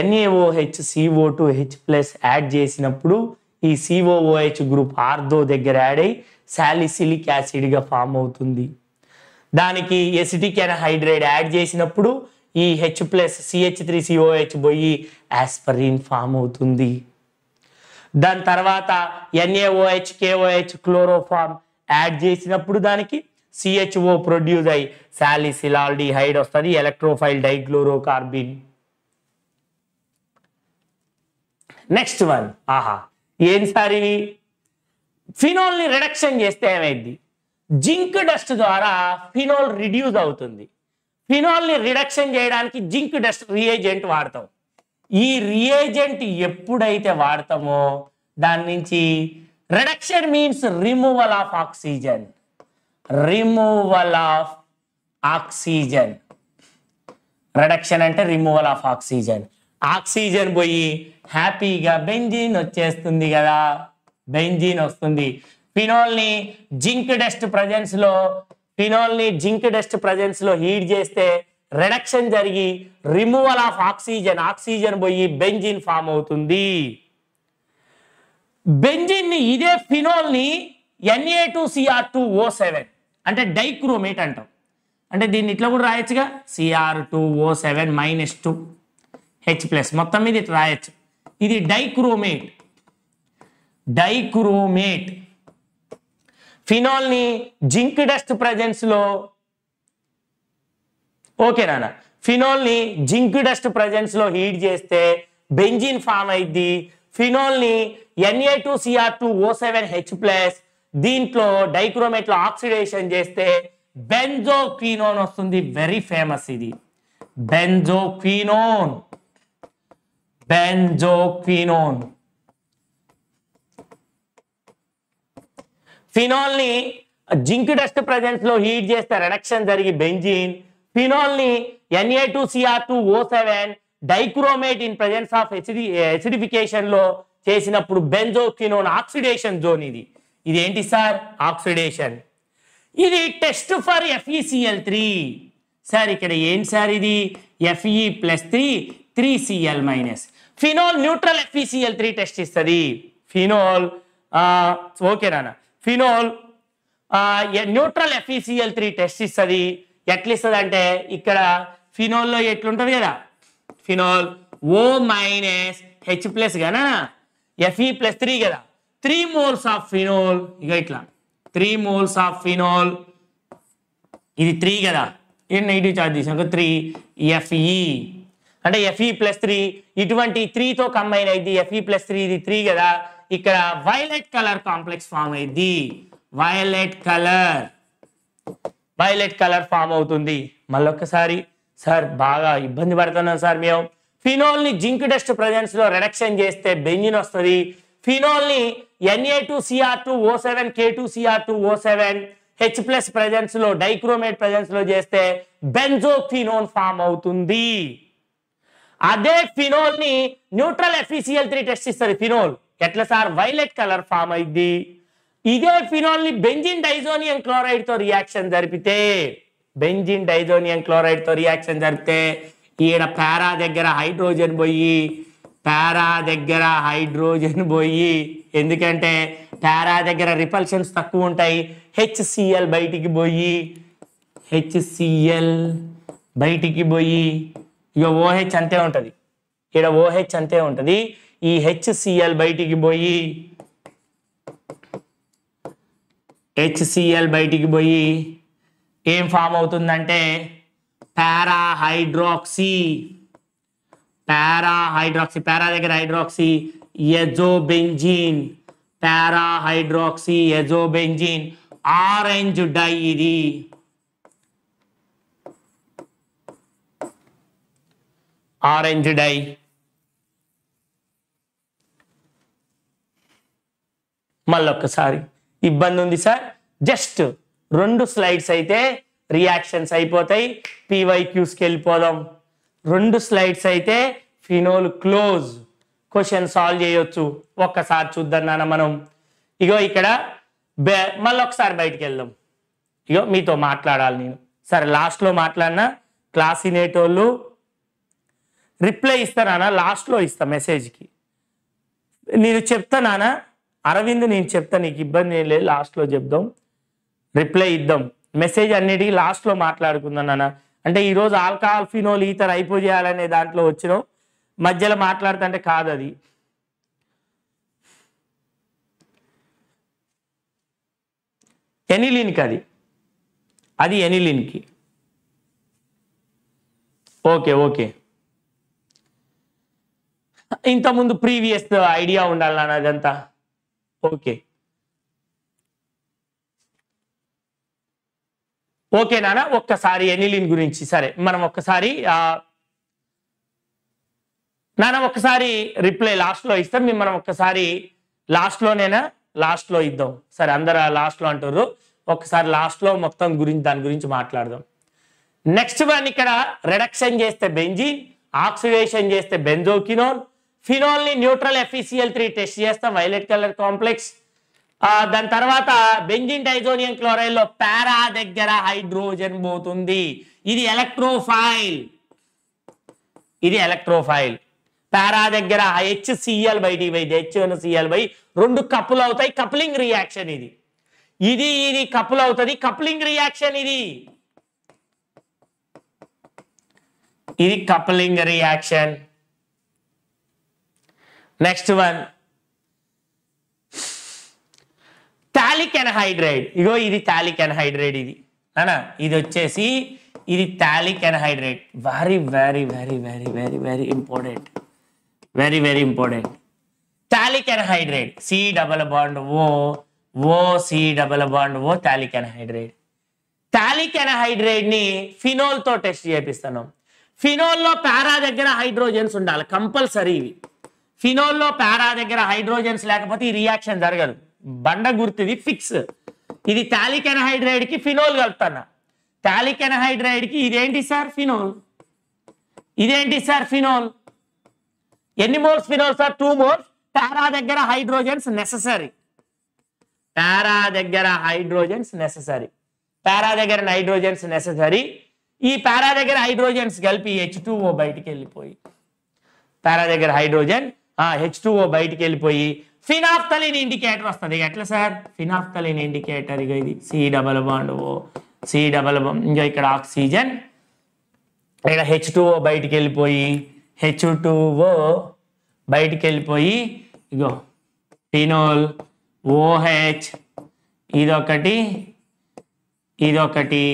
NAOH CO two H plus add చేసినప్పుడు ఈ సిఓఓహెచ్ గ్రూప్ ఆర్దో దగ్గర యాడ్ అయి శాలిసిలిక్ యాసిడ్గా ఫామ్ అవుతుంది దానికి ఎసిటిక్ హైడ్రేట్ యాడ్ చేసినప్పుడు ఈ H plus CH three COH పోయి యాస్పరిన్ ఫామ్ అవుతుంది దాని తర్వాత ఎన్ఏఓహెచ్ కేఓహెచ్ క్లోరోఫామ్ యాడ్ చేసినప్పుడు దానికి సిహెచ్ఓ ప్రొడ్యూస్ అయ్యి హైడ్ వస్తుంది ఎలక్ట్రోఫైల్ డైక్లోరోకార్బిన్ నెక్స్ట్ వన్ ఆహా ఏం సార్ ఇవి రిడక్షన్ చేస్తే ఏమైంది జింక్ డస్ట్ ద్వారా ఫినోల్ రిడ్యూస్ అవుతుంది ఫినాల్ని రిడక్షన్ చేయడానికి జింక్ డస్ట్ రియేజెంట్ వాడతాం ఈ రియేజెంట్ ఎప్పుడైతే వాడతామో దాని నుంచి reduction means removal of oxygen removal of oxygen reduction అంటే రిమూవల్ ఆఫ్ ఆక్సిజన్ ఆక్సిజన్ పోయి హ్యాపీగా బెంజిన్ వచ్చేస్తుంది కదా బెంజిన్ వస్తుంది ఫినాల్ని జింక్ డస్ట్ ప్రజెన్స్లో ఫినాల్ ని జింక్ డస్ట్ ప్రజెన్స్ లో హీట్ చేస్తే రిడక్షన్ జరిగి రిమూవల్ ఆఫ్ ఆక్సిజన్ ఆక్సిజన్ పోయి బెంజిన్ ఫామ్ అవుతుంది బెంజిన్ ని ఇదే ఫినాల్ ని NA two CR two O seven అంటే డైక్రోమేట్ అంటాం అంటే దీన్ని ఇట్లా కూడా రాయొచ్చుగా CR two O seven minus two H plus మొత్తం మీద ఇట్లా రాయొచ్చు ఇది డైక్రోమేట్ డైక్రోమేట్ ని జింక్ డస్ట్ లో ఓకే నాన్న ని జింక్ డస్ట్ లో హీట్ చేస్తే బెంజిన్ ఫామ్ అయింది ని NA two CR two O seven H plus దీంట్లో లో ఆక్సిడేషన్ చేస్తే బెంజోక్వినోన్ వస్తుంది వెరీ ఫేమస్ ఇది బెంజోక్వినోన్ బెంజోక్వినోన్ ని జింక్ డస్ట్ లో హీట్ చేస్తే రిడక్షన్ జరిగి బెంజీన్ ని NA two CR two O seven dichromate in presence of ఎసిడి లో చేసినప్పుడు బెంజోక్సినోన్ ఆక్సిడేషన్ జోన్ ఇది ఇది ఏంటి సార్ ఆక్సిడేషన్ ఇది test for FECL three e sir ఇక్కడ ఏం సార్ ఇది FE e plus three three CL minus phenol neutral FECL three e test ఇస్తుంది ఫినోల్ ఓకే నాన్న phenol neutral FECL three test ఇస్తుంది ఎట్లా ఇస్తుంది అంటే ఇక్కడ ఫినోల్లో ఎట్లుంటుంది కదా phenol O minus H plus కదా ఎఫ్ఈ ప్లస్ త్రీ కదా త్రీ మోల్స్ ఆఫ్ ఫినోల్ ఇక ఇట్లా త్రీ మోల్స్ ఆఫ్ ఫినోల్ ఇది త్రీ కదా ఏం నెగిటివ్ చార్జ్ తీసాక త్రీ ఎఫ్ఈ అంటే ఎఫ్ఈ ప్లస్ త్రీ ఇటువంటి త్రీతో కంబైన్ అయింది ఎఫ్ఈ ప్లస్ త్రీ ఇది త్రీ కదా ఇక్కడ వైలెట్ కలర్ కాంప్లెక్స్ ఫామ్ అయింది violet colour violet colour form అవుతుంది మళ్ళొక్కసారి సార్ బాగా ఇబ్బంది పడుతున్నాం సార్ మేము ఫినోల్ ని జింక్ డస్ట్ ప్రజెన్స్ లో రిడక్షన్ చేస్తే బెంజిన్ వస్తుంది ఫినోల్ ని NA two CR two O seven K two CR two O seven H plus presence లో డైక్రోమేట్ ప్రజెన్స్ లో చేస్తే ఫినోన్ ఫామ్ అవుతుంది అదే ఫినోల్ ని న్యూట్రల్ ఎఫిసిఎల్ త్రీ టెస్ట్ ఇస్తుంది ఫినోల్ ఎట్లా సార్ వైలెట్ కలర్ ఫామ్ అయింది ఇదే ఫినాల్ ని బెంజిన్ డైజోనియం క్లోరైడ్ తో రియాక్షన్ జరిపితే బెంజిన్ డైజోనియం క్లోరైడ్ తో రియాక్షన్ జరిపితే ఈడ పారా దగ్గర హైడ్రోజన్ పోయి పారా దగ్గర హైడ్రోజన్ పోయి ఎందుకంటే పారా దగ్గర రిపల్షన్స్ తక్కువ ఉంటాయి హెచ్సిఎల్ బయటికి పోయి హెచ్సిఎల్ బయటికి పోయి ఇక ఓహెచ్ అంతే ఉంటుంది ఇక్కడ ఓహెచ్ అంతే ఉంటుంది ఈ హెచ్సిఎల్ బయటికి పోయి హెచ్సిఎల్ బయటికి పోయి ఏం ఫామ్ అవుతుందంటే పారాహైడ్రాక్సీ పారాహైడ్రాక్సీ పారా దగ్గర hydroxy azobenzene parahydroxy azobenzene orange dye ఇది ఆరెంజ్ డై మళ్ళొక్కసారి ఇబ్బంది ఉంది సార్ జస్ట్ రెండు స్లైడ్స్ అయితే రియాక్షన్స్ అయిపోతాయి పీవైక్యూస్కి వెళ్ళిపోదాం రెండు స్లైడ్స్ అయితే ఫినోల్ క్లోజ్ క్వశ్చన్ సాల్వ్ చేయొచ్చు ఒక్కసారి చూద్దాం నాన్న మనం ఇగో ఇక్కడ బే మళ్ళొకసారి బయటికి వెళ్దాం ఇగో మీతో మాట్లాడాలి నేను సరే లాస్ట్లో మాట్లాడినా క్లాస్ వినేటోళ్ళు రిప్లై ఇస్తానా లాస్ట్లో ఇస్తా మెసేజ్కి నేను చెప్తానా అరవింద్ నేను చెప్తా నీకు ఇబ్బంది ఏం లేదు లాస్ట్లో చెప్దాం రిప్లై ఇద్దాం మెసేజ్ అన్నిటికీ లాస్ట్లో మాట్లాడుకుందాం నాన్న అంటే ఈరోజు ఆల్కహాల్ ఫినోల్ ఈతర్ అయిపోజేయాలనే దాంట్లో వచ్చినాం మధ్యలో మాట్లాడుతుంటే కాదు అది ఎనిలిన్కి అది అది ఎనిలిన్కి ఓకే ఓకే ఇంతకుముందు ప్రీవియస్ ఐడియా ఉండాలన్న అదంతా ఓకే ఓకే నాన్న ఒక్కసారి ఎనిలిన్ గురించి సరే మనం ఒక్కసారి నాన్న ఒక్కసారి రిప్లై లాస్ట్లో ఇస్తాం మేము మనం ఒక్కసారి లాస్ట్లోనేనా లాస్ట్లో ఇద్దాం సరే అందరు లాస్ట్లో అంటారు ఒక్కసారి లాస్ట్లో మొత్తం గురించి దాని గురించి మాట్లాడదాం నెక్స్ట్ వన్ ఇక్కడ రిడక్షన్ చేస్తే బెంజిన్ ఆక్సిడేషన్ చేస్తే బెంజోకినోన్ ఫినోల్ని న్యూట్రల్ ఎఫ్ఈసిఎల్ త్రీ టెస్ట్ చేస్తాం వైలెట్ కలర్ కాంప్లెక్స్ దాని తర్వాత బెంజిన్ డైజోనియం క్లోరైడ్ లో పారా దగ్గర హైడ్రోజన్ పోతుంది ఇది ఎలక్ట్రోఫైల్ ఇది ఎలక్ట్రోఫైల్ పారా దగ్గర HCL by D by HNCL by రెండు కప్పులు అవుతాయి కప్లింగ్ రియాక్షన్ ఇది ఇది ఇది కప్పులు అవుతుంది కప్లింగ్ రియాక్షన్ ఇది ఇది coupling reaction next one phthalic anhydride ఇగో ఇది థాలిక్ ఎన్హైడ్రైడ్ ఇది అనా ఇది వచ్చేసి ఇది phthalic anhydride very very very very very very important very very important phthalic anhydride C double bond O O C double bond O phthalic anhydride phthalic phenol ఫినోల్తో test చేపిస్తున్నాం ఫినోల్లో పారా దగ్గర hydrogens ఉండాలి కంపల్సరీ ఇవి ఫినోల్లో para దగ్గర hydrogens లేకపోతే ఈ reaction జరగదు బండ గుర్తుది ఫిక్స్ ఇది టాలిక్ ఎన్హైడ్రైడ్కి ఫినోల్ కలుపుతాను టాలిక్ ఎన్హైడ్రైడ్కి ఇదేంటి సార్ ఫినోల్ ఇదేంటి సార్ ఫినోల్ ఎన్ని moles phenol sir two moles para దగ్గర హైడ్రోజన్స్ నెససరీ పారా దగ్గర హైడ్రోజన్స్ నెససరీ పారా దగ్గర హైడ్రోజన్స్ నెససరీ ఈ పారా దగ్గర హైడ్రోజన్స్ కలిపి హెచ్ టూ ఓ బయటికి వెళ్ళిపోయి పారా దగ్గర హైడ్రోజన్ హెచ్ టూఓ బయటికి వెళ్ళిపోయి ఫినాఫ్తలిన్ ఇండికేటర్ వస్తుంది ఎట్లా సార్ ఫినాఫ్తలిన్ ఇండికేటర్ ఇక ఇది C double bond O C double ఇంకా ఇక్కడ ఆక్సిజన్ ఇక్కడ హెచ్ టూఓ బయటికి వెళ్ళిపోయి హెచ్ టూఓ బయటికి వెళ్ళిపోయి ఇగో ఫినోల్ ఓహెచ్ ఇదొకటి ఇదొకటి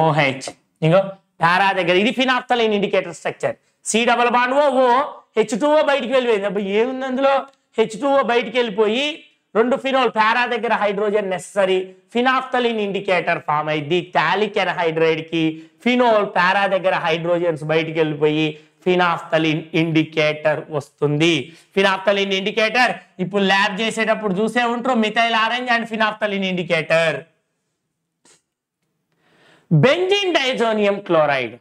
ఓహెచ్ ఇంకో పారా దగ్గర ఇది phenolphthalein indicator structure C double bond O O H two O బయటికి వెళ్ళిపోయింది అప్పుడు ఏముంది అందులో హెచ్ టూఓ బయటికి వెళ్ళిపోయి రెండు ఫినోల్ పారా దగ్గర hydrogen necessary phenolphthalein indicator form అయింది టాలిక్ కి ఫినోల్ పారా దగ్గర హైడ్రోజన్స్ బయటికి వెళ్ళిపోయి ఫినాఫ్తలిన్ ఇండికేటర్ వస్తుంది ఫినాఫ్తలిన్ ఇండికేటర్ ఇప్పుడు ల్యాబ్ చేసేటప్పుడు చూసే ఉంటారు methyl orange and phenolphthalein indicator benzene diazonium chloride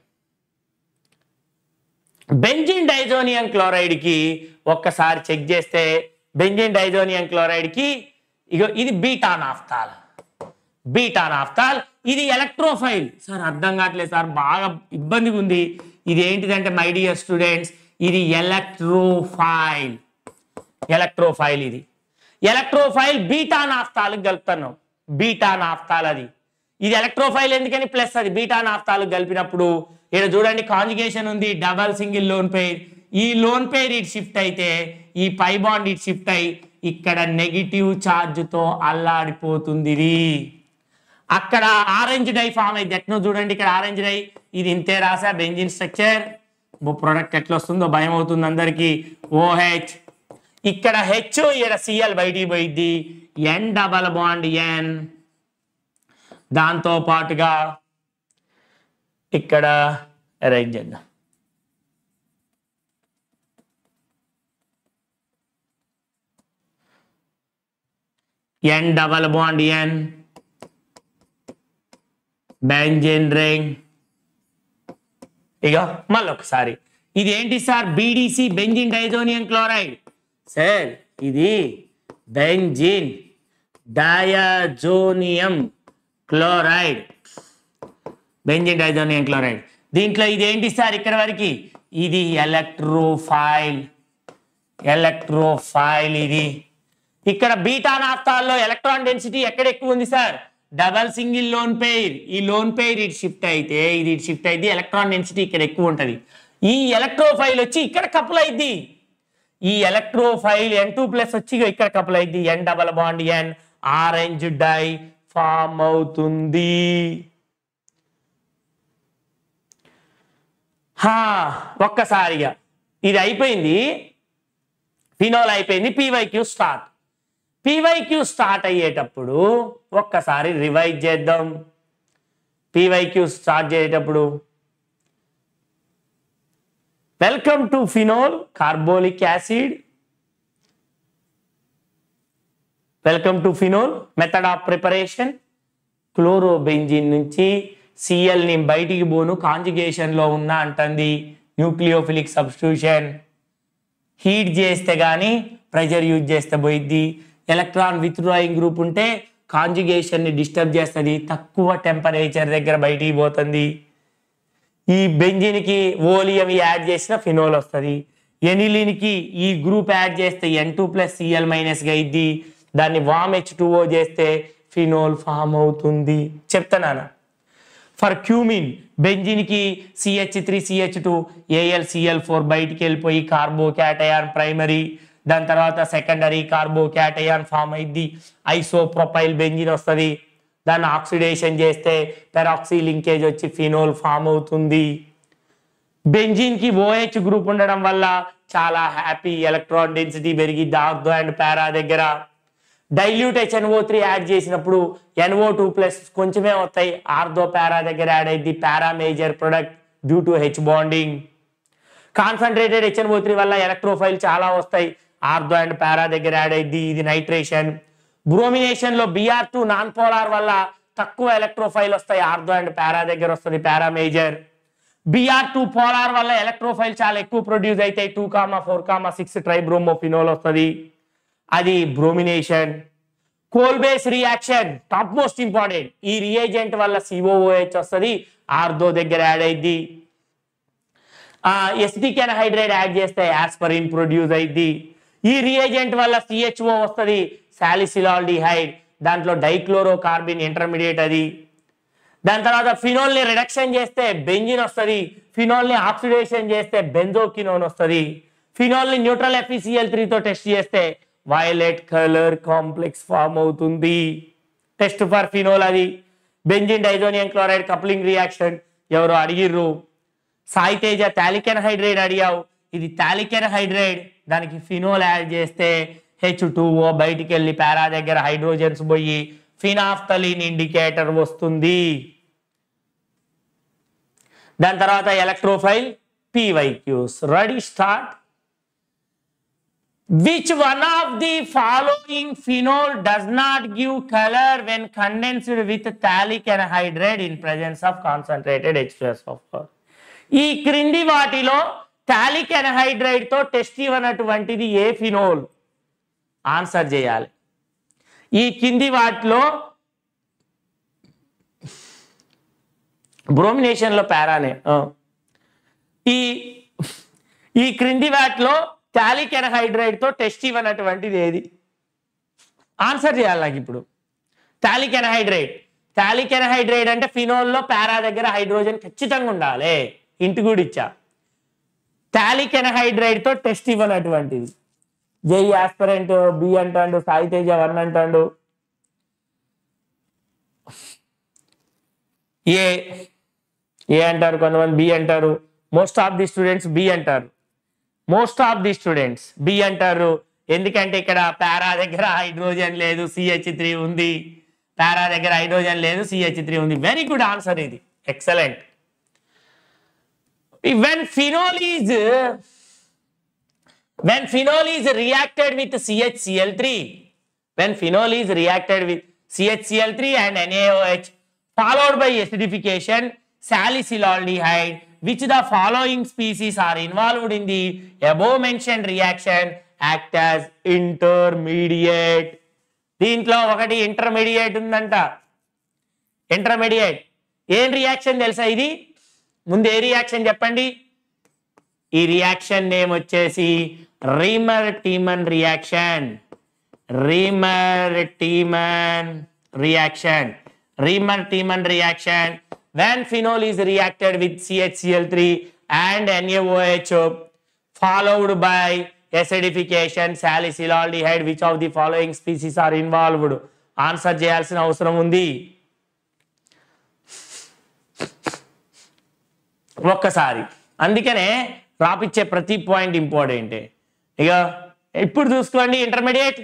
benzene diazonium క్లోరైడ్కి ఒక్కసారి చెక్ చేస్తే బెంజిన్ డైజోనియం క్లోరైడ్కి ఇగో ఇది బీటా నాఫ్తాల్ బీటా నాఫ్తాల్ ఇది ఎలక్ట్రోఫైల్ సార్ అర్థం కావట్లేదు సార్ బాగా ఇబ్బందిగా ఉంది ఇది ఏంటిదంటే మై డియర్ స్టూడెంట్స్ ఇది ఎలక్ట్రోఫైల్ ఎలక్ట్రోఫైల్ ఇది ఎలక్ట్రోఫైల్ బీటా నాఫ్తాలకు కలుపుతాను బీటా నాఫ్తాల్ అది ఇది ఎలక్ట్రోఫైల్ ఎందుకని ప్లస్ అది బీటా నాఫ్తాలు కలిపినప్పుడు ఇక్కడ చూడండి కాంజుగేషన్ ఉంది డబల్ సింగిల్ లోన్ పేర్ ఈ లోన్ పేర్ ఇటు షిఫ్ట్ అయితే ఈ పై బాండ్ ఇటు షిఫ్ట్ అయి ఇక్కడ నెగిటివ్ ఛార్జ్తో అల్లాడిపోతుంది అక్కడ ఆరెంజ్ డై ఫామ్ అయింది ఎట్నో చూడండి ఇక్కడ ఆరెంజ్ డై ఇది ఇంతే రాసా బెంజిన్ స్ట్రక్చర్ ప్రొడక్ట్ ఎట్లా వస్తుందో భయం అవుతుంది అందరికీ ఓహెచ్ ఇక్కడ హెచ్ ఇక్కడ సిఎల్ బయటికి పోయిద్ది ఎన్ డబల్ బాండ్ ఎన్ దాంతో పాటుగా ఇక్కడ అరేంజ్ చేద్దాం N double bond N benzene ring ఇక ఒకసారి ఇది ఏంటి sir BDC benzene diazonium chloride sir ఇది benzene diazonium chloride benzene diazonium chloride దీంట్లో ఇది ఏంటి సార్ ఇక్కడ వరకు ఇది ఎలక్ట్రోఫైల్ ఎలక్ట్రోఫైల్ ఇది ఇక్కడ బీటా నాఫ్తాల్లో ఎలక్ట్రాన్ డెన్సిటీ ఎక్కడ ఎక్కువ ఉంది sir double single lone pair ఈ లోన్ పెయిర్ ఇది షిఫ్ట్ అయితే ఇది షిఫ్ట్ అయింది ఎలక్ట్రాన్ డెన్సిటీ ఇక్కడ ఎక్కువ ఉంటుంది ఈ ఎలక్ట్రోఫైల్ వచ్చి ఇక్కడ కపుల్ అయింది ఈ ఎలక్ట్రోఫైల్ ఎన్ టూ ప్లస్ వచ్చి ఇక్కడ కపుల్ అయింది N double bond N orange dye form అవుతుంది హా ఒక్కసారిగా ఇది అయిపోయింది ఫినోల్ అయిపోయింది పీవైక్యూ స్టార్ట్ పీవైక్యూ స్టార్ట్ అయ్యేటప్పుడు ఒక్కసారి రివైజ్ చేద్దాం పీవైక్యూ స్టార్ట్ చేసేటప్పుడు welcome to phenol carbolic acid welcome to phenol method of preparation chlorobenzene నుంచి సిఎల్ని బయటికి పోను కాంజిగేషన్లో ఉన్నా అంటుంది న్యూక్లియోఫిలిక్ సబ్స్టిట్యూషన్ హీట్ చేస్తే కానీ ప్రెజర్ యూజ్ చేస్తే పోయిద్ది ఎలక్ట్రాన్ విత్డ్రాయింగ్ గ్రూప్ ఉంటే కాంజిగేషన్ని డిస్టర్బ్ చేస్తుంది తక్కువ టెంపరేచర్ దగ్గర బయటికి పోతుంది ఈ బెంజిన్కి ఓలియం యాడ్ చేసిన ఫినోల్ వస్తుంది ఎనిలిన్కి ఈ గ్రూప్ యాడ్ చేస్తే ఎన్ టూ ప్లస్ సిఎల్ మైనస్గా ఇద్ది దాన్ని వామ్ హెచ్ టూఓ చేస్తే ఫినోల్ ఫామ్ అవుతుంది చెప్తున్నాను ఫర్ క్యూమిన్ బెంజిన్కి CH three CH two AL CL four బయటికి వెళ్ళిపోయి కార్బో క్యాటయాన్ ప్రైమరీ దాని తర్వాత సెకండరీ కార్బో క్యాటయాన్ ఫామ్ అయింది ఐసో ప్రొఫైల్ బెంజిన్ వస్తుంది దాన్ని ఆక్సిడేషన్ చేస్తే పెరాక్సీ లింకేజ్ వచ్చి ఫినోల్ ఫామ్ అవుతుంది బెంజిన్కి ఓహెచ్ గ్రూప్ ఉండడం వల్ల చాలా హ్యాపీ ఎలక్ట్రాన్ డెన్సిటీ పెరిగి దాగ్దో అండ్ పారా దగ్గర డైల్యూట్ హెచ్ఎన్ఓ త్రీ యాడ్ చేసినప్పుడు ఎన్ఓ టూ ప్లస్ కొంచెమే వస్తాయి ఆర్థో పారా దగ్గర యాడ్ అయింది para major product due to H bonding concentrated HNO three వల్ల ఎలక్ట్రోఫైల్ చాలా వస్తాయి ఆర్థో అండ్ పారా దగ్గర యాడ్ అయింది ఇది నైట్రేషన్ బ్రోమినేషన్ లో బిఆర్ టూ నాన్ పోలార్ వల్ల తక్కువ ఎలక్ట్రోఫైల్ వస్తాయి ఆర్థో అండ్ పారా దగ్గర వస్తుంది para major BR two polar వల్ల ఎలక్ట్రోఫైల్ చాలా ఎక్కువ ప్రొడ్యూస్ అయితే two comma four comma six phenol వస్తుంది అది bromination Kolbe's reaction top most important ఈ రియేజెంట్ వల్ల సిఓఓహెచ్ వస్తుంది ఆర్దో దగ్గర యాడ్ అయింది ఎస్పిక్ హైడ్రేట్ యాడ్ చేస్తే యాస్పరిన్ ప్రొడ్యూస్ అయింది ఈ రియేజెంట్ వల్ల సిహెచ్ఓ వస్తుంది డిహైడ్ దాంట్లో డైక్లోరో కార్బిన్ ఇంటర్మీడియట్ అది దాని తర్వాత ఫినోల్ని రిడక్షన్ చేస్తే బెంజిన్ వస్తుంది ఫినోల్ని ఆక్సిడేషన్ చేస్తే బెంజోకినోన్ వస్తుంది ఫినోల్ని న్యూట్రల్ ఎఫ్ఈసిఎల్ త్రీతో టెస్ట్ చేస్తే వైలెట్ కలర్ కాంప్లెక్స్ ఫామ్ అవుతుంది టెస్ట్ ఫర్ ఫినోల్ అది benzene diazonium chloride coupling reaction ఎవరు అడిగిర్రు సాయితేజ తాలికెన్ హైడ్రేట్ అడిగావు ఇది తాలికెన్ హైడ్రేట్ దానికి ఫినోల్ యాడ్ చేస్తే హెచ్ టూఓ బయటికి వెళ్ళి పారా దగ్గర హైడ్రోజన్స్ పోయి ఫినాఫ్తలిన్ ఇండికేటర్ వస్తుంది దాని తర్వాత electrophile PYQs ready start which one of the following phenol does not give colour when condensed with phthalic and hydrate in presence of concentrated express of ఈ క్రింది వాటిలో థాలిక్ అండ్ హైడ్రైడ్ తో test ఇవ్వనటువంటిది ఏ phenol answer చేయాలి ఈ కింది వాటిలో బ్రోమినేషన్లో పారానే ఈ ఈ క్రింది వాటిలో టాలికెనహైడ్రైడ్తో టెస్ట్ ఇవ్వనటువంటిది ఏది ఆన్సర్ చేయాలి నాకు ఇప్పుడు టాలిక్ ఎనహైడ్రైడ్ అంటే ఫినోల్లో పారా దగ్గర హైడ్రోజన్ ఖచ్చితంగా ఉండాలి ఇంటి కూడా ఇచ్చా టాలికెనహైడ్రైడ్తో టెస్ట్ ఇవ్వనటువంటిది జై ఆస్పరెంట్ బి అంటాడు సాయి తేజ వన్ అంటాడు ఏ ఏ అంటారు కొంతమంది బి అంటారు most of the students B అంటారు most of the students B అంటారు ఎందుకంటే ఇక్కడ పారా దగ్గర హైడ్రోజన్ లేదు సిహెచ్ ఉంది పారా దగ్గర హైడ్రోజన్ లేదు సిహెచ్ ఉంది వెరీ గుడ్ ఆన్సర్ ఇది excellent when phenol is when phenol is reacted with CHL three when phenol is reacted with CHL three and NAOH followed by acidification salicylaldehyde which the following species are involved in the above mention reaction act as intermediate దీంట్లో ఒకటి intermediate ఉందంట intermediate ఏం reaction తెలుసా ఇది ముందు ఏ reaction చెప్పండి ఈ reaction name వచ్చేసి Reimer Tiemann reaction Reimer Tiemann reaction Reimer Tiemann reaction when phenol is reacted with CHCl3 and NaOH followed by acidification salicylaldehyde which of the following species are involved answer చేయాల్సిన అవసరం ఉంది ఒక్కసారి అందుకనే రాపిచ్చే ప్రతి point ఇంపార్టెంటే ఇక ఇప్పుడు చూసుకోండి ఇంటర్మీడియట్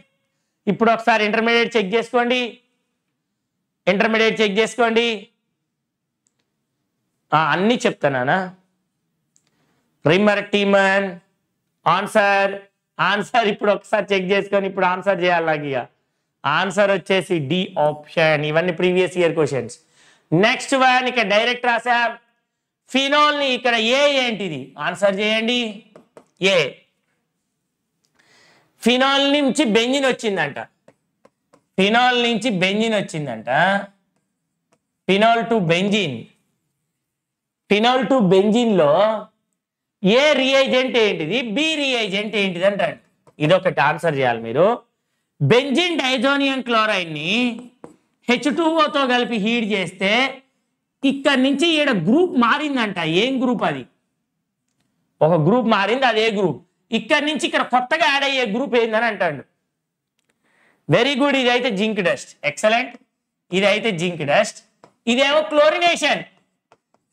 ఇప్పుడు ఒకసారి ఇంటర్మీడియట్ చెక్ చేసుకోండి ఇంటర్మీడియట్ చెక్ చేసుకోండి అన్నీ చెప్తానా ప్రిమర్ టీమన్ ఆన్సర్ ఆన్సర్ ఇప్పుడు ఒకసారి చెక్ చేసుకొని ఇప్పుడు ఆన్సర్ చేయాలి ఇక ఆన్సర్ వచ్చేసి డి ఆప్షన్ ఇవన్నీ previous year questions next one ఇక్కడ డైరెక్ట్ రాసా ఫినాల్ని ఇక్కడ ఏ ఏంటిది ఆన్సర్ చేయండి ఏ ఫినాల్ నుంచి బెంజిన్ వచ్చిందంట ఫినాల్ నుంచి బెంజిన్ వచ్చిందంట phenol to benzene phenol to బెంజిన్లో ఏ రియేజెంట్ ఏంటిది బి రియేజెంట్ ఏంటిది ఇది ఇదొకటి ఆన్సర్ చేయాలి మీరు బెంజిన్ డైజోనియం క్లోరైడ్ని హెచ్ టూఓతో కలిపి హీట్ చేస్తే ఇక్కడి నుంచి ఈడ గ్రూప్ మారిందంట ఏం గ్రూప్ అది ఒక గ్రూప్ మారింది అదే గ్రూప్ ఇక్కడ నుంచి ఇక్కడ కొత్తగా యాడ్ అయ్యే గ్రూప్ ఏందని అంటాడు వెరీ గుడ్ ఇదైతే జింక్ డస్ట్ ఎక్సలెంట్ ఇదైతే జింక్ డస్ట్ ఇదేమో chlorination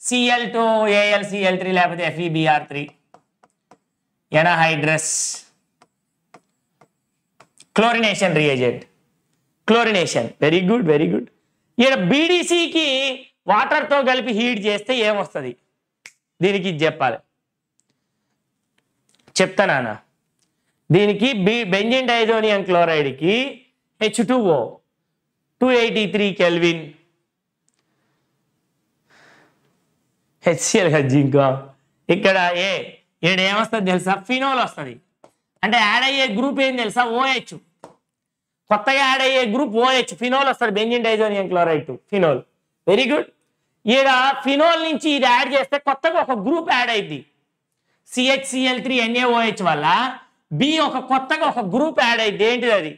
CL two AL CL three లేకపోతే FEBR three anhydrous chlorination reagent chlorination very good very good ఇక్కడ బీడీసీకి వాటర్తో కలిపి హీట్ చేస్తే ఏమొస్తుంది దీనికి ఇది చెప్పాలి చెప్తానా దీనికి బి బెంజిన్ డైజోనియం క్లోరైడ్కి H two O two eighty three kelvin HCL కదా జింక్ ఇక్కడ ఏ ఇక్కడ ఏమొస్తుంది తెలుసా ఫినోల్ వస్తుంది అంటే యాడ్ అయ్యే గ్రూప్ ఏం తెలుసా ఓహెచ్ కొత్తగా యాడ్ అయ్యే గ్రూప్ ఓహెచ్ ఫినోల్ వస్తుంది benzene diazonium chloride phenol very good ఈడ ఫినోల్ నుంచి ఇది యాడ్ చేస్తే కొత్తగా ఒక గ్రూప్ యాడ్ అయింది సిహెచ్సిఎల్ త్రీ ఎన్ఏఓహెచ్ వల్ల బి ఒక కొత్తగా ఒక గ్రూప్ యాడ్ అయింది ఏంటిది అది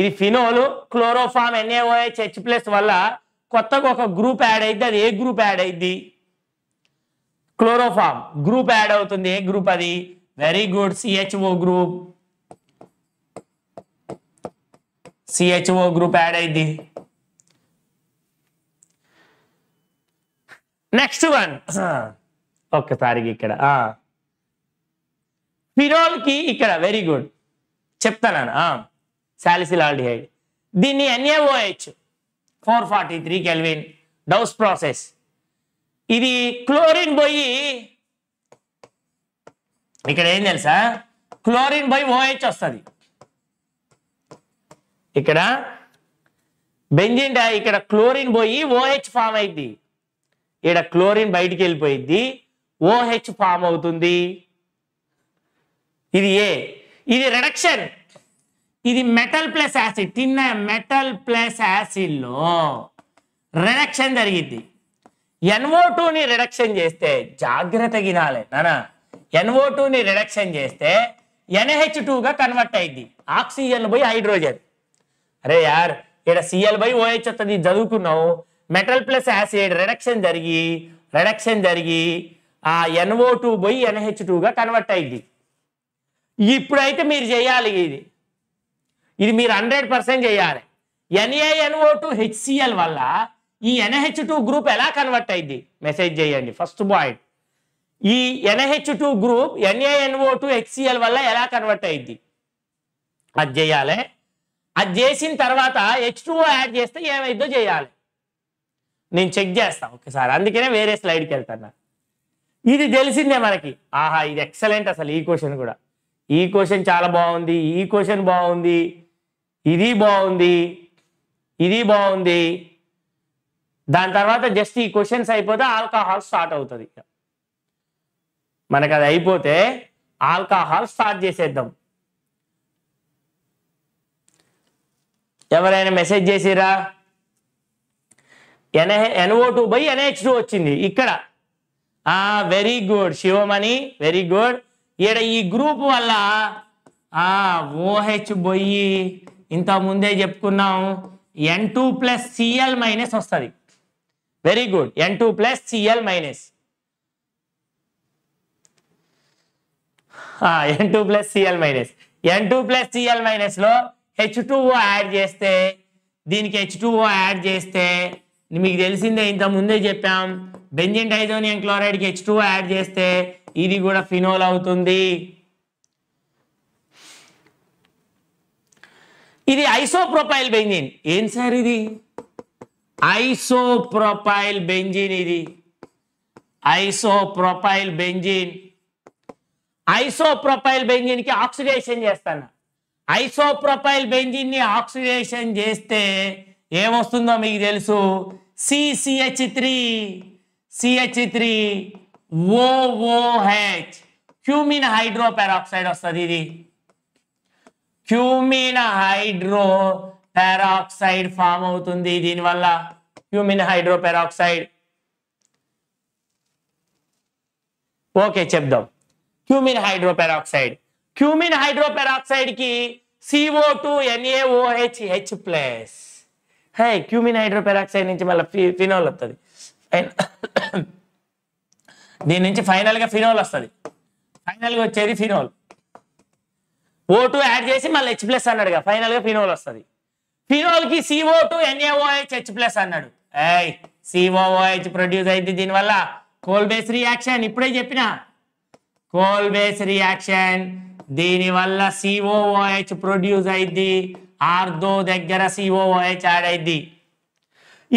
ఇది phenol chloroform NAOH H plus వల్ల కొత్తగా ఒక గ్రూప్ యాడ్ అయింది అది ఏ గ్రూప్ యాడ్ అయింది క్లోరోఫామ్ గ్రూప్ యాడ్ అవుతుంది ఏ గ్రూప్ అది very good CHO group CHO group add అయింది నెక్స్ట్ వన్ ఒక్కసారి ఇక్కడ కి ఇక్కడ వెరీ గుడ్ చెప్తాను సాలిసిల్ ఆల్డిహైడ్ దీన్ని NAOH four forty three kelvin Dow's process ఇది క్లోరిన్ పోయి ఇక్కడ ఏం తెలుసా క్లోరిన్ పోయి ఓహెచ్ వస్తుంది ఇక్కడ బెంజిన్ ఇక్కడ క్లోరిన్ పోయి ఓహెచ్ ఫామ్ అయింది ఇక్కడ క్లోరిన్ బయటికి వెళ్ళిపోయింది ఓహెచ్ ఫామ్ అవుతుంది ఇది ఏ ఇది రిడక్షన్ ఇది మెటల్ ప్లస్ యాసిడ్ తిన్న మెటల్ ప్లస్ యాసిడ్లో రిడక్షన్ జరిగిద్ది ఎన్ఓ టూని రిడక్షన్ చేస్తే జాగ్రత్త గినాలి నానా ఎన్ఓ టూని రిడక్షన్ చేస్తే ఎన్హెచ్ టూగా కన్వర్ట్ అయింది ఆక్సిజన్ బై హైడ్రోజన్ అరే యార్ ఇక్కడ సిఎల్ బై ఓహెచ్ వస్తుంది చదువుకున్నావు మెటల్ ప్లస్ యాసిడ్ రిడక్షన్ జరిగి రిడక్షన్ జరిగి ఆ ఎన్ఓ టూ బై ఎన్హెచ్ టూగా కన్వర్ట్ అయింది ఇప్పుడైతే మీరు చేయాలి ఇది ఇది మీరు హండ్రెడ్ పర్సెంట్ చేయాలి ఎన్ఏఎన్ఓ టు హెచ్సిఎల్ వల్ల ఈ ఎన్హెచ్ టూ గ్రూప్ ఎలా కన్వర్ట్ అయింది మెసేజ్ చేయండి ఫస్ట్ పాయింట్ ఈ NH two group NANO two HCL వల్ల ఎలా కన్వర్ట్ అయింది అది చేయాలి అది చేసిన తర్వాత హెచ్ టూఓ యాడ్ చేస్తే ఏమైందో చేయాలి నేను చెక్ చేస్తాను ఒకసారి అందుకనే వేరే స్లైడ్కి వెళ్తాను ఇది తెలిసిందే మనకి ఆహా ఇది ఎక్సలెంట్ అసలు ఈ క్వశ్చన్ కూడా ఈ క్వశ్చన్ చాలా బాగుంది ఈ క్వశ్చన్ బాగుంది ఇది బాగుంది ఇది బాగుంది దాని తర్వాత జస్ట్ ఈ క్వశ్చన్స్ అయిపోతే ఆల్కహాల్ స్టార్ట్ అవుతుంది మనకు అది అయిపోతే ఆల్కహాల్ స్టార్ట్ చేసేద్దాం ఎవరైనా మెసేజ్ చేసిరా NA NO two by NH two వచ్చింది ఇక్కడ very good Sivamani very good ఈడ ఈ గ్రూప్ వల్ల ఓహెచ్ బొయ్యి ఇంత ముందే చెప్పుకున్నాం N two plus CL minus వస్తుంది very good N two plus CL minus N two plus CL minus N two plus CL మైనస్లో హెచ్ టూ ఓ యాడ్ చేస్తే దీనికి హెచ్ టూ ఓ యాడ్ చేస్తే మీకు తెలిసిందే ఇంత ముందే చెప్పాం బెంజిన్ డైజోనియం క్లోరైడ్కి హెచ్ టూ యాడ్ చేస్తే ఇది కూడా ఫినోల్ అవుతుంది ఇది ఐసోప్రొపైల్ బెంజిన్ ఏం సార్ ఇది ఐసోప్రొపైల్ బెంజిన్ ఇది ఐసోప్రొపైల్ బెంజిన్ ఐసోప్రొపైల్ బెంజిన్కి ఆక్సిడేషన్ చేస్తాను ఐసోప్రొపైల్ బెంజిన్ని ఆక్సిడేషన్ చేస్తే ఏమొస్తుందో మీకు తెలుసు CCH three CH three OOH cumene hydroperoxide వస్తుంది ఇది క్యూమిన్ హైడ్రో పెరాక్సైడ్ ఫామ్ అవుతుంది దీనివల్ల క్యూమిన్ హైడ్రో పెరాక్సైడ్ ఓకే చెప్దాం cumene hydroperoxide cumene hydroperoxide కి CO two NAOH H plus హే క్యూమిన్ హైడ్రో పెరాక్సైడ్ నుంచి మళ్ళీ ఫినోల్ వస్తుంది దీని నుంచి ఫైనల్గా ఫినోల్ వస్తుంది ఫైనల్గా వచ్చేది ఫినోల్ ఓ టూ యాడ్ చేసి మళ్ళీ హెచ్ ప్లస్ ఫైనల్ ఫైనల్గా ఫినోల్ వస్తుంది ఫినోల్కి CO two NAOH H plus అన్నాడు ఏయ్ సిఓఓహెచ్ ప్రొడ్యూస్ అయింది దీనివల్ల కోల్బేస్ రియాక్షన్ ఇప్పుడే చెప్పిన బేస్ రియాక్షన్ దీనివల్ల సిఓఓహెచ్ ప్రొడ్యూస్ అయింది ఆర్దో దగ్గర సిఓఓహెచ్ యాడ్ అయింది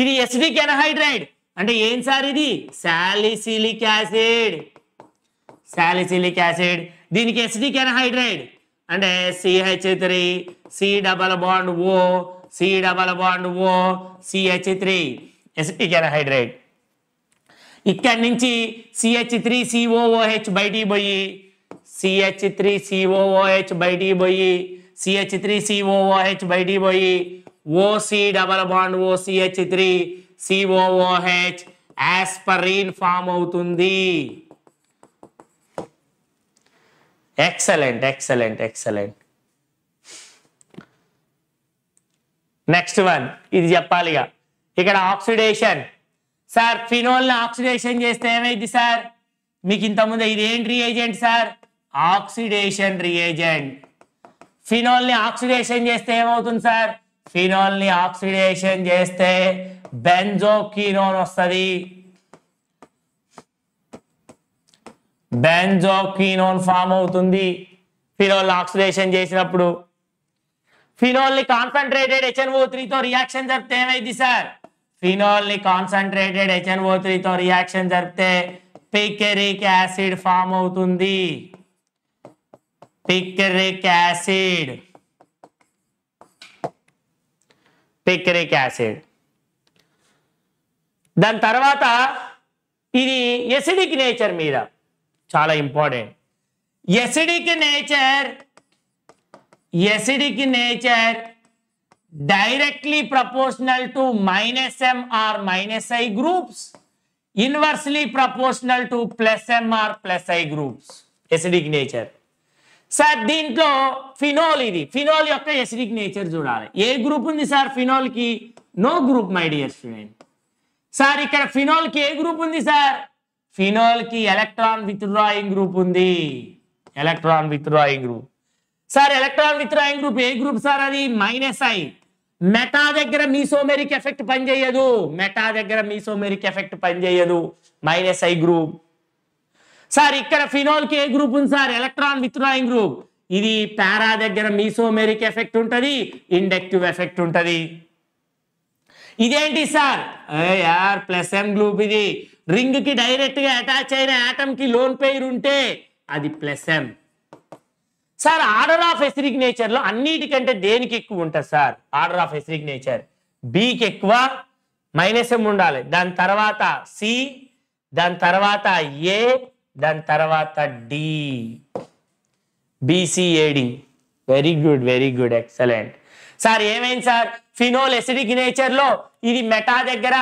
ఇది ఎసిడిక్ ఎనహైడ్రైడ్ అంటే ఏం సార్ ఇది శాలిసిలిక్ యాసిడ్ శాలిసిలిక్ యాసిడ్ దీనికి ఎసిడిక్ ఎనహైడ్రైడ్ అంటే CH three C double bond O C double bond O CH three acetic hydrate ఇక్కడి నుంచి సిహెచ్ త్రీ సిఓఓహెచ్ బయటికి పోయి సిహెచ్ త్రీ సిఓఓహెచ్ బయటికి పోయి సిహెచ్ త్రీ సిఓఓహెచ్ బయటికి పోయి OC double bond OCH three COOH aspirin form అవుతుంది excellent excellent excellent next one ఇది చెప్పాలి ఇక్కడ ఆక్సిడేషన్ సార్ ఫినోల్ని ఆక్సిడేషన్ చేస్తే ఏమైంది సార్ మీకు ఇది ఏంటి రియేజెంట్ సార్ ఆక్సిడేషన్ రియేజెంట్ ఫినోల్ని ఆక్సిడేషన్ చేస్తే ఏమవుతుంది సార్ ఫినోల్ని ఆక్సిడేషన్ చేస్తే బెంజోకీనోన్ వస్తుంది బెంజోక్వినోన్ ఫామ్ అవుతుంది ఫినోల్ ఆక్సిడేషన్ చేసినప్పుడు ఫినోల్ ని కాన్సన్ట్రేటెడ్ హెచ్ఎన్ఓ త్రీతో రియాక్షన్ జరిపితే ఏమైంది సార్ ఫినోల్ ని కాన్సన్ట్రేటెడ్ హెచ్ఎన్ఓ త్రీతో రియాక్షన్ జరిపితే పిక్కెరిక్ యాసిడ్ ఫామ్ అవుతుంది పిక్కెరిక్ యాసిడ్ పిక్కెరిక్ యాసిడ్ దాని తర్వాత ఇది ఎసిడిక్ నేచర్ మీద చాలా important acidic nature acidic nature directly proportional to minus M R minus I groups inversely proportional to plus M R plus I groups acidic nature sir దీంట్లో phenol ఇది phenol యొక్క acidic nature చూడాలి ఏ group ఉంది sir ఫినోల్కి no group my dear student sir ఇక్కడ ఫినోల్కి ఏ గ్రూప్ ఉంది సార్ ఫినోల్కి ఎలక్ట్రాన్ విత్డ్రాయింగ్ గ్రూప్ ఉంది electron drawing group sir electron drawing group ఏ గ్రూప్ సార్ అది మైనస్ ఐ మెటా దగ్గర మీసోమెరిక్ ఎఫెక్ట్ పనిచేయదు మెటా దగ్గర మీసోమెరిక్ ఎఫెక్ట్ పనిచేయదు మైనస్ ఐ గ్రూప్ సార్ ఇక్కడ ఫినోల్కి ఏ గ్రూప్ ఉంది సార్ ఎలక్ట్రాన్ విత్డ్రాయింగ్ గ్రూప్ ఇది పారా దగ్గర మీసోమెరిక్ ఎఫెక్ట్ ఉంటుంది ఇండక్టివ్ ఎఫెక్ట్ ఉంటుంది ఇదేంటి సార్ యార్ ప్లస్ ఎం గ్రూప్ ఇది రింగ్కి డైరెక్ట్గా అటాచ్ అయిన కి లోన్ పేరు ఉంటే అది plus M sir order of acidic లో అన్నిటికంటే దేనికి ఎక్కువ ఉంటుంది sir order of acidic nature బికి ఎక్కువ మైనస్ ఎం ఉండాలి దాని తర్వాత సి దాని తర్వాత ఏ దాని తర్వాత D BCAD very good very good excellent sir ఏమైంది సార్ ఫినోల్ ఎసిడిక్ నేచర్లో ఇది మెటా దగ్గర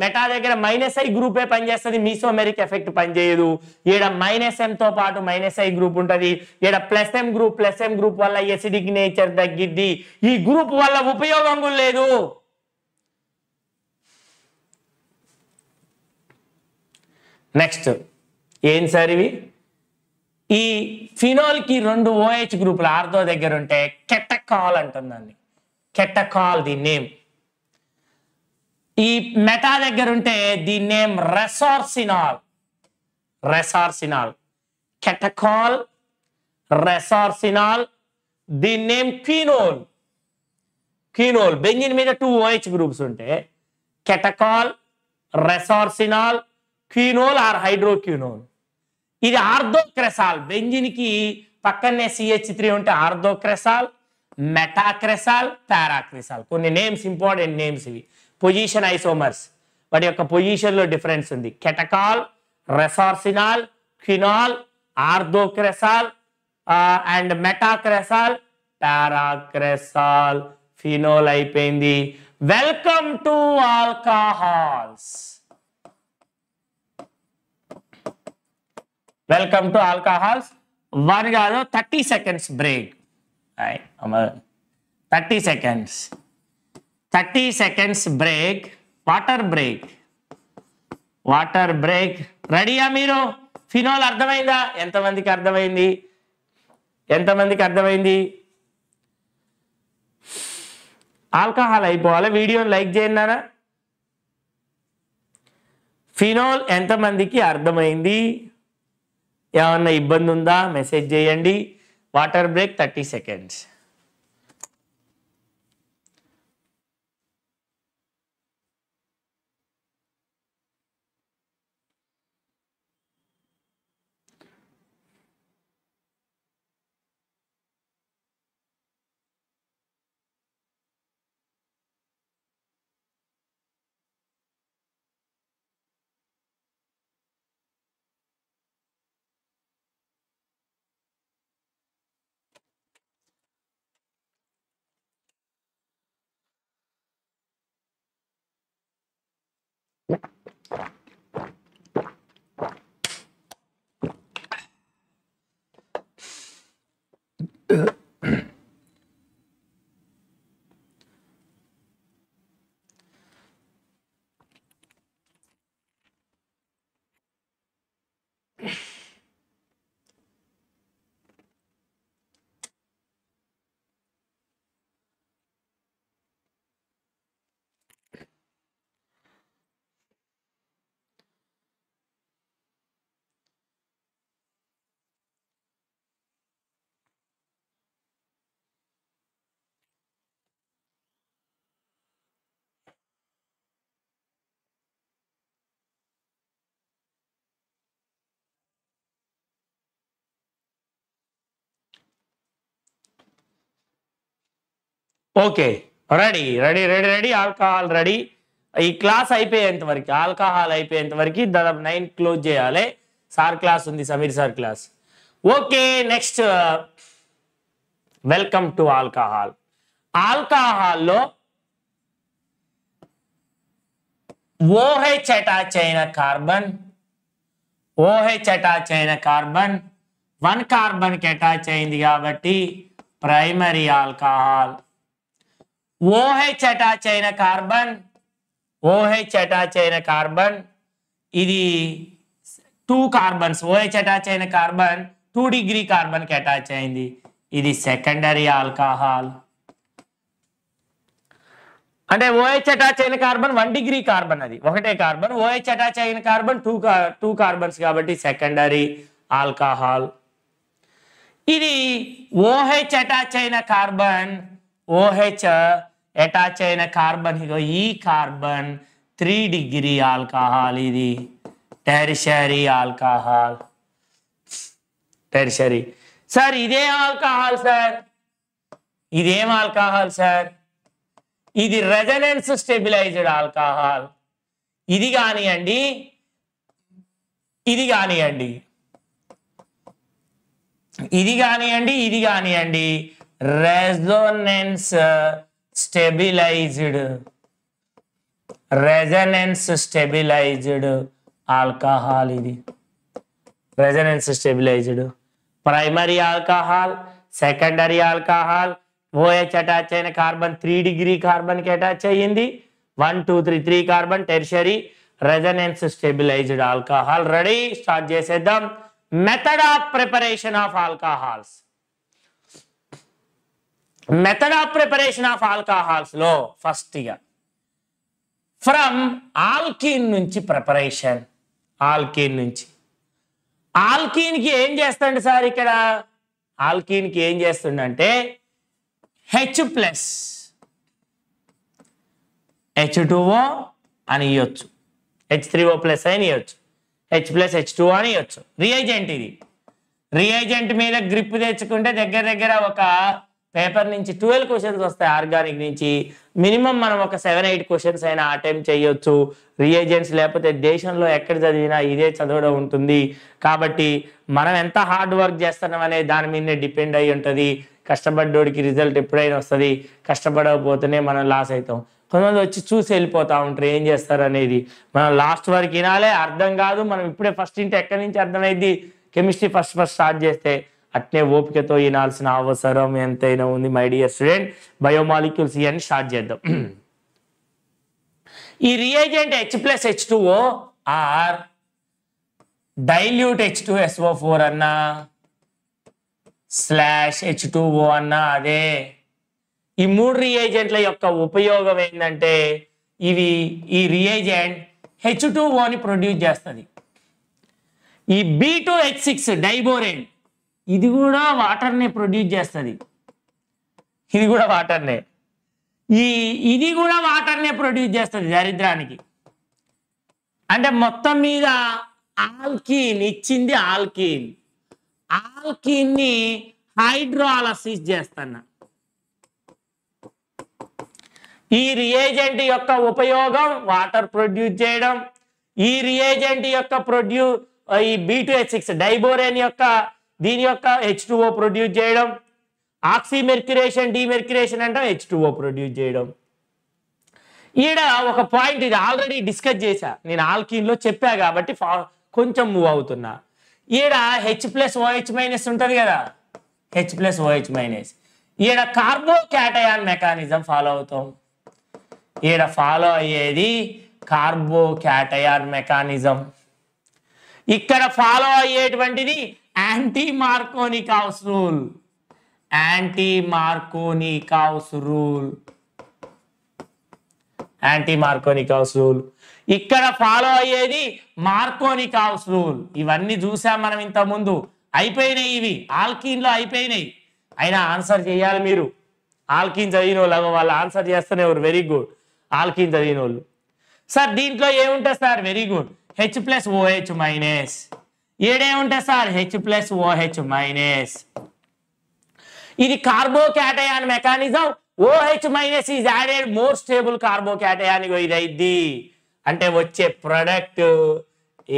మెటా దగ్గర మైనస్ ఐ గ్రూపే పనిచేస్తుంది మీసోమెరిక్ ఎఫెక్ట్ పనిచేయదు ఈడ మైనస్ తో పాటు మైనస్ ఐ గ్రూప్ ఉంటుంది ఈడ plus M group plus M group వల్ల ఎసిడిక్ నేచర్ తగ్గిద్ది ఈ గ్రూప్ వల్ల ఉపయోగం లేదు నెక్స్ట్ ఏం సార్ ఇవి ఈ కి రెండు ఓహెచ్ గ్రూపులు ఆర్దో దగ్గర ఉంటే కెటకాల్ అంటుందండి కెటకాల్ ది నేమ్ ఈ మెటా దగ్గర ఉంటే the name resorcinol resorcinol catechol resorcinol the name quinol quinol benzene మీద టూ ఓహెచ్ గ్రూప్స్ ఉంటే కెటకాల్ రెసార్సినాల్ క్వీనోల్ ఆర్ హైడ్రోక్యూనోల్ ఇది ఆర్థోక్రెసాల్ బెంజిన్కి పక్కనే సిహెచ్ త్రీ ఉంటే ఆర్థోక్రెసాల్ మెటాక్రెసాల్ పారాక్రెసాల్ కొన్ని నేమ్స్ ఇంపార్టెంట్ నేమ్స్ ఇవి పొజిషన్ ఐసోమర్స్ వాటి యొక్క పొజిషన్లో డిఫరెన్స్ ఉంది catechol resorcinol quinol orthocresol and metacresol paracresol phenol అయిపోయింది welcome to alcohols welcome to alcohols one కాదు thirty seconds break thirty seconds thirty seconds break water break water break రెడీయా మీరు phenol అర్థమైందా ఎంతమందికి అర్థమైంది ఎంతమందికి అర్థమైంది ఆల్కహాల్ అయిపోవాలి వీడియోని లైక్ చేయండినా ఫినోల్ ఎంతమందికి అర్థమైంది ఏమన్నా ఇబ్బంది ఉందా మెసేజ్ చేయండి water break 30 seconds. Uh. Okay ready ready ready ready alcohol ready ఈ క్లాస్ అయిపోయేంత వరకు ఆల్కహాల్ అయిపోయేంత వరకు దాదాపు నైన్ క్లోజ్ చేయాలి సార్ క్లాస్ ఉంది Sameer sir class okay next welcome to alcohol ఆల్కహాల్లో ఓహెచ్ అటాచ్ అయిన కార్బన్ ఓహెచ్ అటాచ్ అయిన కార్బన్ వన్ కార్బన్కి అటాచ్ అయింది కాబట్టి ప్రైమరీ ఆల్కహాల్ ఓహెచ్ అటాచ్ అయిన కార్బన్ ఓహెచ్ అటాచ్ అయిన కార్బన్ ఇది టూ కార్బన్స్ ఓహెచ్ అటాచ్ అయిన కార్బన్ టూ డిగ్రీ కార్బన్కి అటాచ్ అయింది ఇది సెకండరీ ఆల్కహాల్ అంటే ఓహెచ్ అటాచ్ అయిన కార్బన్ వన్ డిగ్రీ కార్బన్ అది ఒకటే కార్బన్ ఓహెచ్ అటాచ్ అయిన కార్బన్ టూ టూ కార్బన్స్ కాబట్టి సెకండరీ ఆల్కహాల్ ఇది ఓహెచ్ అటాచ్ అయిన కార్బన్ OH అటాచ్ అయిన కార్బన్ ఈ కార్బన్ త్రీ డిగ్రీ ఆల్కహాల్ ఇది టెరిషరీ ఆల్కహాల్ టెరిషరీ సార్ ఇదే ఆల్కహాల్ సార్ ఇదేం ఆల్కహాల్ సార్ ఇది రెజనెన్స్ స్టెబిలైజ్డ్ ఆల్కహాల్ ఇది కానివ్వండి ఇది కానివ్వండి ఇది కానివ్వండి ఇది కానివ్వండి resonance stabilised resonance stabilised alcohol ఇది resonance stabilised primary alcohol secondary alcohol OH attach అయిన కార్బన్ త్రీ డిగ్రీ కార్బన్కి అటాచ్ అయ్యింది one two three three carbon tertiary resonance stabilised alcohol ready start చేసేద్దాం method of preparation of alcohols method of preparation of first year from alkene నుంచి preparation alkene నుంచి ఆల్కీన్కి ఏం చేస్తాడు sir ఇక్కడ ఆల్కీన్కి ఏం చేస్తుండంటే హెచ్ ప్లస్ హెచ్ టూఓ అని ఇవ్వచ్చు హెచ్ త్రీ ఓ ప్లస్ అని ఇవ్వచ్చు హెచ్ ప్లస్ హెచ్ టూ అని ఇవ్వచ్చు రియేజెంట్ ఇది రియేజెంట్ మీద గ్రిప్ తెచ్చుకుంటే దగ్గర దగ్గర ఒక పేపర్ నుంచి ట్వెల్వ్ క్వశ్చన్స్ వస్తాయి ఆర్గానిక్ నుంచి మినిమం మనం ఒక సెవెన్ ఎయిట్ క్వశ్చన్స్ అయినా అటెంప్ట్ చేయొచ్చు రియేజెంట్స్ లేకపోతే దేశంలో ఎక్కడ చదివినా ఇదే చదవడం ఉంటుంది కాబట్టి మనం ఎంత హార్డ్ వర్క్ చేస్తున్నాం అనే దాని మీదనే డిపెండ్ అయి ఉంటుంది కష్టపడ్డోడికి రిజల్ట్ ఎప్పుడైనా వస్తుంది కష్టపడకపోతేనే మనం లాస్ అవుతాం కొంతమంది వచ్చి చూసి వెళ్ళిపోతూ ఉంటారు ఏం చేస్తారు అనేది మనం లాస్ట్ వరకు వినాలే అర్థం కాదు మనం ఇప్పుడే ఫస్ట్ ఇంటి ఎక్కడి నుంచి అర్థమైంది కెమిస్ట్రీ ఫస్ట్ ఫస్ట్ స్టార్ట్ చేస్తే అట్నే ఓపికతో ఇనాల్సిన అవసరం ఎంతైనా ఉంది మై డియర్ స్టూడెంట్ బయోమాలిక్యూల్స్ ఇవన్నీ స్టార్ట్ చేద్దాం ఈ reagent H plus H two O or dilute H two SO four అన్నా స్లాష్ హెచ్ టూ ఓ అన్నా అదే ఈ మూడు రియేజెంట్ల యొక్క ఉపయోగం ఏంటంటే ఇవి ఈ రియేజెంట్ హెచ్ టూ ఓని ప్రొడ్యూస్ చేస్తుంది ఈ B two H six diborane ఇది కూడా వాటర్నే ప్రొడ్యూస్ చేస్తుంది ఇది కూడా వాటర్నే ఈ ఇది కూడా వాటర్నే ప్రొడ్యూస్ చేస్తుంది దరిద్రానికి అంటే మొత్తం మీద ఆల్కీన్ ఇచ్చింది ఆల్కీన్ ఆల్కీన్ని హైడ్రాలసిస్ చేస్తున్నా ఈ రియేజెంట్ యొక్క ఉపయోగం వాటర్ ప్రొడ్యూస్ చేయడం ఈ రియేజెంట్ యొక్క ప్రొడ్యూ ఈ బీటూఏ సిక్స్ డైబోరేన్ యొక్క దీని యొక్క హెచ్ ప్రొడ్యూస్ చేయడం ఆక్సిమెర్క్యురేషన్ డిమెర్క్యురేషన్ అంటే హెచ్ ప్రొడ్యూస్ చేయడం ఈడ ఒక పాయింట్ ఇది ఆల్రెడీ డిస్కస్ చేశా నేను ఆల్కీన్లో చెప్పా కాబట్టి కొంచెం మూవ్ అవుతున్నా ఈడ హెచ్ ప్లస్ ఓహెచ్ మైనస్ ఉంటుంది కదా హెచ్ ప్లస్ ఓహెచ్ మైనస్ ఈడ కార్బో క్యాటయాన్ మెకానిజం ఫాలో అవుతాం ఈడ ఫాలో అయ్యేది కార్బో క్యాటయాన్ మెకానిజం ఇక్కడ ఫాలో అయ్యేటువంటిది anti Markovnikov's rule anti Markovnikov's rule anti Markovnikov's rule ఇక్కడ ఫాలో అయ్యేది మార్కోనికౌస్ రూల్ ఇవన్నీ చూసాం మనం ఇంత ముందు అయిపోయినాయి ఇవి ఆల్కీన్లో అయిపోయినాయి అయినా ఆన్సర్ చేయాలి మీరు ఆల్కీన్ చదివిన వాళ్ళు వాళ్ళు ఆన్సర్ చేస్తూనే ఎవరు వెరీ గుడ్ ఆల్కీన్ చదివిన వాళ్ళు సార్ దీంట్లో ఏముంటుంది sir very good H plus OH minus ఉంటాయి sir H plus OH minus ఇది carbocation mechanism OH minus is added more stable ఇది ఇదైద్ది అంటే వచ్చే ప్రొడక్ట్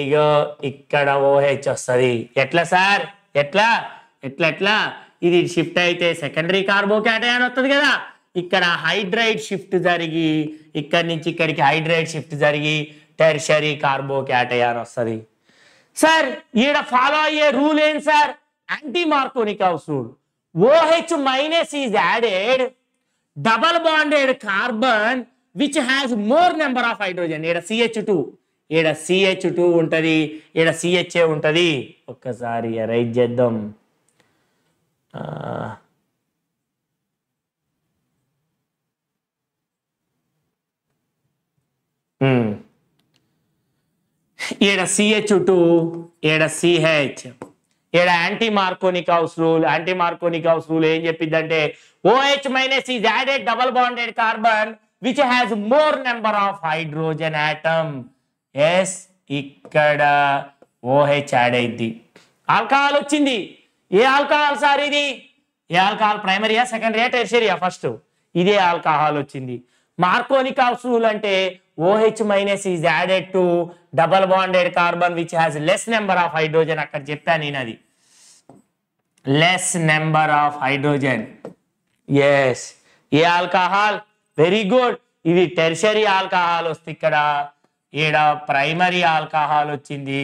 ఇగో ఇక్కడ ఓహెచ్ వస్తుంది ఎట్లా సార్ ఎట్లా ఎట్లా ఎట్లా ఇది షిఫ్ట్ అయితే సెకండరీ కార్బోక్యాటయాన్ వస్తుంది కదా ఇక్కడ హైడ్రైడ్ షిఫ్ట్ జరిగి ఇక్కడ నుంచి ఇక్కడికి హైడ్రైడ్ షిఫ్ట్ జరిగి టెర్షరీ కార్బోక్యాటయాన్ వస్తుంది సార్ ఈడ ఫాలో అయ్యే రూల్ ఏం sir anti Markovnikov's rule OH minus is added double bonded carbon which has more number of hydrogen ఈడ సిహెచ్ టూ ఈడ సిహెచ్ టూ ఉంటుంది ఈడ సిహెచ్ఏ ఉంటుంది ఒక్కసారి రైట్ చేద్దాం Hmm. ఈడ సిహెచ్ టూ ఈడ సిహెచ్ ఈడ anti Markovnikov's rule anti Markovnikov's rule ఏం అంటే OH minus is added double bonded carbon which has more number of hydrogen atoms ఇక్కడ ఓహెచ్ యాడ్ అయింది ఆల్కహాల్ వచ్చింది ఏ ఆల్కహాల్ సార్ ఇది ఏ ఆల్కహాల్ ప్రైమరీయా సెకండరీయా టెర్షరీయా ఫస్ట్ ఇదే ఆల్కహాల్ వచ్చింది మార్కోనిక్ హౌస్ రూల్ అంటే OH minus is added to double bonded carbon which has less number of hydrogen అక్కడ చెప్పాను నేను అది less number of hydrogens ఏ ఆల్కహాల్ వెరీ గుడ్ ఇది టెర్షరీ ఆల్కహాల్ వస్తుంది ఇక్కడ ఈడ ప్రైమరీ ఆల్కహాల్ వచ్చింది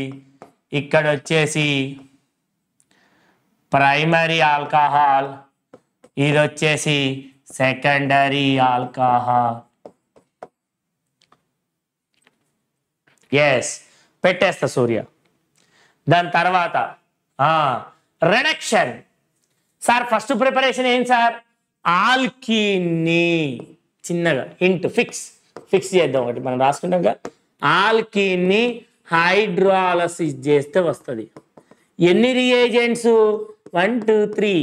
ఇక్కడ వచ్చేసి ప్రైమరీ ఆల్కహాల్ ఇది వచ్చేసి సెకండరీ ఆల్కహాల్ ఎస్ పెట్టేస్తా సూర్య దాని తర్వాత రిడక్షన్ సార్ ఫస్ట్ ప్రిపరేషన్ ఏం సార్ ఆల్కీని చిన్నగా ఇంట్ ఫిక్స్ ఫిక్స్ చేద్దాం ఒకటి మనం రాసుకుంటాం కదా ఆల్కీని హైడ్రాలసిస్ చేస్తే వస్తుంది ఎన్ని రియేజెంట్స్ వన్ టూ త్రీ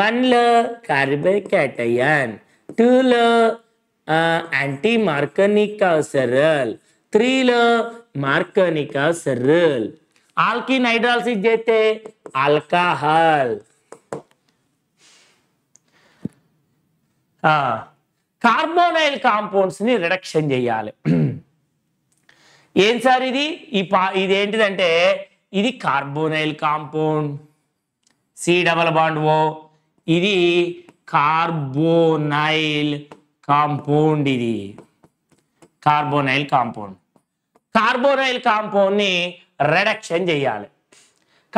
వన్లో కార్బైక్ క్యాటయాన్ టూలో యాంటీ మార్కనిక్ అవసరల్ స్త్రీలో మార్కనిక సెర్రల్ ఆల్కిన్ హైడ్రాలసిస్ చేస్తే ఆల్కహాల్ కార్బోనైల్ కాంపౌండ్స్ని రిడక్షన్ చేయాలి ఏం సార్ ఇది ఈ పా ఇదేంటిదంటే ఇది carbonyl compound C double bond O ఇది కార్బోనైల్ కాంపౌండ్ ఇది కార్బోనైల్ కాంపౌండ్ కార్బోనైల్ కాంపౌండ్ని రిడక్షన్ చేయాలి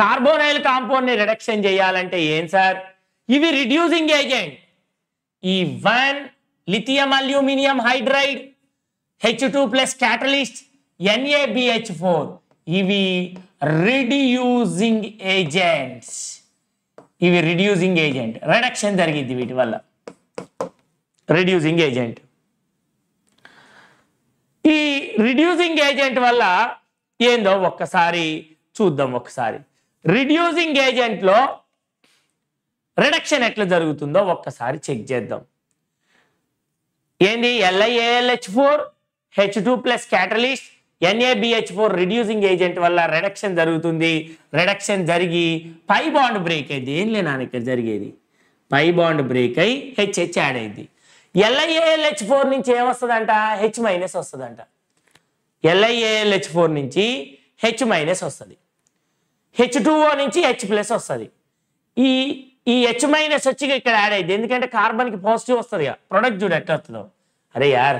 కార్బోనైల్ కాంపౌండ్ని రిడక్షన్ చేయాలంటే ఏం సార్ ఇవి రిడ్యూసింగ్ ఏజెంట్ ఈ one lithium aluminium hydride H two plus catalyst ఎన్ఏబిహెచ్ ఫోర్ ఇవి రిడ్యూసింగ్ ఏజెంట్స్ ఇవి రిడ్యూసింగ్ ఏజెంట్ రిడక్షన్ జరిగింది వీటి వల్ల రిడ్యూసింగ్ ఏజెంట్ ఈ రిడ్యూసింగ్ ఏజెంట్ వల్ల ఏందో ఒక్కసారి చూద్దాం ఒకసారి రిడ్యూసింగ్ ఏజెంట్లో రిడక్షన్ ఎట్లా జరుగుతుందో ఒక్కసారి చెక్ చేద్దాం ఏంది LiAlH four H two plus catalyst ఎన్ఏబిహెచ్ ఫోర్ రిడ్యూసింగ్ ఏజెంట్ వల్ల రిడక్షన్ జరుగుతుంది రిడక్షన్ జరిగి పై బాండ్ బ్రేక్ అయింది ఏం లేనా ఇక్కడ జరిగేది పై బాండ్ బ్రేక్ అయి హెచ్హెచ్ యాడ్ అయింది ఎల్ఐఏఎల్ హెచ్ ఫోర్ నుంచి ఏమొస్తుందంట హెచ్ మైనస్ వస్తుందంట హెచ్ ఫోర్ నుంచి హెచ్ మైనస్ వస్తుంది హెచ్ టూఓ నుంచి హెచ్ ప్లస్ వస్తుంది ఈ ఈ హెచ్ మైనస్ వచ్చి ఇక్కడ యాడ్ అయింది ఎందుకంటే కార్బన్కి పాజిటివ్ వస్తుంది ప్రొడక్ట్ చూడు ఎట్లా వస్తుందో అరే యార్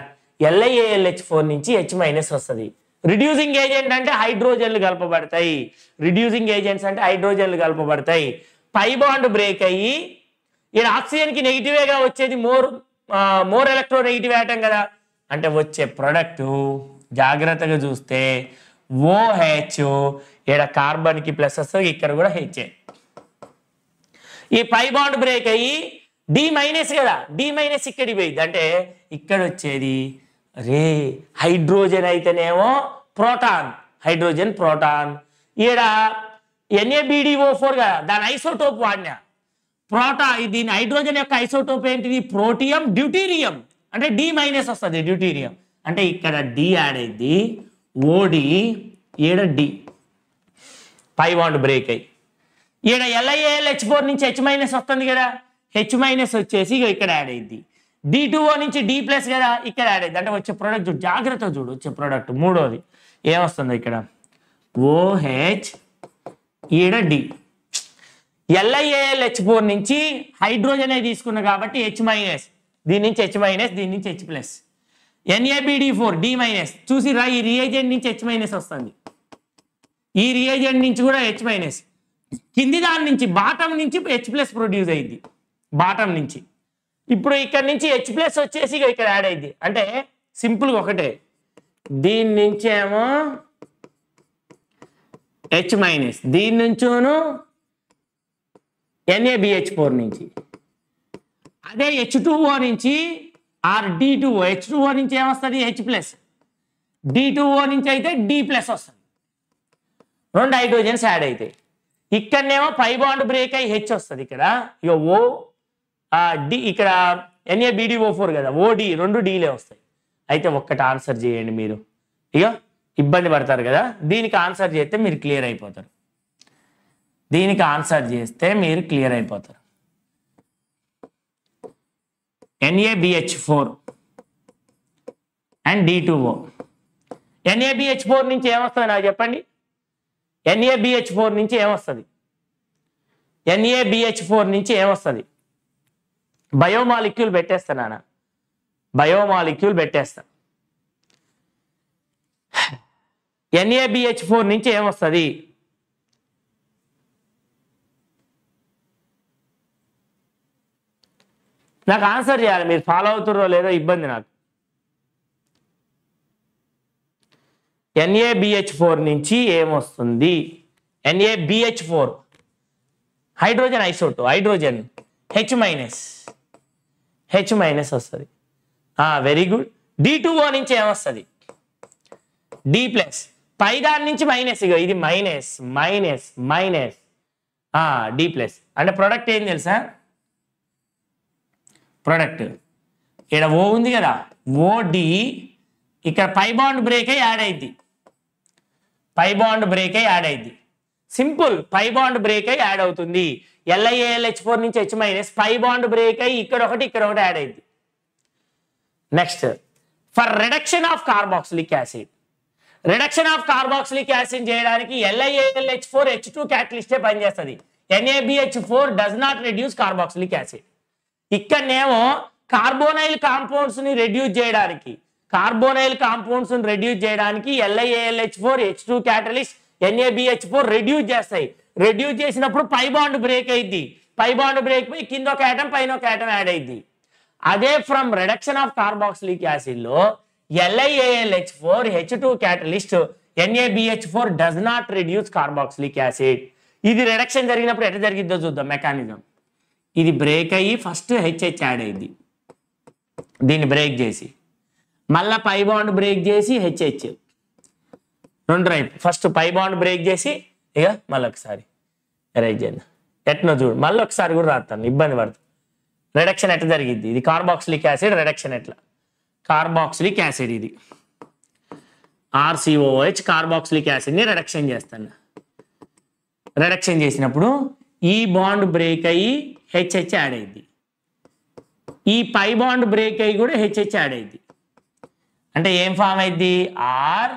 ఎల్ఐఏఎల్ హెచ్ ఫోర్ నుంచి హెచ్ మైనస్ వస్తుంది రిడ్యూసింగ్ ఏజెంట్ అంటే హైడ్రోజన్లు కలపబడతాయి రిడ్యూసింగ్ ఏజెంట్స్ అంటే హైడ్రోజన్లు కలపబడతాయి పై బాండ్ బ్రేక్ అయ్యి ఇక్కడ ఆక్సిజన్కి నెగిటివేగా వచ్చేది మోర్ మోర్ నెగిటివ్ యాటం కదా అంటే వచ్చే ప్రొడక్ట్ జాగ్రత్తగా చూస్తే ఓహెచ్ ఇక్కడ కార్బన్కి ప్లసెస్ ఇక్కడ కూడా హెచ్ఏ ఈ పై బాండ్ బ్రేక్ అయ్యి డి మైనస్ కదా డి మైనస్ ఇక్కడికి పోయింది అంటే ఇక్కడ వచ్చేది రే హైడ్రోజన్ అయితేనేమో ప్రోటాన్ హైడ్రోజన్ ప్రోటాన్ ఈడ ఎన్ఏబిడిఓ ఫోర్ కదా దాని ఐసోటోప్ వాడినా ప్రోటా దీని హైడ్రోజన్ యొక్క ఐసోటోప్ ఏంటిది ప్రోటియం డ్యూటీరియం అంటే డి మైనస్ వస్తుంది డ్యూటీరియం అంటే ఇక్కడ డి యాడ్ అయింది ఓడి ఏడ డి పై వాండ్ బ్రేక్ అయ్యి ఈడ ఎల్ఐఏఎల్ హెచ్ ఫోర్ నుంచి హెచ్ మైనస్ వస్తుంది కదా హెచ్ మైనస్ వచ్చేసి ఇక్కడ యాడ్ అయింది డి టూ ఓ నుంచి డి ప్లస్ కదా ఇక్కడ యాడ్ అయింది అంటే వచ్చే ప్రోడక్ట్ జాగ్రత్త చూడు వచ్చే ప్రోడక్ట్ మూడోది ఏమొస్తుంది ఇక్కడ ఓహెచ్ ఈడ డి ఎల్ఐఏఎల్ హెచ్ ఫోర్ నుంచి హైడ్రోజన్ ఏ తీసుకున్నా కాబట్టి హెచ్ మైనస్ దీని నుంచి హెచ్ మైనస్ దీని నుంచి H plus NaBD four D minus చూసి రా ఈ రియేజెంట్ నుంచి హెచ్ మైనస్ వస్తుంది ఈ రియేజెంట్ నుంచి కూడా హెచ్ మైనస్ కింది దాని నుంచి బాటం నుంచి హెచ్ ప్లస్ ప్రొడ్యూస్ అయింది బాటం నుంచి ఇప్పుడు ఇక్కడ నుంచి హెచ్ ప్లస్ వచ్చేసి ఇక్కడ యాడ్ అయింది అంటే సింపుల్గా ఒకటే దీని నుంచి ఏమో హెచ్ మైనస్ దీని నుంచోను ఎన్ఏబిహెచ్ ఫోర్ నుంచి అదే హెచ్ టూ ఓ నుంచి or D two O H two O నుంచి ఏమొస్తుంది H plus D two O నుంచి అయితే డి ప్లస్ వస్తుంది రెండు హైడ్రోజన్స్ యాడ్ అవుతాయి ఇక్కడనేమో పై బాండ్ బ్రేక్ అయ్యి హెచ్ వస్తుంది ఇక్కడ ఇక ఓ డి ఇక్కడ ఎన్ఏ ఫోర్ కదా ఓడి రెండు డీలే వస్తాయి అయితే ఒక్కటి ఆన్సర్ చేయండి మీరు ఇక ఇబ్బంది పడతారు కదా దీనికి ఆన్సర్ చేస్తే మీరు క్లియర్ అయిపోతారు దీనికి ఆన్సర్ చేస్తే మీరు క్లియర్ అయిపోతారు NABH four and D two NABH four నుంచి ఏమొస్తుంది నాకు చెప్పండి ఎన్ఏబిహెచ్ ఫోర్ నుంచి ఏమొస్తుంది ఎన్ఏబిహెచ్ ఫోర్ నుంచి ఏమొస్తుంది బయోమాలిక్యూల్ పెట్టేస్తానా బయోమాలిక్యూల్ పెట్టేస్తా ఎన్ఏబిహెచ్ ఫోర్ నుంచి ఏమొస్తుంది నాకు ఆన్సర్ చేయాలి మీరు ఫాలో అవుతుర్రో లేదో ఇబ్బంది నాకు ఎన్ఏబిహెచ్ ఫోర్ నుంచి ఏమొస్తుంది ఎన్ఏబిహెచ్ four hydrogen isotope hydrogen H minus H minus వస్తుంది వెరీ గుడ్ డి ఓ నుంచి ఏమొస్తుంది డి ప్లస్ పై దాని నుంచి మైనస్ ఇగో ఇది minus minus minus D plus అంటే ప్రొడక్ట్ ఏం తెలుసా ప్రోడక్ట్ ఇక్కడ ఓ ఉంది కదా ఓడి ఇక్కడ పై బాండ్ బ్రేక్ అయి యాడ్ అయింది పై బాండ్ అయి యాడ్ అయింది సింపుల్ పై బాండ్ బ్రేక్ అయి యాడ్ అవుతుంది ఎల్ఐఏఎల్హెచ్ ఫోర్ నుంచి H minus pi bond break అయి ఇక్కడ ఒకటి ఇక్కడ ఒకటి యాడ్ అయింది next for reduction of carboxylic acid reduction of carboxylic acid చేయడానికి ఎల్ఐఏఎల్హెచ్ ఫోర్ హెచ్ టూ క్యాటలిస్టే పనిచేస్తుంది NABH four does not reduce carboxylic acid ఇక్కడనేమో కార్బోనైల్ కాంపౌండ్స్ని రెడ్యూస్ చేయడానికి కార్బోనైల్ కాంపౌండ్స్ని రెడ్యూస్ చేయడానికి LiAlH four H two catalyst ఎన్ఏబిహెచ్ ఫోర్ రెడ్యూస్ చేస్తాయి రెడ్యూస్ చేసినప్పుడు పై బాండ్ బ్రేక్ అయింది పై బాండ్ బ్రేక్ పోయి కింద ఒక ఐటమ్ పైన ఒక ఐటమ్ యాడ్ అయింది అదే ఫ్రమ్ రిడక్షన్ ఆఫ్ కార్బాక్సిలిక్ యాసిడ్లో LiAlH four H two catalyst ఎన్ఏబిహెచ్ four does not reduce carboxylic acid ఇది రిడక్షన్ జరిగినప్పుడు ఎట్లా జరిగిద్దో చూద్దాం మెకానిజం ఇది బ్రేక్ అయ్యి ఫస్ట్ హెచ్హెచ్ యాడ్ అయింది దీన్ని బ్రేక్ చేసి మళ్ళీ పై బాండ్ బ్రేక్ చేసి హెచ్హెచ్ రెండు right first pi bond break చేసి ఇక మళ్ళీ ఒకసారి ఎరేజ్ చేయండి ఎట్నో చూడు మళ్ళీ ఒకసారి కూడా రాస్తాను ఇబ్బంది పడుతుంది రిడక్షన్ ఎట్లా జరిగింది ఇది కార్బాక్సిలిక్ యాసిడ్ రిడక్షన్ ఎట్లా కార్బాక్సిలిక్ యాసిడ్ ఇది ఆర్సిఓహెచ్ కార్బాక్సిలిక్ యాసిడ్ని రిడక్షన్ చేస్తాను రిడక్షన్ చేసినప్పుడు ఈ బాండ్ బ్రేక్ అయ్యి హెచ్హెచ్ యాడ్ అయింది ఈ పై బాండ్ బ్రేక్ అయ్యి కూడా హెచ్హెచ్ యాడ్ అయింది అంటే ఏం ఫామ్ అయింది ఆర్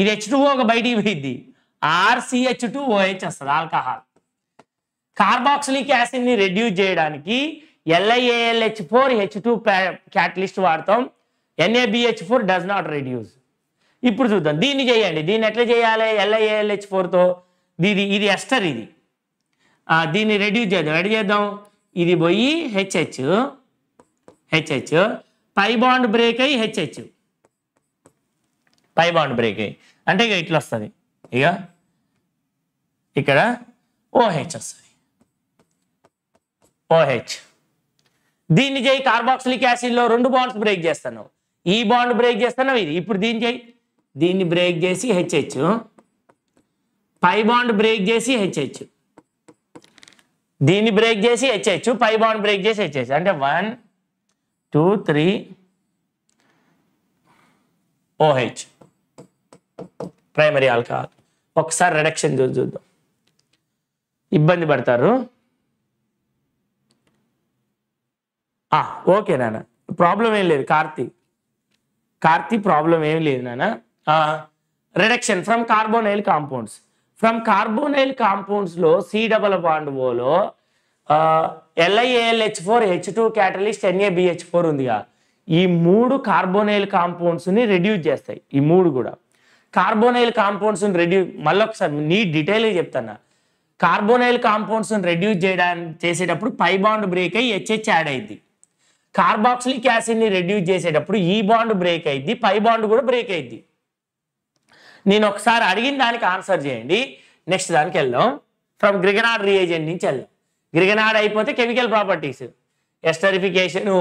ఇది హెచ్ టూ ఒక బయటికి పోయింది ఆర్సిహెచ్ టూ ఓహెచ్ వస్తుంది ఆల్కహాల్ కార్బాక్సిలిక్ యాసిడ్ని రెడ్యూస్ చేయడానికి LiAlH four H two catalyst వాడతాం ఎన్ఏబిహెచ్ ఫోర్ డస్ నాట్ రెడ్యూస్ ఇప్పుడు చూద్దాం దీన్ని చేయండి దీన్ని ఎట్లా చేయాలి ఎల్ఐఏఎల్హెచ్ ఫోర్తో ఇది ఇది ఎస్టర్ ఇది దీన్ని రెడ్యూస్ చేద్దాం రెడీ చేద్దాం ఇది పోయి HH HH pi bond break అయ్యి హెచ్హెచ్ పై బాండ్ బ్రేక్ అయ్యి అంటే ఇక ఇట్లా వస్తుంది ఇక ఇక్కడ ఓహెచ్ వస్తుంది ఓహెచ్ దీన్ని చేయి కార్బాక్సిలిక్ యాసిడ్లో రెండు బాండ్స్ బ్రేక్ చేస్తాను ఈ బాండ్ బ్రేక్ చేస్తాను ఇది ఇప్పుడు దీన్ని చేయి దీన్ని బ్రేక్ చేసి హెచ్హెచ్ పై బాండ్ బ్రేక్ చేసి హెచ్హెచ్ దీన్ని బ్రేక్ చేసి హెచ్హెచ్ పై బాండ్ బ్రేక్ చేసి హెచ్హెచ్ అంటే one two three OH primary alcohol ఒకసారి రిడక్షన్ చూసి చూద్దాం ఇబ్బంది పడతారు ఓకే నాన్న ప్రాబ్లం ఏం లేదు కార్తీ కార్తీ ప్రాబ్లం ఏం లేదు నాన్న reduction from carbonyl compounds from carbonyl కాంపౌండ్స్లో సి డబల్ బాండ్ ఓలో H four H two catalyst ఎన్ఏబిహెచ్ ఫోర్ ఉందిగా ఈ మూడు కార్బోనైల్ కాంపౌండ్స్ని రెడ్యూస్ చేస్తాయి ఈ మూడు కూడా కార్బోనైల్ కాంపౌండ్స్ని రెడ్యూస్ మళ్ళీ ఒకసారి నీ డీటెయిల్గా చెప్తాను కార్బోనైల్ కాంపౌండ్స్ని రెడ్యూస్ చేయడానికి చేసేటప్పుడు పై బాండ్ బ్రేక్ అయ్యి హెచ్హెచ్ యాడ్ అయింది కార్బాక్సిలిక్ యాసిడ్ని రెడ్యూస్ చేసేటప్పుడు ఈ బాండ్ బ్రేక్ అయింది పై బాండ్ కూడా బ్రేక్ అయింది నేను ఒకసారి అడిగిన దానికి ఆన్సర్ చేయండి నెక్స్ట్ దానికి వెళ్దాం ఫ్రమ్ గ్రిగనాడ్ రియేజెంట్ నుంచి వెళ్దాం గ్రిగనాడ్ అయిపోతే కెమికల్ ప్రాపర్టీస్ ఎస్టరిఫికేషను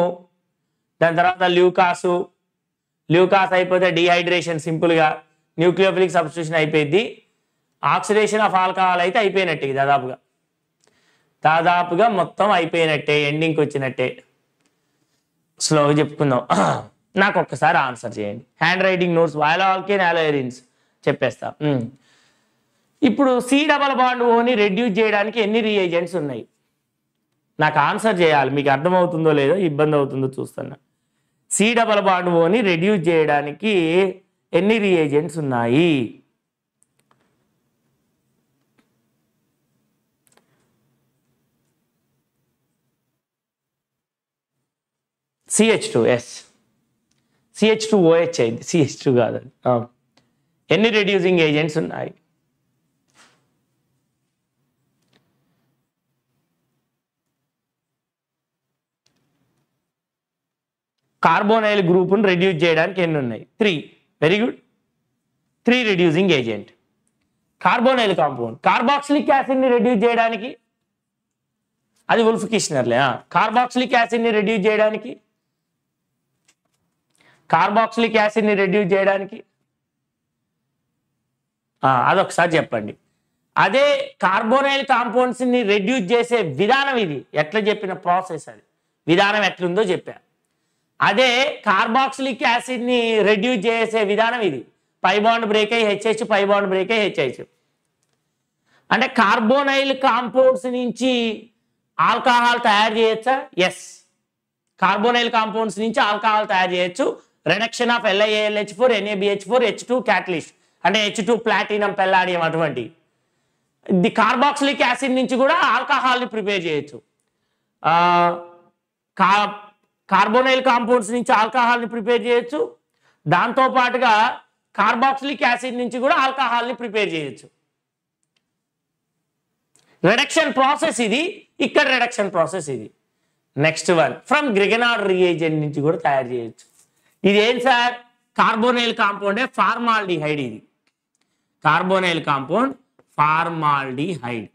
దాని తర్వాత ల్యూకాసు ల్యూకాస్ అయిపోతే డిహైడ్రేషన్ సింపుల్గా న్యూక్లియోఫిలిక్ సబ్స్టిట్యూషన్ అయిపోయింది ఆక్సిడేషన్ ఆఫ్ ఆల్కహాల్ అయితే అయిపోయినట్టే దాదాపుగా దాదాపుగా మొత్తం అయిపోయినట్టే ఎండింగ్కి వచ్చినట్టే స్లోగా చెప్పుకుందాం నాకు ఒక్కసారి ఆన్సర్ చేయండి హ్యాండ్ రైటింగ్ నోట్స్ వాయలాల్కే నేలైరిన్స్ చెప్పేస్తా ఇప్పుడు సి డబల్ బాండ్ ఓని రెడ్యూస్ చేయడానికి ఎన్ని రీఏజెంట్స్ ఉన్నాయి నాకు ఆన్సర్ చేయాలి మీకు అర్థమవుతుందో లేదో ఇబ్బంది అవుతుందో చూస్తున్నా సి డబల్ బాండ్ ఓని రెడ్యూస్ చేయడానికి ఎన్ని రీఏజెంట్స్ ఉన్నాయి CH two yes CH two OH అయింది సిహెచ్ టూ కాదండి ఎన్ని రెడ్యూసింగ్ ఏజెంట్స్ ఉన్నాయి కార్బోనైల్ గ్రూప్ను రెడ్యూస్ చేయడానికి ఎన్ని ఉన్నాయి three very good three reducing agent carbonyl compound carboxylic యాసిడ్ని రెడ్యూస్ చేయడానికి అది ఉల్ఫ్ కిష్నర్లే కార్బాక్సిలిక్ యాసిడ్ని రెడ్యూస్ చేయడానికి కార్బాక్సిలిక్ యాసిడ్ని రెడ్యూస్ చేయడానికి అదొకసారి చెప్పండి అదే కార్బోనైల్ కాంపౌండ్స్ని రెడ్యూస్ చేసే విధానం ఇది ఎట్లా చెప్పిన ప్రాసెస్ అది విధానం ఎట్లుందో చెప్పా అదే కార్బాక్సిలిక్ యాసిడ్ని రెడ్యూస్ చేసే విధానం ఇది పై బాండ్ బ్రేక్ అయ్యి హెచ్హెచ్ పై బాండ్ బ్రేక్ అయ్యి హెచ్హెచ్ అంటే కార్బోనైల్ కాంపౌండ్స్ నుంచి ఆల్కహాల్ తయారు చేయొచ్చా ఎస్ కార్బోనైల్ కాంపౌండ్స్ నుంచి ఆల్కహాల్ తయారు చేయొచ్చు reduction of LIALH four NABH four H two catalyst అంటే హెచ్ టూ ప్లాటినం పెల్లాడియం అటువంటి ది కార్బాక్సిలిక్ యాసిడ్ నుంచి కూడా ఆల్కహాల్ని ప్రిపేర్ చేయొచ్చు కా కార్బోనైల్ కాంపౌండ్స్ నుంచి ఆల్కహాల్ని ప్రిపేర్ చేయొచ్చు దాంతోపాటుగా కార్బాక్సిలిక్ యాసిడ్ నుంచి కూడా ఆల్కహాల్ని ప్రిపేర్ చేయొచ్చు రిడక్షన్ ప్రాసెస్ ఇది ఇక్కడ రిడక్షన్ ప్రాసెస్ ఇది next one from Grignard reagent నుంచి కూడా తయారు చేయొచ్చు ఇది ఏం సార్ కార్బోనైల్ కాంపౌండే హైడ్ ఇది కార్బోనైల్ కాంపౌండ్ ఫార్మాల్డిహైడ్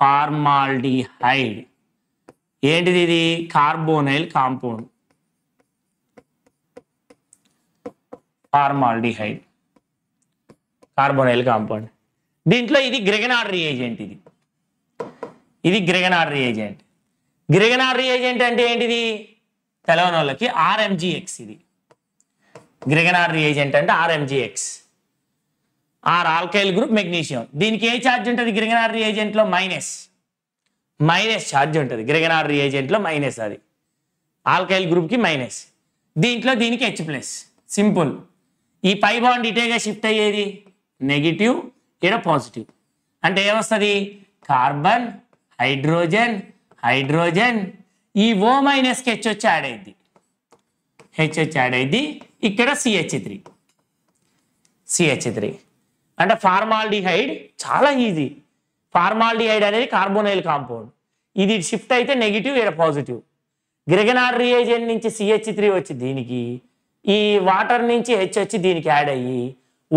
ఫార్మాల్డిహైడ్ ఏంటిది ఇది carbonyl compound formaldehyde carbonyl compound దీంట్లో ఇది గ్రెగనార్ రియేజెంట్ ఇది ఇది గ్రెగనార్ రియేజెంట్ గ్రెగనార్ రియేజెంట్ అంటే ఏంటిది తెలవని వాళ్ళకి ఆర్ఎంజిఎక్స్ ఇది గ్రెగనార్ రియేజెంట్ అంటే RMGX R alkyl group magnesium దీనికి ఏ ఛార్జ్ ఉంటుంది గ్రిగనార్ రియేజెంట్లో మైనస్ మైనస్ ఛార్జ్ ఉంటుంది గ్రిగనార్ రియేజెంట్లో మైనస్ అది ఆల్కైల్ గ్రూప్కి మైనస్ దీంట్లో దీనికి హెచ్ ప్లస్ సింపుల్ ఈ పై బాండ్ ఇటేగా షిఫ్ట్ అయ్యేది నెగిటివ్ ఇక్కడ పాజిటివ్ అంటే ఏమొస్తుంది కార్బన్ హైడ్రోజన్ హైడ్రోజన్ ఈ ఓ మైనస్కి హెచ్ వచ్చి యాడ్ అయింది హెచ్ వచ్చి యాడ్ అయింది ఇక్కడ సిహెచ్ త్రీ సిహెచ్ త్రీ అంటే ఫార్మాల్డిహైడ్ చాలా ఈజీ ఫార్మాల్డిహైడ్ అనేది కార్బోనైల్ కాంపౌండ్ ఇది షిఫ్ట్ అయితే నెగిటివ్ ఇక్కడ పాజిటివ్ గ్రిగనార్ రియేజన్ నుంచి సిహెచ్ త్రీ వచ్చి దీనికి ఈ వాటర్ నుంచి హెచ్ వచ్చి దీనికి యాడ్ అయ్యి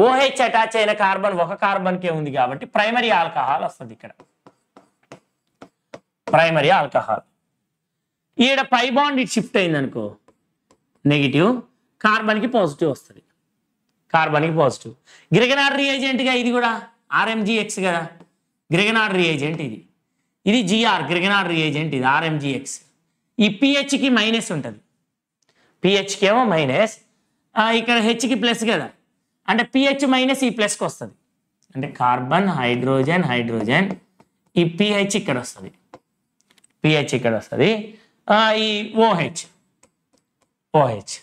ఓహెచ్ అటాచ్ అయిన కార్బన్ ఒక కార్బన్కే ఉంది కాబట్టి ప్రైమరీ ఆల్కహాల్ వస్తుంది ఇక్కడ ప్రైమరీ ఆల్కహాల్ ఈడ పై బాండ్ ఇట్ షిఫ్ట్ అయిందనుకో నెగిటివ్ కార్బన్కి పాజిటివ్ వస్తుంది కార్బన్కి పాజిటివ్ గ్రిగనాడ్ రియేజెంట్గా ఇది కూడా ఆర్ఎంజిఎక్స్ కదా గ్రిగనాడ్ రియేజెంట్ ఇది ఇది జిఆర్ గ్రిగనాడ్ రియేజెంట్ ఇది ఆర్ఎంజిఎక్స్ ఈ పిహెచ్కి మైనస్ ఉంటుంది పిహెచ్కి ఏమో మైనస్ ఇక్కడ హెచ్కి ప్లస్ కదా అంటే పిహెచ్ మైనస్ ఈ ప్లస్కి వస్తుంది అంటే కార్బన్ హైడ్రోజన్ హైడ్రోజన్ ఈ పిహెచ్ ఇక్కడ వస్తుంది పిహెచ్ ఇక్కడ వస్తుంది ఈ ఓహెచ్ ఓహెచ్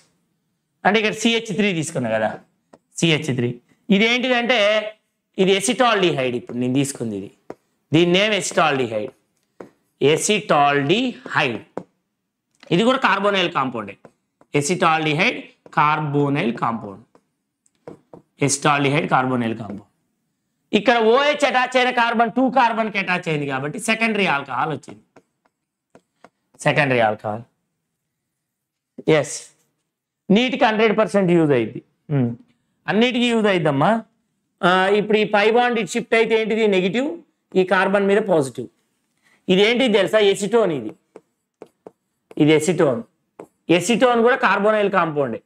అంటే ఇక్కడ సిహెచ్ త్రీ తీసుకున్నా కదా సిహెచ్ త్రీ ఇది ఏంటిదంటే ఇది ఎసిటాల్డిహైడ్ ఇప్పుడు నేను తీసుకుంది ఇది దీని నేమ్ ఎసిటాల్డిహైడ్ ఎసిటాల్డిహైడ్ ఇది కూడా కార్బోనైల్ కాంపౌండే acetaldehyde carbonyl compound acetaldehyde carbonyl compound ఇక్కడ ఓహెచ్ అటాచ్ అయిన కార్బన్ టూ కార్బన్కి అటాచ్ అయింది కాబట్టి సెకండరీ ఆల్కహాల్ వచ్చింది సెకండరీ ఆల్కహాల్ ఎస్ నీటికి హండ్రెడ్ పర్సెంట్ యూజ్ అయింది hmm. అన్నిటికీ యూజ్ అయిద్దమ్మా ఇప్పుడు ఈ పై బాండ్ ఇట్ షిఫ్ట్ అయితే ఏంటిది నెగిటివ్ ఈ కార్బన్ మీద పాజిటివ్ ఇదేంటి తెలుసా ఎసిటోన్ ఇది ఇది ఎసిటోన్ ఎసిటోన్ కూడా కార్బోనైల్ కాంపౌండ్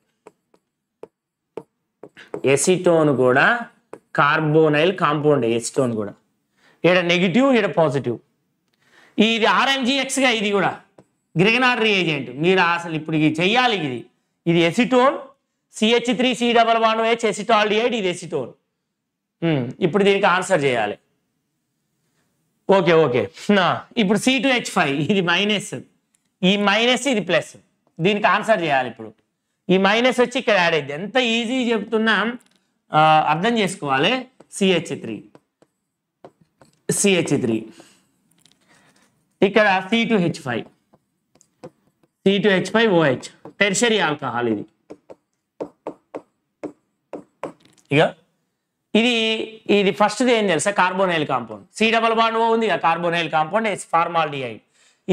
ఎసిటోన్ కూడా కార్బోనైల్ కాంపౌండ్ ఎసిటోన్ కూడా ఇక్కడ నెగిటివ్ ఇక్కడ పాజిటివ్ ఇది ఆర్ఎంజిఎక్స్గా ఇది కూడా గ్రిగనార్ రియేజెంట్ మీరు అసలు ఇప్పుడు ఇది చెయ్యాలి ఇది ఇది acetone CH three C double one H acetaldehyde ఇది ఎసిటోన్ ఇప్పుడు దీనికి ఆన్సర్ చేయాలి ఓకే ఓకే ఇప్పుడు సి టు హెచ్ ఫైవ్ ఇది మైనస్ ఈ మైనస్ ఇది ప్లస్ దీనికి ఆన్సర్ చేయాలి ఇప్పుడు ఈ మైనస్ వచ్చి ఇక్కడ యాడ్ అయింది ఎంత ఈజీ చెప్తున్నాం అర్థం చేసుకోవాలి సిహెచ్ త్రీ సిహెచ్ త్రీ ఇక్కడ C two H five C two H five OH tertiary alcohol ఇది ఇక ఇది ఇది ఫస్ట్ది ఏం తెలుసా carbonyl compound C double bond ఉంది కార్బోనైల్ కాంపౌండ్ ఫార్మాల్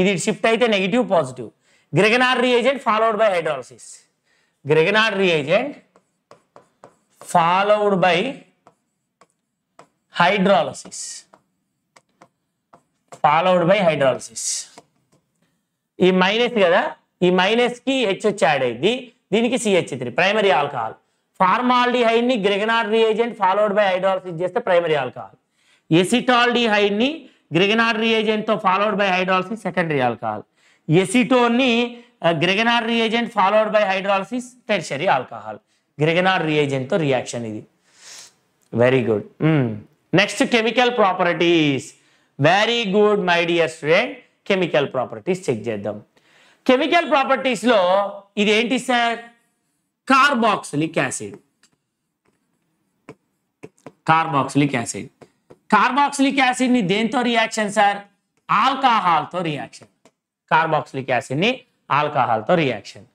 ఇది షిఫ్ట్ అయితే negative positive Grignard reagent followed by hydrolysis Grignard reagent followed by hydrolysis followed by hydrolysis ఈ మైనస్ కదా ఈ మైనస్కి హెచ్ యాడ్ అయింది దీనికి సిహెచ్ త్రీ ప్రైమరీ ఆల్కహాల్ ఫార్మాల్డిహైడ్ని Grignard reagent followed by hydrolysis చేస్తే ప్రైమరీ ఆల్కహాల్ ఎసిటాల్డిహైడ్ని గ్రెగనాట్ రియేజెంట్తో followed by hydrolysis secondary alcohol ఎసిటోన్ని Grignard reagent followed by hydrolysis tertiary alcohol Grignard రియేజెంట్తో రియాక్షన్ ఇది very good next chemical properties very good my dear student chemical properties check చేద్దాం chemical ప్రాపర్టీస్లో ఇది ఏంటి sir carboxylic acid carboxylic acid carboxylic acid ని దేంతో reaction sir alcohol తో reaction carboxylic acid ని ఆల్కహాల్ తో రియాక్షన్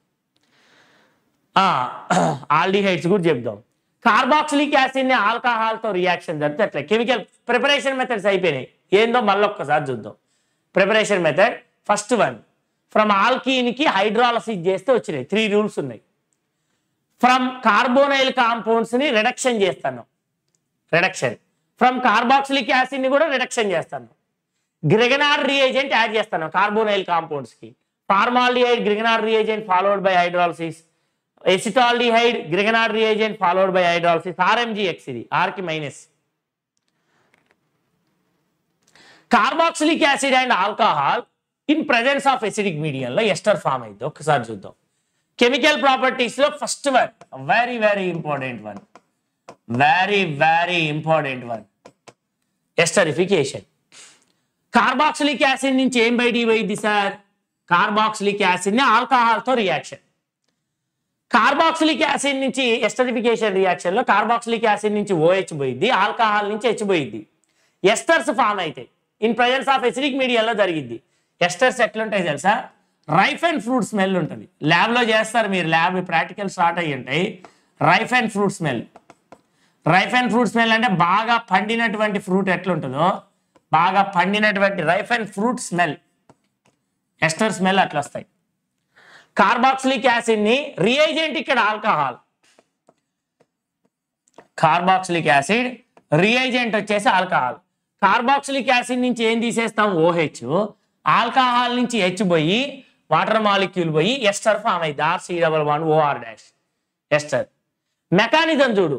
ఆల్డిహైడ్స్ కూడా చెప్దాం కార్బాక్సిలిక్ యాసిడ్ ని ఆల్కహాల్ తో రియాక్షన్ జరిగితే అట్లా కెమికల్ ప్రిపరేషన్ మెథడ్స్ అయిపోయినాయి ఏందో మళ్ళొక్కసారి చూద్దాం preparation method first one from alkene కి హైడ్రాలసిస్ చేస్తే వచ్చినాయి త్రీ రూల్స్ ఉన్నాయి ఫ్రమ్ కార్బోనైల్ కాంపౌండ్స్ని రిడక్షన్ చేస్తాను రిడక్షన్ ఫ్రమ్ కార్బాక్సిలిక్ ని కూడా రిడక్షన్ చేస్తాను గ్రిగనార్ రియేజెంట్ యాడ్ చేస్తాను కార్బోనైల్ కాంపౌండ్స్కి formaldehyde Grignard reagent followed by hydrolysis acetaldehyde Grignard reagent followed by hydrolysis RMGX ఇది ఆర్కి minus carboxylic acid and alcohol in presence of acidic మీడియంలో ester form అయింది ఒకసారి చూద్దాం కెమికల్ ప్రాపర్టీస్లో first one very very important one very very important one esterification carboxylic acid నుంచి ఏం బయటికి పోయింది సార్ కార్బాక్సిలిక్ యాసిడ్ని ఆల్కహాల్తో రియాక్షన్ కార్బాక్సిలిక్ యాసిడ్ నుంచి ఎస్టరిఫికేషన్ రియాక్షన్లో కార్బాక్సిలిక్ యాసిడ్ నుంచి ఓహెచ్ పోయింది ఆల్కహాల్ నుంచి హెచ్ పోయింది ఎస్టర్స్ ఫామ్ అవుతాయి ఇన్ ప్రజెన్స్ ఆఫ్ ఎసిడిక్ మీడియాలో జరిగింది ఎస్టర్స్ ఎట్లుంటాయి తెలుసా రైఫ్ అండ్ ఫ్రూట్ స్మెల్ ఉంటుంది ల్యాబ్లో చేస్తారు మీరు ల్యాబ్ ప్రాక్టికల్ స్టార్ట్ అయ్యి ఉంటాయి ripe and fruit smell ripe and fruit smell అంటే బాగా పండినటువంటి ఫ్రూట్ ఎట్లుంటుందో బాగా పండినటువంటి ripe and fruit smell ester smell అట్లా వస్తాయి కార్బాక్సిలిక్ యాసిడ్ని రియేజెంట్ ఇక్కడ ఆల్కహాల్ కార్బాక్సిలిక్ యాసిడ్ రియేజెంట్ వచ్చేసి ఆల్కహాల్ కార్బాక్సిలిక్ యాసిడ్ నుంచి ఏం తీసేస్తాం ఓహెచ్ ఆల్కహాల్ నుంచి హెచ్ పోయి వాటర్ మాలిక్యూల్ పోయి ఎస్టర్ ఫామ్ అయింది RC double one OR dash ester mechanism చూడు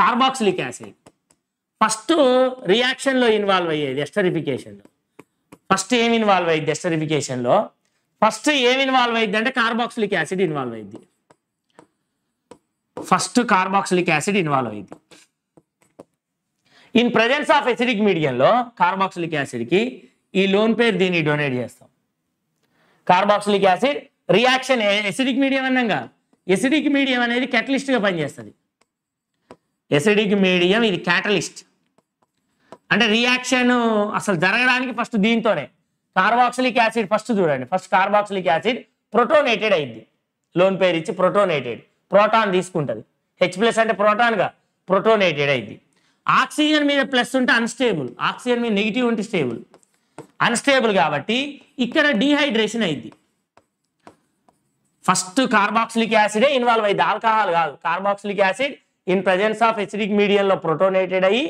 కార్బాక్సిలిక్ యాసిడ్ ఫస్ట్ రియాక్షన్లో ఇన్వాల్వ్ అయ్యేది ఎస్టరిఫికేషన్లో ఫస్ట్ ఏమి ఇన్వాల్వ్ అయ్యింది ఎస్టరిఫికేషన్లో ఫస్ట్ ఏమి ఇన్వాల్వ్ అయ్యింది అంటే కార్బాక్సిలిక్ యాసిడ్ ఇన్వాల్వ్ అయింది ఫస్ట్ కార్బాక్సిలిక్ యాసిడ్ ఇన్వాల్వ్ అయింది ఇన్ ప్రజెన్స్ ఆఫ్ ఎసిడిక్ మీడియంలో కార్బాక్సిలిక్ యాసిడ్కి ఈ లోన్ పేరు దీన్ని డొనేట్ చేస్తాం carboxylic acid reaction acidic medium కదా ఎసిడిక్ మీడియం అనేది క్యాటలిస్ట్గా పనిచేస్తుంది ఎసిడిక్ మీడియం ఇది క్యాటలిస్ట్ అంటే రియాక్షన్ అసలు జరగడానికి ఫస్ట్ దీంతోనే కార్బాక్సిలిక్ యాసిడ్ ఫస్ట్ చూడండి ఫస్ట్ కార్బాక్సిలిక్ యాసిడ్ ప్రోటోనేటెడ్ అయింది లోన్ పేరు ఇచ్చి ప్రోటోనేటెడ్ ప్రోటాన్ తీసుకుంటుంది హెచ్ ప్లస్ అంటే ప్రోటాన్గా ప్రోటోనేటెడ్ అయింది ఆక్సిజన్ మీద ప్లస్ ఉంటే అన్స్టేబుల్ ఆక్సిజన్ మీద నెగిటివ్ ఉంటే స్టేబుల్ అన్స్టేబుల్ కాబట్టి ఇక్కడ డీహైడ్రేషన్ అయింది ఫస్ట్ కార్బాక్సిలిక్ యాసిడే ఇన్వాల్వ్ అయింది ఆల్కహాల్ కాదు carboxylic acid in presence of acidic మీడియంలో ప్రొటోనేటెడ్ అయ్యి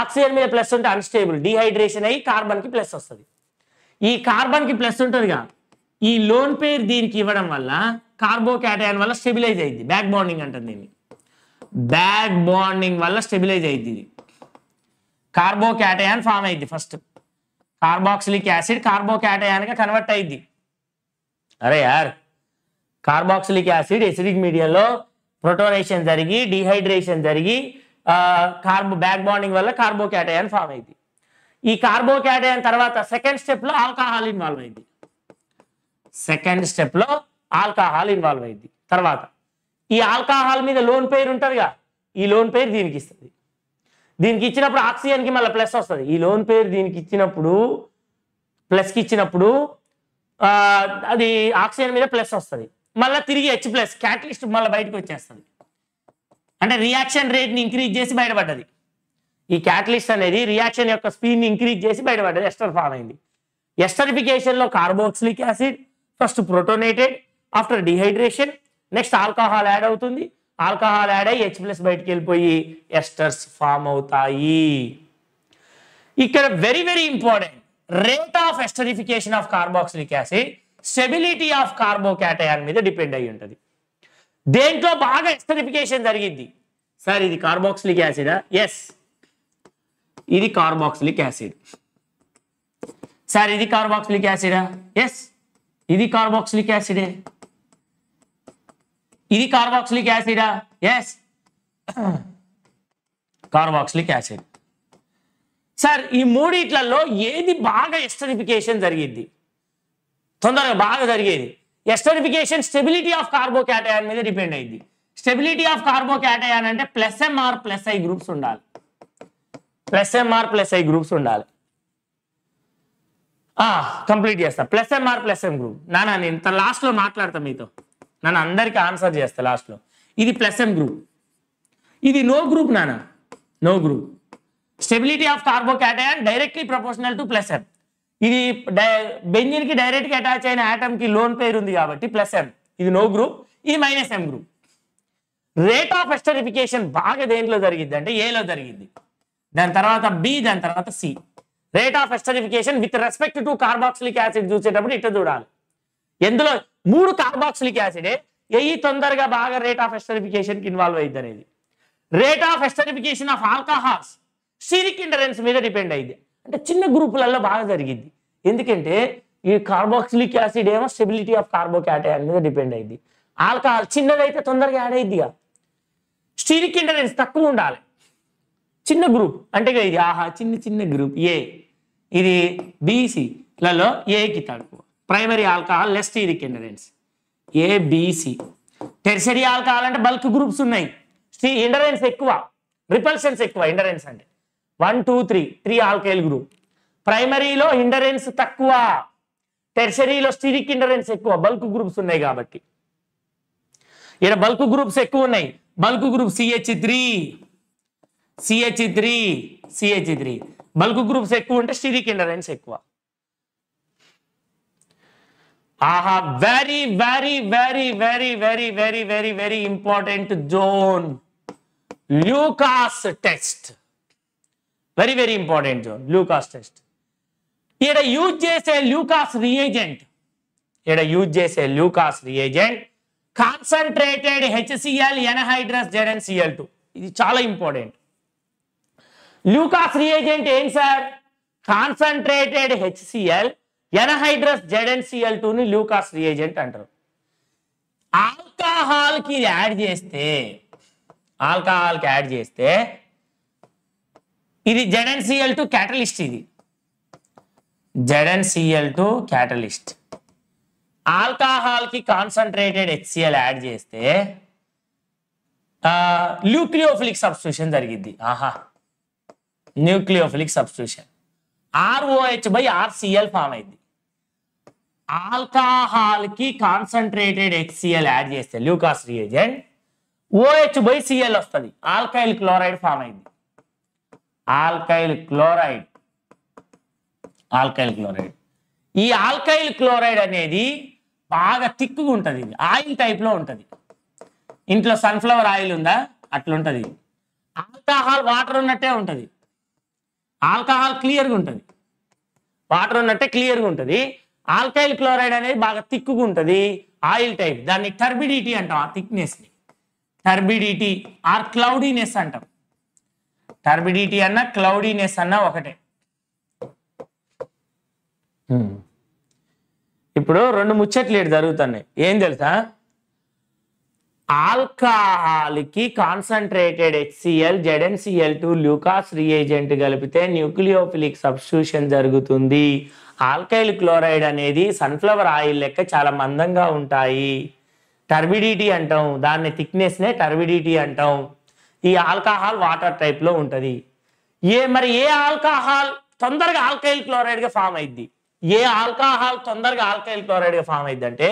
ఆక్సిజన్ మీద ప్లస్ ఉంటే అన్స్టేబుల్ డీహైడ్రేషన్ అయ్యి కార్బన్కి ప్లస్ వస్తుంది ఈ కార్బన్కి ప్లస్ ఉంటుంది కాదు ఈ లోన్ పేర్ దీనికి ఇవ్వడం వల్ల కార్బోకాటయాన్ వల్ల స్టెబిలైజ్ అయింది బ్యాక్ బాండింగ్ అంటుంది దీన్ని బ్యాక్ బాండింగ్ వల్ల స్టెబిలైజ్ అయింది ఇది కార్బోకాటయాన్ ఫామ్ అయింది ఫస్ట్ కార్బాక్సిలిక్ యాసిడ్ కార్బోకేటయాన్గా కన్వర్ట్ అయింది అరే యార్ కార్బాక్సిలిక్ యాసిడ్ ఎసిడిక్ మీడియాలో ప్రొటోనేషన్ జరిగి డిహైడ్రేషన్ జరిగి కార్బో బ్యాక్ బాండింగ్ వల్ల కార్బోకేటయాన్ ఫామ్ అయింది ఈ కార్బోకేటయాన్ తర్వాత సెకండ్ స్టెప్లో ఆల్కహాల్ ఇన్వాల్వ్ అయింది సెకండ్ స్టెప్లో ఆల్కహాల్ ఇన్వాల్వ్ అయింది తర్వాత ఈ ఆల్కహాల్ మీద లోన్ పేరు ఉంటుందిగా ఈ లోన్ పేరు దీనికి ఇస్తుంది దీనికి ఇచ్చినప్పుడు ఆక్సిజన్కి మళ్ళీ ప్లస్ వస్తుంది ఈ లోన్ పేరు దీనికి ఇచ్చినప్పుడు ప్లస్కి ఇచ్చినప్పుడు అది ఆక్సిజన్ మీద ప్లస్ వస్తుంది మళ్ళీ తిరిగి హెచ్ ప్లస్ క్యాటలిస్ట్ మళ్ళీ బయటకు వచ్చేస్తుంది అంటే రియాక్షన్ రేట్ని ఇంక్రీజ్ చేసి బయటపడ్డది ఈ క్యాటలిస్ట్ అనేది రియాక్షన్ యొక్క స్పీడ్ని ఇంక్రీజ్ చేసి బయటపడ్డది ఎస్టర్ ఫామ్ అయింది ఎస్టరిఫికేషన్లో carboxylic acid first protonated after dehydration next alcohol add అవుతుంది ఆల్కహాల్ యాడ్ అయ్యి హెచ్ ప్లస్ బయటికి వెళ్ళిపోయి ఎస్టర్స్ ఫామ్ అవుతాయి ఇక్కడ very very important rate of esterification of carboxylic acid stability of cation మీద డిపెండ్ అయి ఉంటుంది దేంట్లో బాగా ఎస్టరిఫికేషన్ జరిగింది సార్ ఇది కార్బాక్సిలిక్ యాసిడా ఎస్ ఇది కార్బాక్సిలిక్ యాసిడ్ సార్ ఇది కార్బాక్సిలిక్ యాసిడా ఎస్ ఇది కార్బాక్సిలిక్ యాసిడే ఇది కార్బాక్సిలిక్ యాసిడా ఎస్ కార్బాక్సిలిక్ యాసిడ్ సార్ ఈ మూడిట్లలో ఏది బాగా ఎస్టరిఫికేషన్ జరిగింది తొందరగా బాగా జరిగేది ఎస్టరిఫికేషన్ స్టెబిలిటీ ఆఫ్ క్యాటయాన్ మీద డిపెండ్ అయింది స్టెబిలిటీ ఆఫ్ కార్బోకేటయాన్ అంటే plus MR plus I groups ఉండాలి plus MR plus I groups ఉండాలి కంప్లీట్ చేస్తా plus MR plus M group నానా నేను లాస్ట్లో మాట్లాడతాను మీతో నన్ను అందరికి ఆన్సర్ చేస్తా లాస్ట్లో ఇది ప్లస్ ఎం గ్రూప్ ఇది నో గ్రూప్ నానా no group stability of carbocation directly proportional to plus M ఇది డైరెక్ట్ గా అటాచ్ అయిన కి లోన్ పేరు ఉంది కాబట్టి ప్లస్ ఎం ఇది నో గ్రూప్ ఇది minus M group rate of esterification బాగా దేంట్లో జరిగింది అంటే ఏలో జరిగింది దాని తర్వాత బి దాని తర్వాత C rate of esterification with respect to carboxylic acid చూసేటప్పుడు ఇట్లా చూడాలి ఎందులో మూడు కార్బాక్సిలిక్ యాసిడే ఎయి తొందరగా బాగా రేట్ ఆఫ్ ఎస్టరిఫికేషన్కి ఇన్వాల్వ్ అయింది అనేది rate of esterification of alcohols steric hindrance మీద డిపెండ్ అయింది అంటే చిన్న గ్రూపులలో బాగా జరిగింది ఎందుకంటే ఈ కార్బాక్సిలిక్ యాసిడ్ ఏమో స్టెబిలిటీ ఆఫ్ కార్బోకాటయాన్ మీద డిపెండ్ అయింది ఆల్కహాల్ చిన్నదైతే తొందరగా యాడ్ అయిందిగా స్టీరిక్ ఇండరెన్స్ తక్కువ ఉండాలి చిన్న గ్రూప్ అంటే ఇది ఆహా చిన్న చిన్న గ్రూప్ ఏ ఇది బీసీలలో ఏకి తక్కువ primary alcohol less steric hindrance ABC tertiary alcohol అంటే బల్క్ గ్రూప్స్ ఉన్నాయి ఇండరెన్స్ ఎక్కువ రిపల్షన్స్ ఎక్కువ ఇండరెన్స్ అంటే one two three three alkyl group ప్రైమరీలో ఇండరెన్స్ తక్కువ టెర్సరీలో స్టీరిక్ ఇండరెన్స్ ఎక్కువ బల్క్ గ్రూప్స్ ఉన్నాయి కాబట్టి ఇక్కడ బల్క్ గ్రూప్స్ ఎక్కువ ఉన్నాయి bulk group CH three CH three CH three bulk groups ఎక్కువ ఉంటే స్టీరిక్ ఇండరెన్స్ ఎక్కువ आहा very very very very very very very very important John Lucas test very very important John Lucas test ఇక్కడ use చేసే Lucas reagent ఇక్కడ use చేసే Lucas reagent concentrated HCL anhydrous ZN CL two ఇది చాలా important Lucas reagent ఏం sir concentrated HCL anhydrous ZNCL టూని Lucas reagent అంటారు ఆల్కహాల్కి ఇది యాడ్ చేస్తే ఆల్కహాల్కి యాడ్ చేస్తే ఇది జెడెన్సిఎల్ టూ క్యాటలిస్ట్ ఇది జెడెన్సిఎల్ టూ క్యాటలిస్ట్ కి కాన్సన్ట్రేటెడ్ హెచ్సిఎల్ యాడ్ చేస్తే న్యూక్లియోఫిలిక్ సబ్స్టిట్యూషన్ జరిగింది ఆహా nucleophilic substitution ROH by RCL form అయింది ఆల్కాహాల్ కి కాన్సన్ట్రేటెడ్ హెచ్సిఎల్ యాడ్ చేస్తే Lucas reagent OH by CL వస్తుంది ఆల్కైల్ క్లోరైడ్ ఫామ్ అయింది ఆల్కైల్ క్లోరైడ్ ఆల్కైల్ క్లోరైడ్ ఈ ఆల్కైల్ క్లోరైడ్ అనేది బాగా తిక్కుగా ఉంటుంది ఇది ఆయిల్ టైప్లో ఉంటుంది ఇంట్లో సన్ఫ్లవర్ ఆయిల్ ఉందా అట్లుంటుంది ఆల్కహాల్ వాటర్ ఉన్నట్టే ఉంటుంది ఆల్కహాల్ క్లియర్గా ఉంటుంది వాటర్ ఉన్నట్టే క్లియర్గా ఉంటుంది ఆల్కైల్ క్లోరైడ్ అనేది బాగా థిక్గా ఉంటుంది ఆయిల్ టైప్ దాన్ని టర్బిడిటీ అంటాం ఆ థిక్నెస్ని టర్బిడిటీ ఆర్ క్లౌడీనెస్ అంటాం టర్బిడిటీ అన్న క్లౌడీనెస్ అన్న ఒకటే ఇప్పుడు రెండు ముచ్చట్లు ఇటు జరుగుతున్నాయి ఏం తెలుసా ఆల్కహాల్కి concentrated HCl ZnCl two Lucas reagent కలిపితే న్యూక్లియోఫిలిక్ సబ్స్టిట్యూషన్ జరుగుతుంది ఆల్కైల్ క్లోరైడ్ అనేది సన్ఫ్లవర్ ఆయిల్ లెక్క చాలా మందంగా ఉంటాయి టర్బిడిటీ అంటాం దాన్ని థిక్నెస్నే టర్బిడిటీ అంటాం ఈ ఆల్కహాల్ వాటర్ టైప్లో ఉంటుంది ఏ మరి ఏ ఆల్కహాల్ తొందరగా ఆల్కైల్ క్లోరైడ్గా ఫామ్ అయింది ఏ ఆల్కహాల్ తొందరగా ఆల్కైల్ క్లోరైడ్గా ఫామ్ అయింది అంటే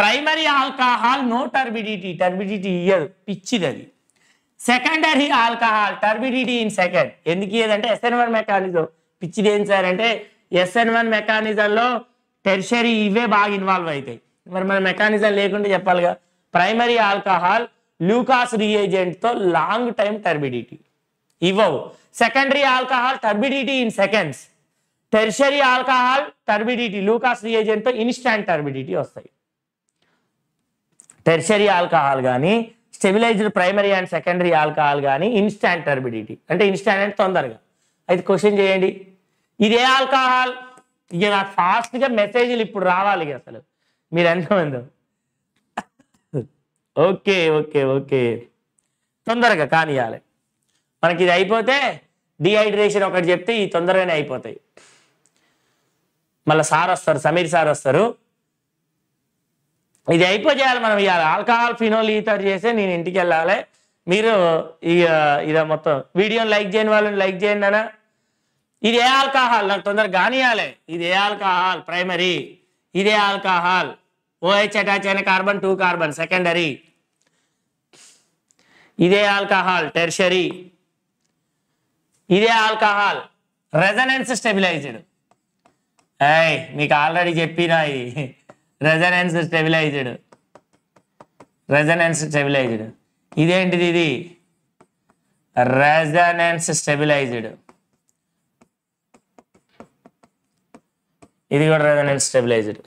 primary alcohol no turbidity turbidity ఇయ్యదు పిచ్చిది అది secondary alcohol turbidity in second ఎందుకు ఇయ్యదంటే ఎస్ఎన్వర్ మెకానిజం పిచ్చిది ఏం సార్ అంటే ఎస్ఎన్ వన్ మెకానిజంలో టెర్షరీ ఇవే బాగా ఇన్వాల్వ్ అవుతాయి మరి మన మెకానిజం లేకుండా చెప్పాలిగా ప్రైమరీ ఆల్కహాల్ లూకాస్ రియేజెంట్తో లాంగ్ టైం టర్బిడిటీ ఇవ్వవు secondary alcohol turbidity in seconds tertiary alcohol turbidity Lucas రియేజెంట్తో ఇన్స్టాంట్ టర్బిడిటీ వస్తాయి టెర్షరీ ఆల్కహాల్ కానీ stabilized primary and secondary alcohol కానీ ఇన్స్టాంట్ టర్బిడిటీ అంటే ఇన్స్టాంట్ అంటే తొందరగా అయితే క్వశ్చన్ చేయండి ఇదే ఆల్కహాల్ ఇక నాకు ఫాస్ట్గా మెసేజ్లు ఇప్పుడు రావాలి అసలు మీరు ఎంతమంది ఓకే ఓకే ఓకే తొందరగా కానియాలి మనకి ఇది అయిపోతే డిహైడ్రేషన్ ఒకటి చెప్తే ఈ తొందరగానే అయిపోతాయి మళ్ళీ సార్ వస్తారు సమీర్ సార్ వస్తారు ఇది అయిపోయాలి మనం ఇవాళ ఆల్కహాల్ ఫినోల్ ఈతర్ చేస్తే నేను ఇంటికి వెళ్ళాలి మీరు ఇక ఇద మొత్తం వీడియోని లైక్ చేయని వాళ్ళని లైక్ చేయండి అన్నా ఇది ఏ ఆల్కహాల్ నాకు తొందరగా గానియాలే ఇది ఏ ఆల్కహాల్ ప్రైమరీ ఇదే ఆల్కహాల్ ఓహెచ్ అటాచ్ అయిన కార్బన్ టూ కార్బన్ సెకండరీ ఇదే ఆల్కహాల్ టెర్షరీ ఇదే ఆల్కహాల్ రెజనెన్స్ స్టెబిలైజ్డ్ ఏయ్ మీకు ఆల్రెడీ చెప్పిన ఇది రెజనెన్స్ స్టెబిలైజ్డ్ రెజనెన్స్ స్టెబిలైజ్డ్ ఇదేంటిది ఇది రెజనెన్స్ స్టెబిలైజ్డ్ ఇది కూడా రెసనెంట్ స్టెబిలైజర్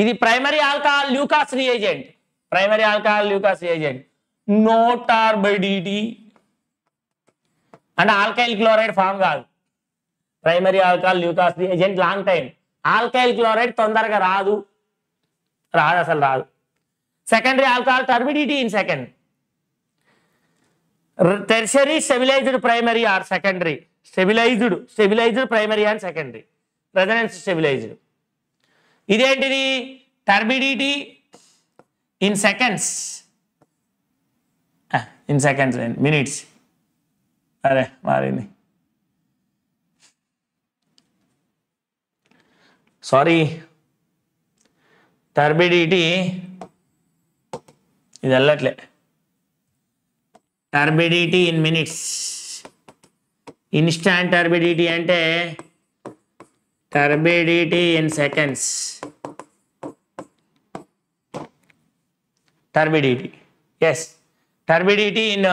ఇది primary alcohol Lucas reagent primary alcohol Lucas reagent no turbidity అంటే ఆల్కైల్ క్లోరైడ్ ఫామ్ కాదు primary alcohol Lucas reagent long time alkyl chloride తొందరగా రాదు రాదు అసలు రాదు secondary alcohol turbidity in second tertiary stabilized primary or secondary stabilized stabilized primary and secondary resonance stabilized ఇదేంటిది turbidity in seconds in seconds minutes అరే మారింది sorry turbidity ఇది వెళ్ళట్లే turbidity in minutes instant turbidity అంటే turbidity in seconds turbidity yes turbidity in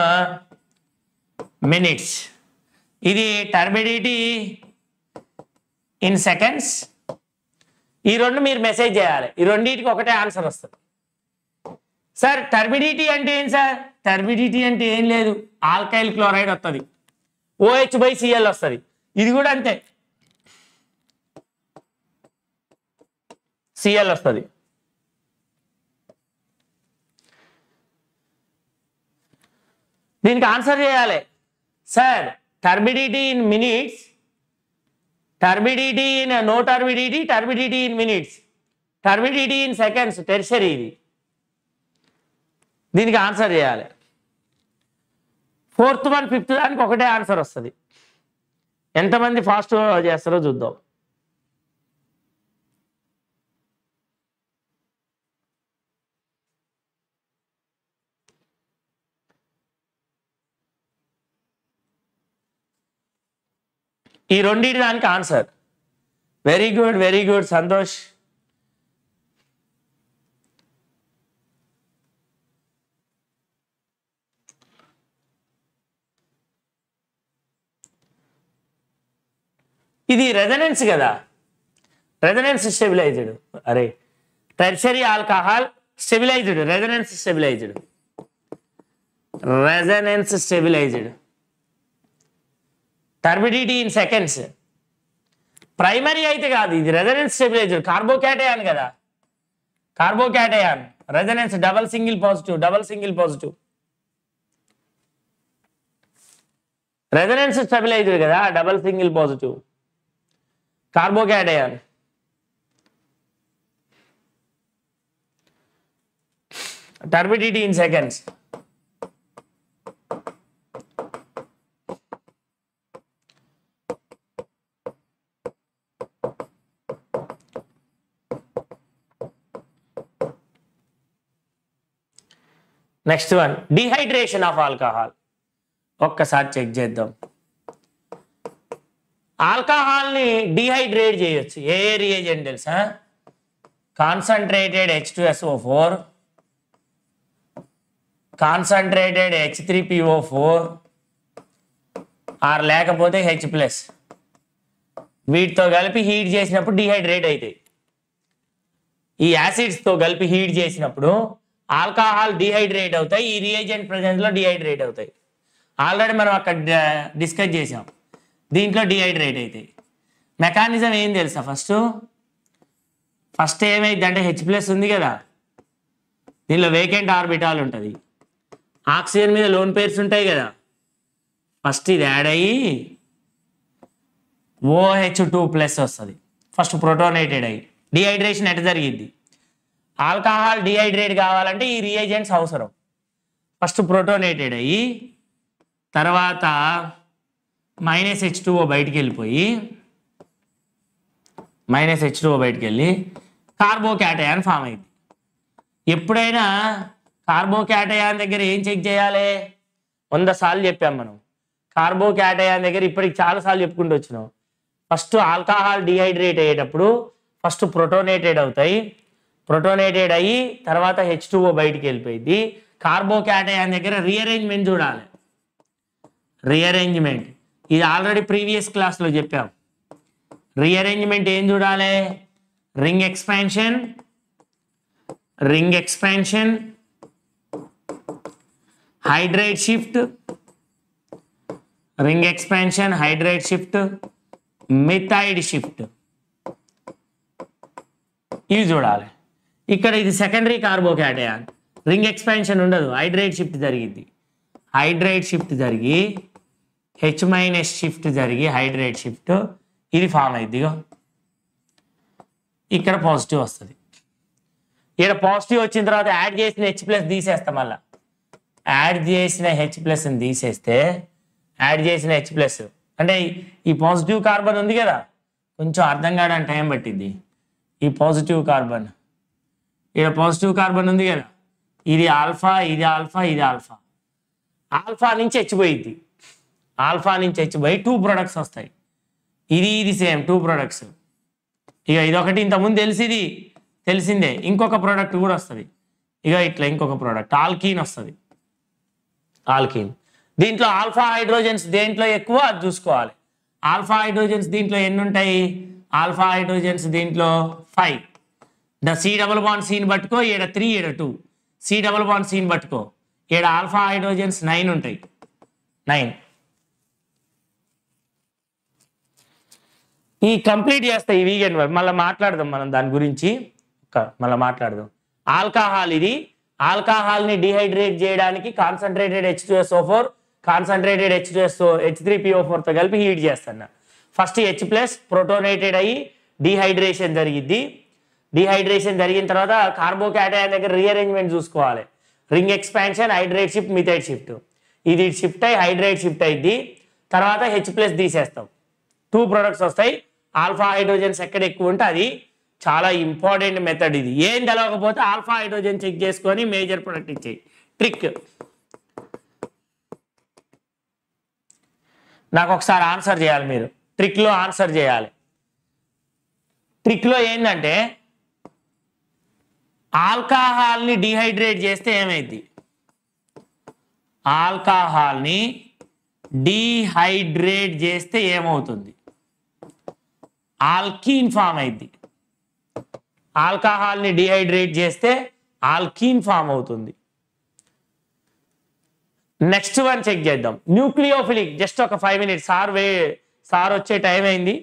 minutes ఇది turbidity in seconds ఈ రెండు మీరు మెసేజ్ చేయాలి ఈ రెండింటికి ఒకటే ఆన్సర్ వస్తుంది సార్ టర్బిడిటీ అంటే ఏం సార్ టర్బిడిటీ అంటే ఏం లేదు ఆల్కైల్ క్లోరైడ్ వస్తుంది ఓహెచ్ బై సిఎల్ వస్తుంది ఇది కూడా అంతే సిఎల్ వస్తుంది దీనికి ఆన్సర్ చేయాలి sir turbidity in minutes turbidity in no turbidity turbidity in minutes turbidity in seconds tertiary ఇది దీనికి ఆన్సర్ చేయాలి ఫోర్త్ వన్ ఫిఫ్త్ దానికి ఒకటే ఆన్సర్ వస్తుంది ఎంతమంది ఫాస్ట్ చేస్తారో చూద్దాం ఈ రెండింటి దానికి answer very good very good Santosh ఇది రెజనెన్స్ కదా రెజనెన్స్ స్టెబిలైజ్డ్ అరే tertiary alcohol stabilized resonance stabilized resonance stabilized turbidity in seconds primary అయితే కాదు ఇది రెజనెన్స్ స్టెబిలైజర్ కార్బోకాటయాన్ కదా carbocation resonance double single positive double single positive resonance stabilizer కదా double single positive carbocation turbidity in seconds next one dehydration of alcohol ఒక్కసారి check చేద్దాం ఆల్కహాల్ని dehydrate చేయొచ్చు ఏ రియజెంట్ తెలుసా concentrated H four concentrated H three PO four or లేకపోతే H plus వీటితో కలిపి హీట్ చేసినప్పుడు డిహైడ్రేట్ అవుతాయి ఈ యాసిడ్స్తో కలిపి హీట్ చేసినప్పుడు ఆల్కహాల్ డిహైడ్రేట్ అవుతాయి ఈ రియేజెంట్ ప్రజెన్స్లో డిహైడ్రేట్ అవుతాయి ఆల్రెడీ మనం అక్కడ డిస్కస్ చేసాం దీంట్లో డిహైడ్రేట్ అవుతాయి మెకానిజం ఏం తెలుసా ఫస్ట్ ఫస్ట్ ఏమైంది అంటే హెచ్ ప్లస్ ఉంది కదా దీనిలో వేకెంట్ ఆర్బిటాల్ ఉంటుంది ఆక్సిజన్ మీద లోన్ పేర్స్ ఉంటాయి కదా ఫస్ట్ ఇది యాడ్ అయ్యి ఓహెచ్ టూ ప్లస్ వస్తుంది ఫస్ట్ ప్రోటోనైటెడ్ అయ్యి డిహైడ్రేషన్ ఎట జరిగింది ఆల్కహాల్ డిహైడ్రేట్ కావాలంటే ఈ రియేజెంట్స్ అవసరం ఫస్ట్ ప్రోటోనేటెడ్ అయ్యి తర్వాత మైనస్ హెచ్ టూ ఓ బయటికి వెళ్ళిపోయి మైనస్ హెచ్ టూ ఓ బయటికి వెళ్ళి కార్బోకాటయాన్ ఫామ్ అయింది ఎప్పుడైనా కార్బోకాటయాన్ దగ్గర ఏం చెక్ చేయాలి వంద సార్లు చెప్పాం మనం కార్బోకాటయాన్ దగ్గర ఇప్పటికి చాలా సార్లు చెప్పుకుంటూ వచ్చినాం ఫస్ట్ ఆల్కహాల్ డిహైడ్రేట్ అయ్యేటప్పుడు ఫస్ట్ ప్రోటోనేటెడ్ అవుతాయి ప్రొటోనేటెడ్ అయ్యి తర్వాత హెచ్ టూఓ బయటికి వెళ్ళిపోయింది కార్బోకాటయాన్ దగ్గర రీఅరేంజ్మెంట్ చూడాలి రీఅరేంజ్మెంట్ ఇది ఆల్రెడీ ప్రీవియస్ క్లాస్లో చెప్పాం రీఅరేంజ్మెంట్ ఏం చూడాలి ring expansion ring expansion hydride shift ring expansion hydride shift methide shift ఇవి చూడాలి ఇక్కడ ఇది సెకండరీ కార్బోకాటయాన్ రింగ్ ఎక్స్పాన్షన్ ఉండదు హైడ్రైట్ షిఫ్ట్ జరిగింది హైడ్రైట్ షిఫ్ట్ జరిగి హెచ్ మైనస్ షిఫ్ట్ జరిగి హైడ్రైట్ షిఫ్ట్ ఇది ఫామ్ అయింది ఇక్కడ పాజిటివ్ వస్తుంది ఇక్కడ పాజిటివ్ వచ్చిన తర్వాత యాడ్ చేసిన హెచ్ ప్లస్ తీసేస్తాం మళ్ళీ యాడ్ చేసిన హెచ్ ప్లస్ తీసేస్తే యాడ్ చేసిన హెచ్ ప్లస్ అంటే ఈ పాజిటివ్ కార్బన్ ఉంది కదా కొంచెం అర్థం కావడానికి టైం పట్టింది ఈ పాజిటివ్ కార్బన్ ఇక్కడ పాజిటివ్ కార్బన్ ఉంది కదా ఇది ఆల్ఫా ఇది ఆల్ఫా ఇది ఆల్ఫా ఆల్ఫా నుంచి చచ్చిపోయింది ఆల్ఫా నుంచి చచ్చిపోయి టూ ప్రొడక్ట్స్ వస్తాయి ఇది ఇది సేమ్ టూ ప్రొడక్ట్స్ ఇక ఇదొకటి ఇంతకుముందు తెలిసిది తెలిసిందే ఇంకొక ప్రోడక్ట్ కూడా వస్తుంది ఇక ఇట్లా ఇంకొక ప్రోడక్ట్ ఆల్కీన్ వస్తుంది ఆల్కీన్ దీంట్లో ఆల్ఫా హైడ్రోజన్స్ దేంట్లో ఎక్కువ అది చూసుకోవాలి ఆల్ఫా హైడ్రోజన్స్ దీంట్లో ఎన్ని ఉంటాయి ఆల్ఫా హైడ్రోజన్స్ దీంట్లో five the C double bond scene పట్టుకో ఈడ త్రీ ఈడ two C double bond scene పట్టుకో ఈడ ఆల్ఫా హైడ్రోజన్స్ నైన్ ఉంటాయి నైన్ ఈ కంప్లీట్ చేస్తాయి ఈ వీకెండ్ మళ్ళీ మాట్లాడదాం మనం దాని గురించి మళ్ళీ మాట్లాడదాం ఆల్కహాల్ ఇది ఆల్కహాల్ని ని డిహైడ్రేట్ చేయడానికి concentrated H O four concentrated H two SO H three PO ఫోర్తో కలిపి హీట్ చేస్తాను ఫస్ట్ హెచ్ ప్లస్ ప్రోటోనేటెడ్ అయ్యి డిహైడ్రేషన్ జరిగిద్ది డిహైడ్రేషన్ జరిగిన తర్వాత కార్బోకేటయాన్ దగ్గర రీఅరేంజ్మెంట్ చూసుకోవాలి ring expansion hydrate shift methide shift ఇది షిఫ్ట్ అయ్యి హైడ్రేట్ షిఫ్ట్ అయింది తర్వాత హెచ్ ప్లస్ తీసేస్తాం టూ ప్రొడక్ట్స్ వస్తాయి ఆల్ఫా హైడ్రోజన్స్ ఎక్కడ ఎక్కువ ఉంటే అది చాలా ఇంపార్టెంట్ మెథడ్ ఇది ఏం తెలవకపోతే ఆల్ఫా హైడ్రోజన్ చెక్ చేసుకొని మేజర్ ప్రొడక్ట్ ఇచ్చేయి ట్రిక్ నాకు ఒకసారి ఆన్సర్ చేయాలి మీరు ట్రిక్లో ఆన్సర్ చేయాలి ట్రిక్లో ఏంటంటే ఆల్కహాల్ని డీహైడ్రేట్ చేస్తే ఏమైద్ది ఆల్కహాల్ని డీహైడ్రేట్ చేస్తే ఏమవుతుంది ఆల్కీన్ ఫామ్ అయింది ఆల్కహాల్ని డీహైడ్రేట్ చేస్తే ఆల్కీన్ ఫామ్ అవుతుంది నెక్స్ట్ వన్ చెక్ చేద్దాం న్యూక్లియోఫిలిక్ జస్ట్ ఒక ఫైవ్ మినిట్స్ సార్ వే సార్ వచ్చే టైం అయింది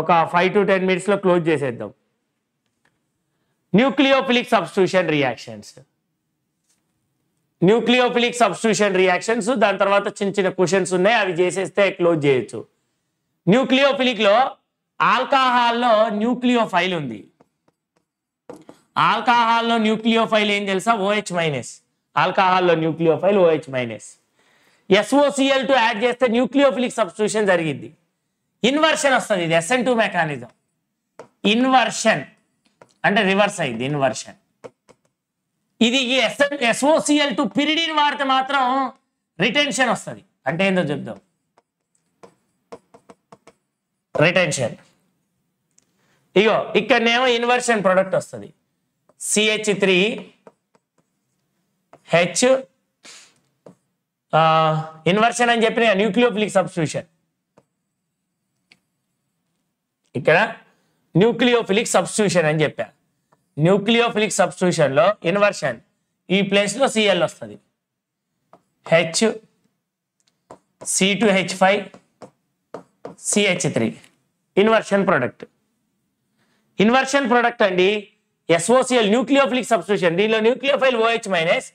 ఒక ఫైవ్ టు టెన్ మినిట్స్లో క్లోజ్ చేసేద్దాం nucleophilic substitution reactions nucleophilic substitution reactions దాని తర్వాత చిన్న చిన్న క్వశ్చన్స్ ఉన్నాయి అవి చేసేస్తే క్లోజ్ చేయొచ్చు న్యూక్లియోఫిలిక్లో ఆల్కహాల్లో న్యూక్లియోఫైల్ ఉంది ఆల్కహాల్లో న్యూక్లియోఫైల్ ఏం తెలుసా ఓహెచ్ మైనస్ ఆల్కహాల్లో nucleophile OH minus SOCl two add చేస్తే న్యూక్లియోఫిలిక్ సబ్స్టిట్యూషన్ జరిగింది ఇన్వర్షన్ వస్తుంది ఇది ఎస్ఎన్ టూ మెకానిజం ఇన్వర్షన్ అంటే రివర్స్ అయింది ఇన్వర్షన్ ఇది ఎస్ఓసిఎల్ టు పిరిడిన్ వాడితే మాత్రం రిటెన్షన్ వస్తుంది అంటే ఏందో చెప్దాం రిటెన్షన్ ఇగో ఏమో ఇన్వర్షన్ ప్రొడక్ట్ వస్తుంది సిహెచ్ త్రీ హెచ్ ఇన్వర్షన్ అని చెప్పిన న్యూక్లియోఫిలిక్ సబ్స్టిట్యూషన్ ఇక్కడ న్యూక్లియోఫిలిక్ సబ్స్టిట్యూషన్ అని చెప్పారు న్యూక్లియోఫిలిక్ లో ఇన్వర్షన్ ఈ ప్లేస్లో సిఎల్ వస్తుంది H C two H five CH three inversion product inversion product అండి ఎస్ఓసిఎల్ న్యూక్లియోఫిలిక్ సబ్స్టిట్యూషన్ దీనిలో న్యూక్లియోఫైల్ ఓహెచ్ మైనస్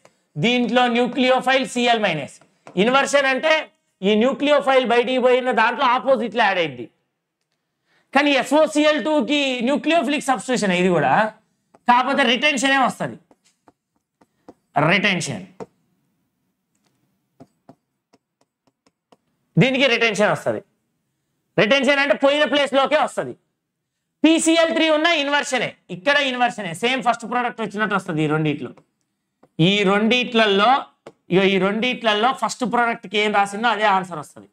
దీంట్లో న్యూక్లియోఫైల్ సిఎల్ మైనస్ ఇన్వర్షన్ అంటే ఈ న్యూక్లియోఫైల్ బయటికి పోయిన దాంట్లో ఆపోజిట్లో యాడ్ అయింది కానీ ఎస్ఓసిఎల్ టూకి న్యూక్లియోఫిలిక్ సబ్స్టేషన్ ఇది కూడా కాకపోతే రిటెన్షనే వస్తుంది రిటెన్షన్ దీనికి రిటెన్షన్ వస్తుంది రిటెన్షన్ అంటే పోయిన ప్లేస్లోకే వస్తుంది పిసిఎల్ త్రీ ఉన్న ఇన్వర్షనే ఇక్కడ ఇన్వర్షనే సేమ్ ఫస్ట్ ప్రోడక్ట్ వచ్చినట్టు వస్తుంది ఈ రెండిట్లో ఈ రెండిట్లలో ఇక ఈ రెండిట్లలో ఫస్ట్ ప్రోడక్ట్కి ఏం రాసిందో అదే ఆన్సర్ వస్తుంది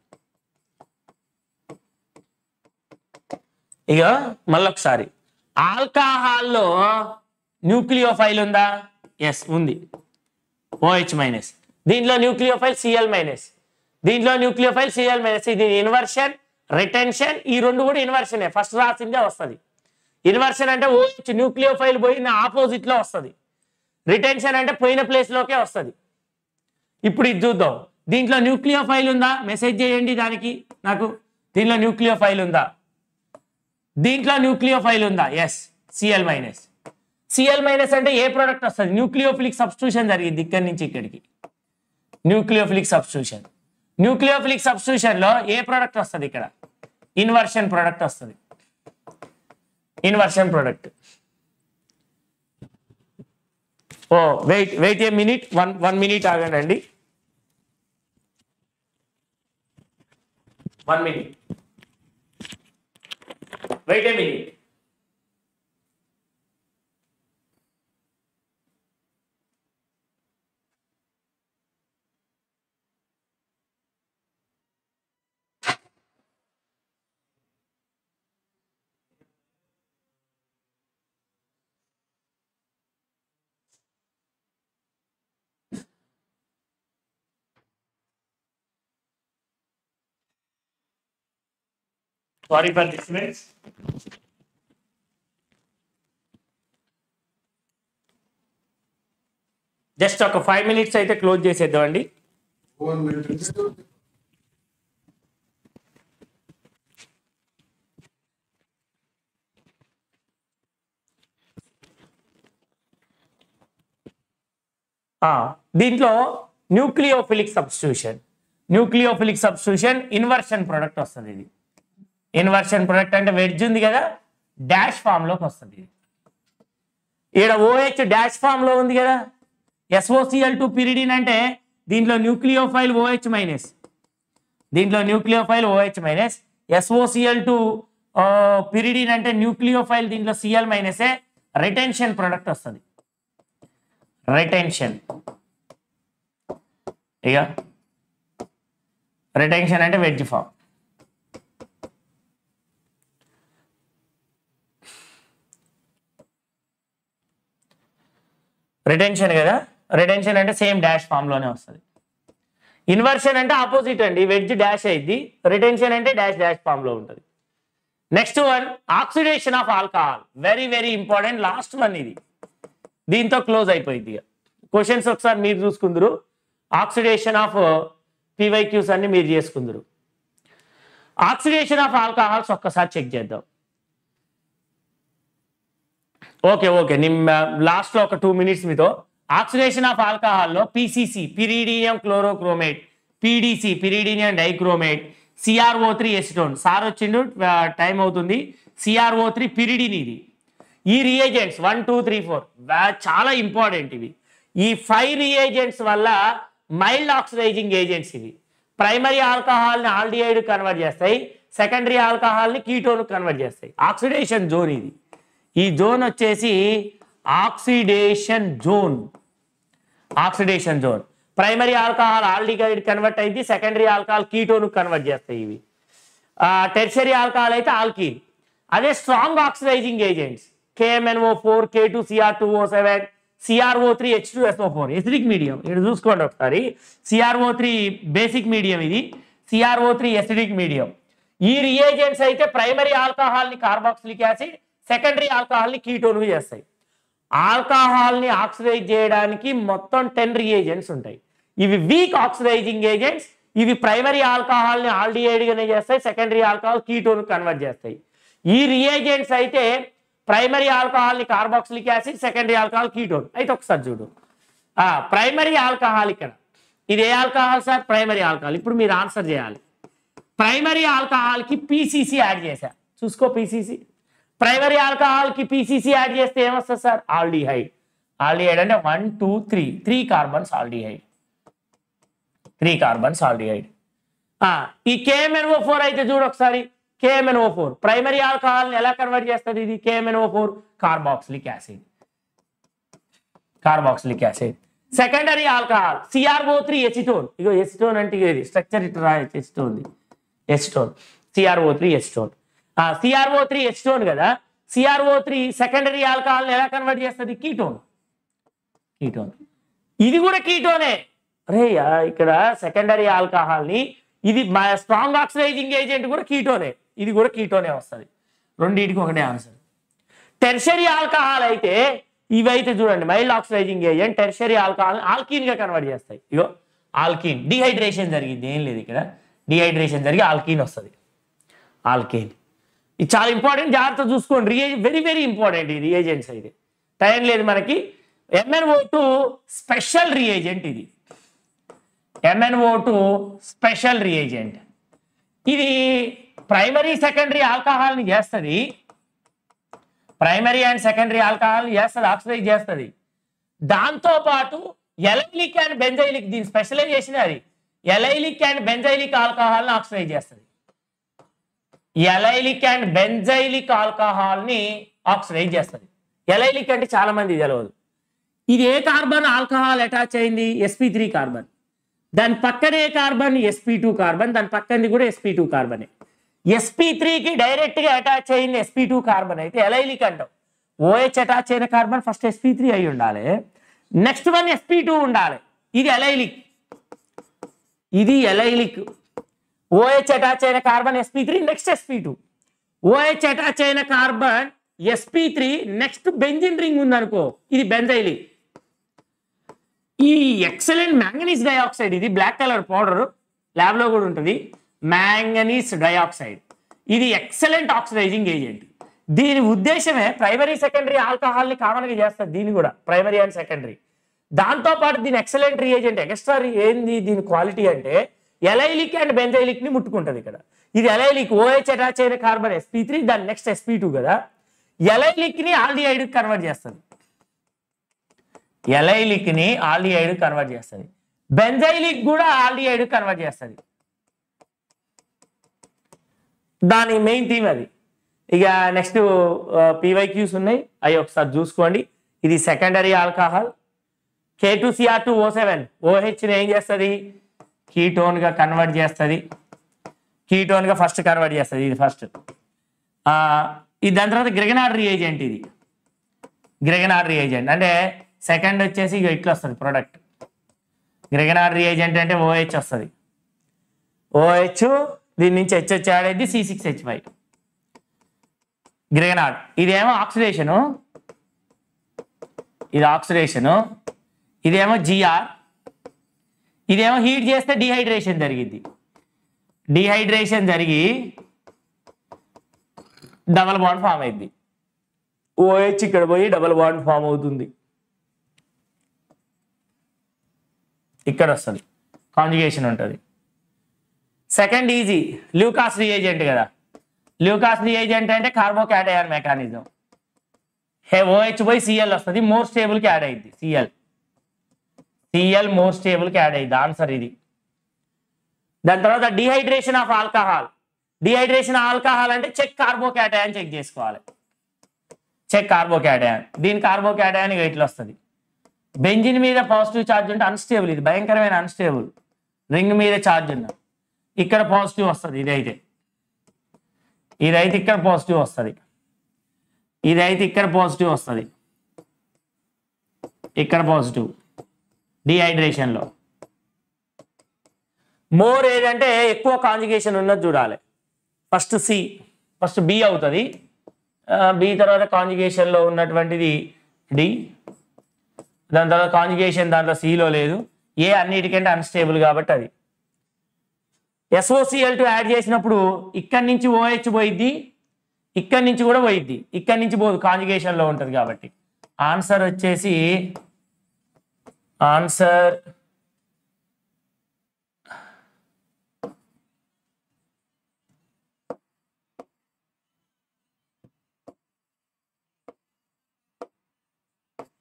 ఇక మళ్ళొకసారి ఆల్కహాల్లో న్యూక్లియోఫైల్ ఉందా ఎస్ ఉంది ఓహెచ్ మైనస్ దీంట్లో న్యూక్లియోఫైల్ సిఎల్ మైనస్ దీంట్లో న్యూక్లియోఫైల్ సిఎల్ మైనస్ ఇది ఇన్వర్షన్ రిటెన్షన్ ఈ రెండు కూడా ఇన్వర్షనే ఫస్ట్ రాసిందే వస్తుంది ఇన్వర్షన్ అంటే ఓహెచ్ న్యూక్లియోఫైల్ పోయిన ఆపోజిట్లో వస్తుంది రిటెన్షన్ అంటే పోయిన ప్లేస్లోకే వస్తుంది ఇప్పుడు ఇది చూద్దాం దీంట్లో ఫైల్ ఉందా మెసేజ్ చేయండి దానికి నాకు దీంట్లో న్యూక్లియో ఫైల్ ఉందా దీంట్లో న్యూక్లియోఫైల్ ఉందా yes Cl minus Cl minus అంటే ఏ ప్రోడక్ట్ వస్తుంది న్యూక్లియోఫిలిక్ సబ్స్టిట్యూషన్ జరిగింది ఇక్కడి నుంచి ఇక్కడికి న్యూక్లియోఫిలిక్ సబ్స్టిట్యూషన్ న్యూక్లియోఫిలిక్ లో ఏ ప్రోడక్ట్ వస్తుంది ఇక్కడ ఇన్వర్షన్ ప్రోడక్ట్ వస్తుంది inversion product oh wait wait a minute one one minute ఆగండి one minute Wait a minute. Sorry for disturbance. Just ఒక ఫైవ్ మినిట్స్ అయితే క్లోజ్ చేసేద్దాం అండి దీంట్లో nucleophilic substitution nucleophilic substitution inversion product వస్తుంది ఇది ఇన్వర్షన్ ప్రొడక్ట్ అంటే వెడ్జ్ ఉంది కదా డాష్ లోకి వస్తుంది ఈడ ఓహెచ్ డాష్ లో ఉంది కదా ఎస్ఓసిఎల్ టూ పిరిడిన్ అంటే దీంట్లో న్యూక్లియోఫైల్ ఓహెచ్ మైనస్ దీంట్లో nucleophile OH minus SOCl two pyridine అంటే న్యూక్లియోఫైల్ దీంట్లో సిఎల్ మైనసే రిటెన్షన్ ప్రొడక్ట్ వస్తుంది రిటెన్షన్ ఇక రిటెన్షన్ అంటే వెజ్ ఫామ్ రిటెన్షన్ కదా రిటెన్షన్ అంటే సేమ్ డాష్ ఫామ్లోనే వస్తుంది ఇన్వర్షన్ అంటే ఆపోజిట్ అండి వెడ్జ్ డాష్ అయింది రిటెన్షన్ అంటే డాష్ డాష్ ఫామ్లో ఉంటుంది next one oxidation of alcohol very very important last one ఇది దీంతో క్లోజ్ అయిపోయింది క్వశ్చన్స్ ఒకసారి మీరు చూసుకుందరు ఆక్సిడేషన్ ఆఫ్ పీవైక్యూస్ అన్ని మీరు చేసుకుందరు ఆక్సిడేషన్ ఆఫ్ ఆల్కహాల్స్ ఒక్కసారి చెక్ చేద్దాం ఓకే ఓకే నిమ్ లో ఒక టూ మినిట్స్ మీతో ఆక్సిడేషన్ ఆఫ్ ఆల్కహాల్లో PCC pyridinium chlorochromate PDC pyridinium dichromate CrO three acetone sir వచ్చిండు టైం అవుతుంది సిఆర్ఓ త్రీ పిరిడిన్ ఇది ఈ reagents one two three four చాలా ఇంపార్టెంట్ ఇవి ఈ ఫైవ్ రియేజెంట్స్ వల్ల మైల్డ్ ఆక్సిడైజింగ్ ఏజెంట్స్ ఇవి ప్రైమరీ ఆల్కహాల్ని ఆల్డిహైడ్ కన్వర్ట్ చేస్తాయి సెకండరీ ఆల్కహాల్ని కీటోన్ కన్వర్ట్ చేస్తాయి ఆక్సిడేషన్ జోన్ ఇది ఈ జోన్ వచ్చేసి oxidation Jones oxidation Jones primary alcohol aldehyde convert అయింది సెకండరీ ఆల్కహాల్ కీటోను కన్వర్ట్ చేస్తాయి ఇవి టెర్షరీ ఆల్కహాల్ అయితే ఆల్కీన్ అదే strong oxidizing agents KMnO four K two CR two O seven CrO three H two SO four acidic medium ఇది చూసుకోండి ఒకసారి CrO three basic medium ఇది CrO three acidic medium ఈ reagents అయితే primary ఆల్కహాల్ని carboxylic acid secondary ఆల్కహాల్ని కీటోన్గా చేస్తాయి ఆల్కహాల్ని ఆక్సిడైజ్ చేయడానికి మొత్తం టెన్ రియేజెంట్స్ ఉంటాయి ఇవి వీక్ ఆక్సిడైజింగ్ ఏజెంట్స్ ఇవి ప్రైమరీ ఆల్కహాల్ని ఆల్డిహైడ్గానే చేస్తాయి సెకండరీ ఆల్కహాల్ కీటోన్ కన్వర్ట్ చేస్తాయి ఈ రియేజెంట్స్ అయితే ప్రైమరీ ఆల్కహాల్ని carboxylic acid secondary alcohol ketone అయితే ఒకసారి చూడు ప్రైమరీ ఆల్కహాల్ ఇక్కడ ఇది ఏ ఆల్కహాల్ సార్ ప్రైమరీ ఆల్కహాల్ ఇప్పుడు మీరు ఆన్సర్ చేయాలి ప్రైమరీ ఆల్కహాల్కి పీసీసీ యాడ్ చేశారు చూసుకో పీసీసీ ప్రైమరీ ఆల్కహాల్ కి పిసిసి యాడ్ చేస్తే ఏమొస్తుంది సార్ ఆల్డీ ఆల్డిహైడ్ అంటే one two three three carbons ఆల్డీ ఆల్డిహైడ్ త్రీ కార్బన్స్ ఆల్డిహైడ్ ఈ కేఎంఎన్ఓ ఫోర్ అయితే చూడు ఒకసారి కేఎంఎన్ఓ ఫోర్ ప్రైమరీ ఆల్కహాల్ని ఎలా కన్వర్ట్ చేస్తుంది ఇది KMnO four carboxylic acid carboxylic acid secondary alcohol CrO three acetone ఇగో ఎసిటోన్ అంటే ఇది స్ట్రక్చర్ ఇట్లా acetone acetone CrO three acetone CrO three tone కదా సిఆర్ఓ త్రీ సెకండరీ ఆల్కహాల్ని ఎలా కన్వర్ట్ చేస్తుంది కీటోన్ కీటోన్ ఇది కూడా కీటోనే రే ఇక్కడ సెకండరీ ఆల్కహాల్ని ఇది స్ట్రాంగ్ ఆక్సిడైజింగ్ ఏజెంట్ కూడా కీటోనే ఇది కూడా కీటోనే వస్తుంది రెండింటికి ఒకటే ఆన్సర్ టెర్షరీ ఆల్కహాల్ అయితే ఇవైతే చూడండి mild oxidizing agent tertiary alcohol ఆల్కీన్గా కన్వర్ట్ చేస్తాయి ఇగో ఆల్కీన్ డిహైడ్రేషన్ జరిగింది ఏం లేదు ఇక్కడ డిహైడ్రేషన్ జరిగి ఆల్కీన్ వస్తుంది ఆల్కీన్ ఇది చాలా ఇంపార్టెంట్ జాగ్రత్త చూసుకోండి రియే వెరీ వెరీ ఇంపార్టెంట్ ఈ రియేజెంట్స్ ఇది టైం లేదు మనకి ఎంఎన్ఓ టూ స్పెషల్ రియేజెంట్ ఇది ఎంఎన్ఓ టూ స్పెషల్ రియేజెంట్ ఇది ప్రైమరీ సెకండరీ ఆల్కహాల్ని చేస్తుంది ప్రైమరీ అండ్ సెకండరీ ఆల్కహాల్ చేస్తుంది ఆక్సిడైజ్ చేస్తుంది దాంతోపాటు ఎలైలిక్ అండ్ బెంజైలిక్ దీని స్పెషలైజ్ చేసింది అది ఎలైలిక్ అండ్ బెంజైలిక్ ఆల్కహాల్ని ఆక్సిడైజ్ చేస్తుంది ఎలైలిక్ అండ్ బెంజైలిక్ ఆల్కహాల్ని ఆక్సిడైజ్ చేస్తుంది ఎలైలిక్ అంటే చాలా మంది తెలియదు ఇది ఏ కార్బన్ ఆల్కహాల్ అటాచ్ అయింది ఎస్పీ త్రీ కార్బన్ దాని పక్కనే కార్బన్ ఎస్పీ టూ కార్బన్ దాని పక్కనది కూడా ఎస్పీ టూ కార్బనే ఎస్పీ త్రీకి డైరెక్ట్గా అటాచ్ అయింది ఎస్పీ టూ కార్బన్ అయితే ఎలైలిక్ అంటాం ఓహెచ్ అటాచ్ అయిన కార్బన్ ఫస్ట్ ఎస్పీ త్రీ అయి ఉండాలి నెక్స్ట్ వన్ ఎస్పీ టూ ఉండాలి ఇది ఎలైలిక్ ఇది allylic OH attached carbon a three sp3 next sp2 OH attach అయిన carbon carbon sp3 next benzene ring ఉందనుకో ఇది బెంజైలి ఈ ఎక్సలెంట్ మ్యాంగనీస్ డైఆక్సైడ్ ఇది బ్లాక్ కలర్ పౌడర్ ల్యాబ్లో కూడా ఉంటుంది మ్యాంగనీస్ డైఆక్సైడ్ ఇది ఎక్సలెంట్ ఆక్సిడైజింగ్ ఏజెంట్ దీని ఉద్దేశమే ప్రైమరీ సెకండరీ ఆల్కహాల్ని కామన్గా చేస్తారు దీన్ని కూడా ప్రైమరీ అండ్ సెకండరీ దాంతోపాటు దీని ఎక్సలెంట్ రియేజెంట్ ఎక్స్ట్రా ఏంది దీని క్వాలిటీ అంటే ఎలైలిక్ అండ్ బెంజైలిక్ని ముట్టుకుంటుంది ఇక్కడ ఇది ఎలైలిక్ ఓహెచ్ అటాచ్ అయిన కార్బన్ ఎస్పీ త్రీ దాని నెక్స్ట్ ఎస్పీ టూ కదా ఎలైలిక్ని ఐడ్ కన్వర్ట్ చేస్తుంది ఎలైలిక్ని ఆల్డిహైడ్ కన్వర్ట్ చేస్తుంది బెంజైలిక్ కూడా ఆల్డిహైడ్ కన్వర్ట్ చేస్తుంది దాని మెయిన్ థీమ్ అది ఇక నెక్స్ట్ క్యూస్ ఉన్నాయి అవి ఒకసారి చూసుకోండి ఇది secondary alcohol K two CR two O seven ఓహెచ్ని ఏం చేస్తుంది కీటోన్గా కన్వర్ట్ చేస్తుంది కీటోన్గా ఫస్ట్ కన్వర్ట్ చేస్తుంది ఇది ఫస్ట్ ఇది దాని తర్వాత గ్రిగనాడ్ రియేజెంట్ ఇది గ్రిగనాడ్ రియేజెంట్ అంటే సెకండ్ వచ్చేసి ఇక ఇట్లా వస్తుంది ప్రోడక్ట్ గ్రిగనాడ్ రియేజెంట్ అంటే ఓహెచ్ వస్తుంది ఓహెచ్ దీని నుంచి హెచ్ వచ్చి అయితే C six H five Grignard ఇదేమో ఆక్సిడేషను ఇది ఆక్సిడేషను ఇదేమో జిఆర్ ఇదేమో హీట్ చేస్తే డిహైడ్రేషన్ జరిగింది డిహైడ్రేషన్ జరిగి డబల్ బాండ్ ఫామ్ అయింది ఓహెచ్ ఇక్కడ పోయి డబల్ బాండ్ ఫామ్ అవుతుంది ఇక్కడ వస్తుంది కాంజుగేషన్ ఉంటుంది సెకండ్ ఈజీ ల్యూకాస్ రియేజెంట్ కదా ల్యూకాస్ రియేజెంట్ అంటే కార్బోకాటయాన్ మెకానిజం హే ఓహెచ్ పోయి సిఎల్ వస్తుంది మోర్ స్టేబుల్కి యాడ్ అయింది సిఎల్ సిఎల్ మోస్ స్టేబుల్కి యాడ్ అయ్యింది ఆన్సర్ ఇది దాని తర్వాత dehydration of alcohol dehydration alcohol అంటే చెక్ కార్బోకాటయాన్ చెక్ చేసుకోవాలి చెక్ కార్బోకాటయాన్ దీని కార్బోకాటయాన్ ఇట్లా వస్తుంది బెంజిన్ మీద పాజిటివ్ ఛార్జ్ ఉంటే అన్స్టేబుల్ ఇది భయంకరమైన అన్స్టేబుల్ రింగ్ మీద ఛార్జ్ ఉన్న ఇక్కడ పాజిటివ్ వస్తుంది ఇదైతే ఇదైతే ఇక్కడ పాజిటివ్ వస్తుంది ఇదైతే ఇక్కడ పాజిటివ్ వస్తుంది ఇక్కడ పాజిటివ్ డిహైడ్రేషన్లో మోర్ ఏదంటే ఎక్కువ కాంజుగేషన్ ఉన్నది చూడాలి ఫస్ట్ సి ఫస్ట్ బి అవుతుంది బి తర్వాత కాంజుగేషన్లో ఉన్నటువంటిది డి దాని తర్వాత కాంజుగేషన్ దాంట్లో సిలో లేదు ఏ అన్నిటికంటే అన్స్టేబుల్ కాబట్టి అది ఎస్ఓసిఎల్ టు యాడ్ చేసినప్పుడు ఇక్కడి నుంచి ఓహెచ్ పోయిద్ది ఇక్కడి నుంచి కూడా పోయిద్ది ఇక్కడి నుంచి పోదు కాంజుగేషన్లో ఉంటుంది కాబట్టి ఆన్సర్ వచ్చేసి ఆన్సర్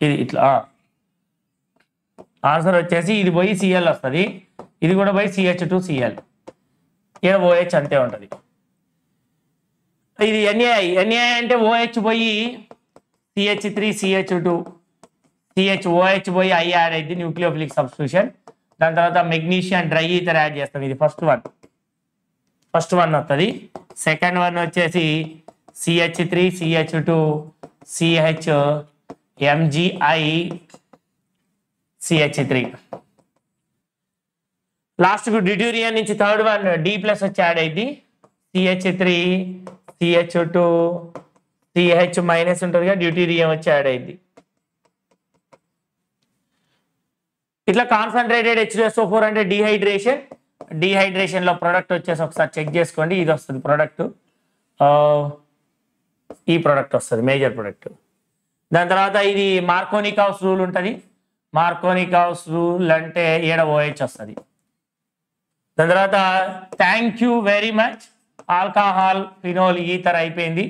ఇది ఇట్లా ఆన్సర్ వచ్చేసి ఇది పొయి Cl వస్తది ఇది కూడా పొయి CH2Cl ఇక్కడ OH అంతే ఉంటది ఇది Na Na అంటే OH పోయి CH3CH2 సిహెచ్ ఓహెచ్ పోయి ఐ యాడ్ అయితే న్యూక్లియోఫిలిక్ సబ్స్టిట్యూషన్ దాని తర్వాత మెగ్నీషియం డ్రై ఈథర్ యాడ్ చేస్తాం ఇది ఫస్ట్ వన్ ఫస్ట్ వన్ వస్తుంది సెకండ్ వన్ వచ్చేసి CH three CH two CH MGI CH three లాస్ట్కు డిడ్యూరియన్ నుంచి థర్డ్ వన్ డి ప్లస్ వచ్చి యాడ్ అయింది CH three CH two CH minus కదా డ్యూటీరియం వచ్చి యాడ్ అయింది ఇట్లా కాన్సన్ట్రేటెడ్ హెచ్డిఎస్ఓ ఫోర్ అంటే డిహైడ్రేషన్ డిహైడ్రేషన్లో ప్రోడక్ట్ వచ్చేసి ఒకసారి చెక్ చేసుకోండి ఇది వస్తుంది ప్రోడక్ట్ ఈ ప్రోడక్ట్ వస్తుంది మేజర్ ప్రోడక్ట్ దాని తర్వాత ఇది మార్కోనికాస్ రూల్ ఉంటుంది మార్కోనికాస్ రూల్ అంటే ఏడ ఓహెచ్ వస్తుంది దాని తర్వాత thank you very much alcohol phenol ether అయిపోయింది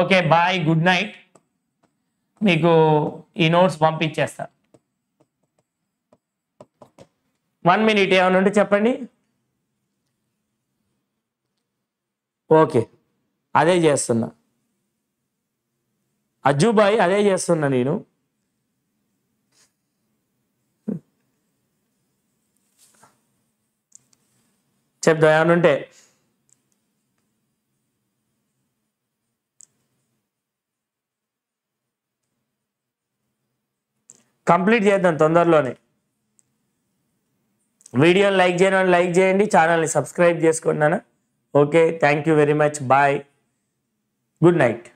ఓకే బాయ్ గుడ్ నైట్ మీకు ఈ నోట్స్ పంపించేస్తా వన్ మినిట్ ఏమైనా ఉంటే చెప్పండి ఓకే అదే చేస్తున్నా అజ్జుబాయ్ అదే చేస్తున్నా నేను చెప్తా ఏమైనా ఉంటే కంప్లీట్ చేద్దాం తొందరలోనే వీడియోని లైక్ చేయని లైక్ చేయండి ఛానల్ని సబ్స్క్రైబ్ చేసుకోండి okay thank you very much bye good night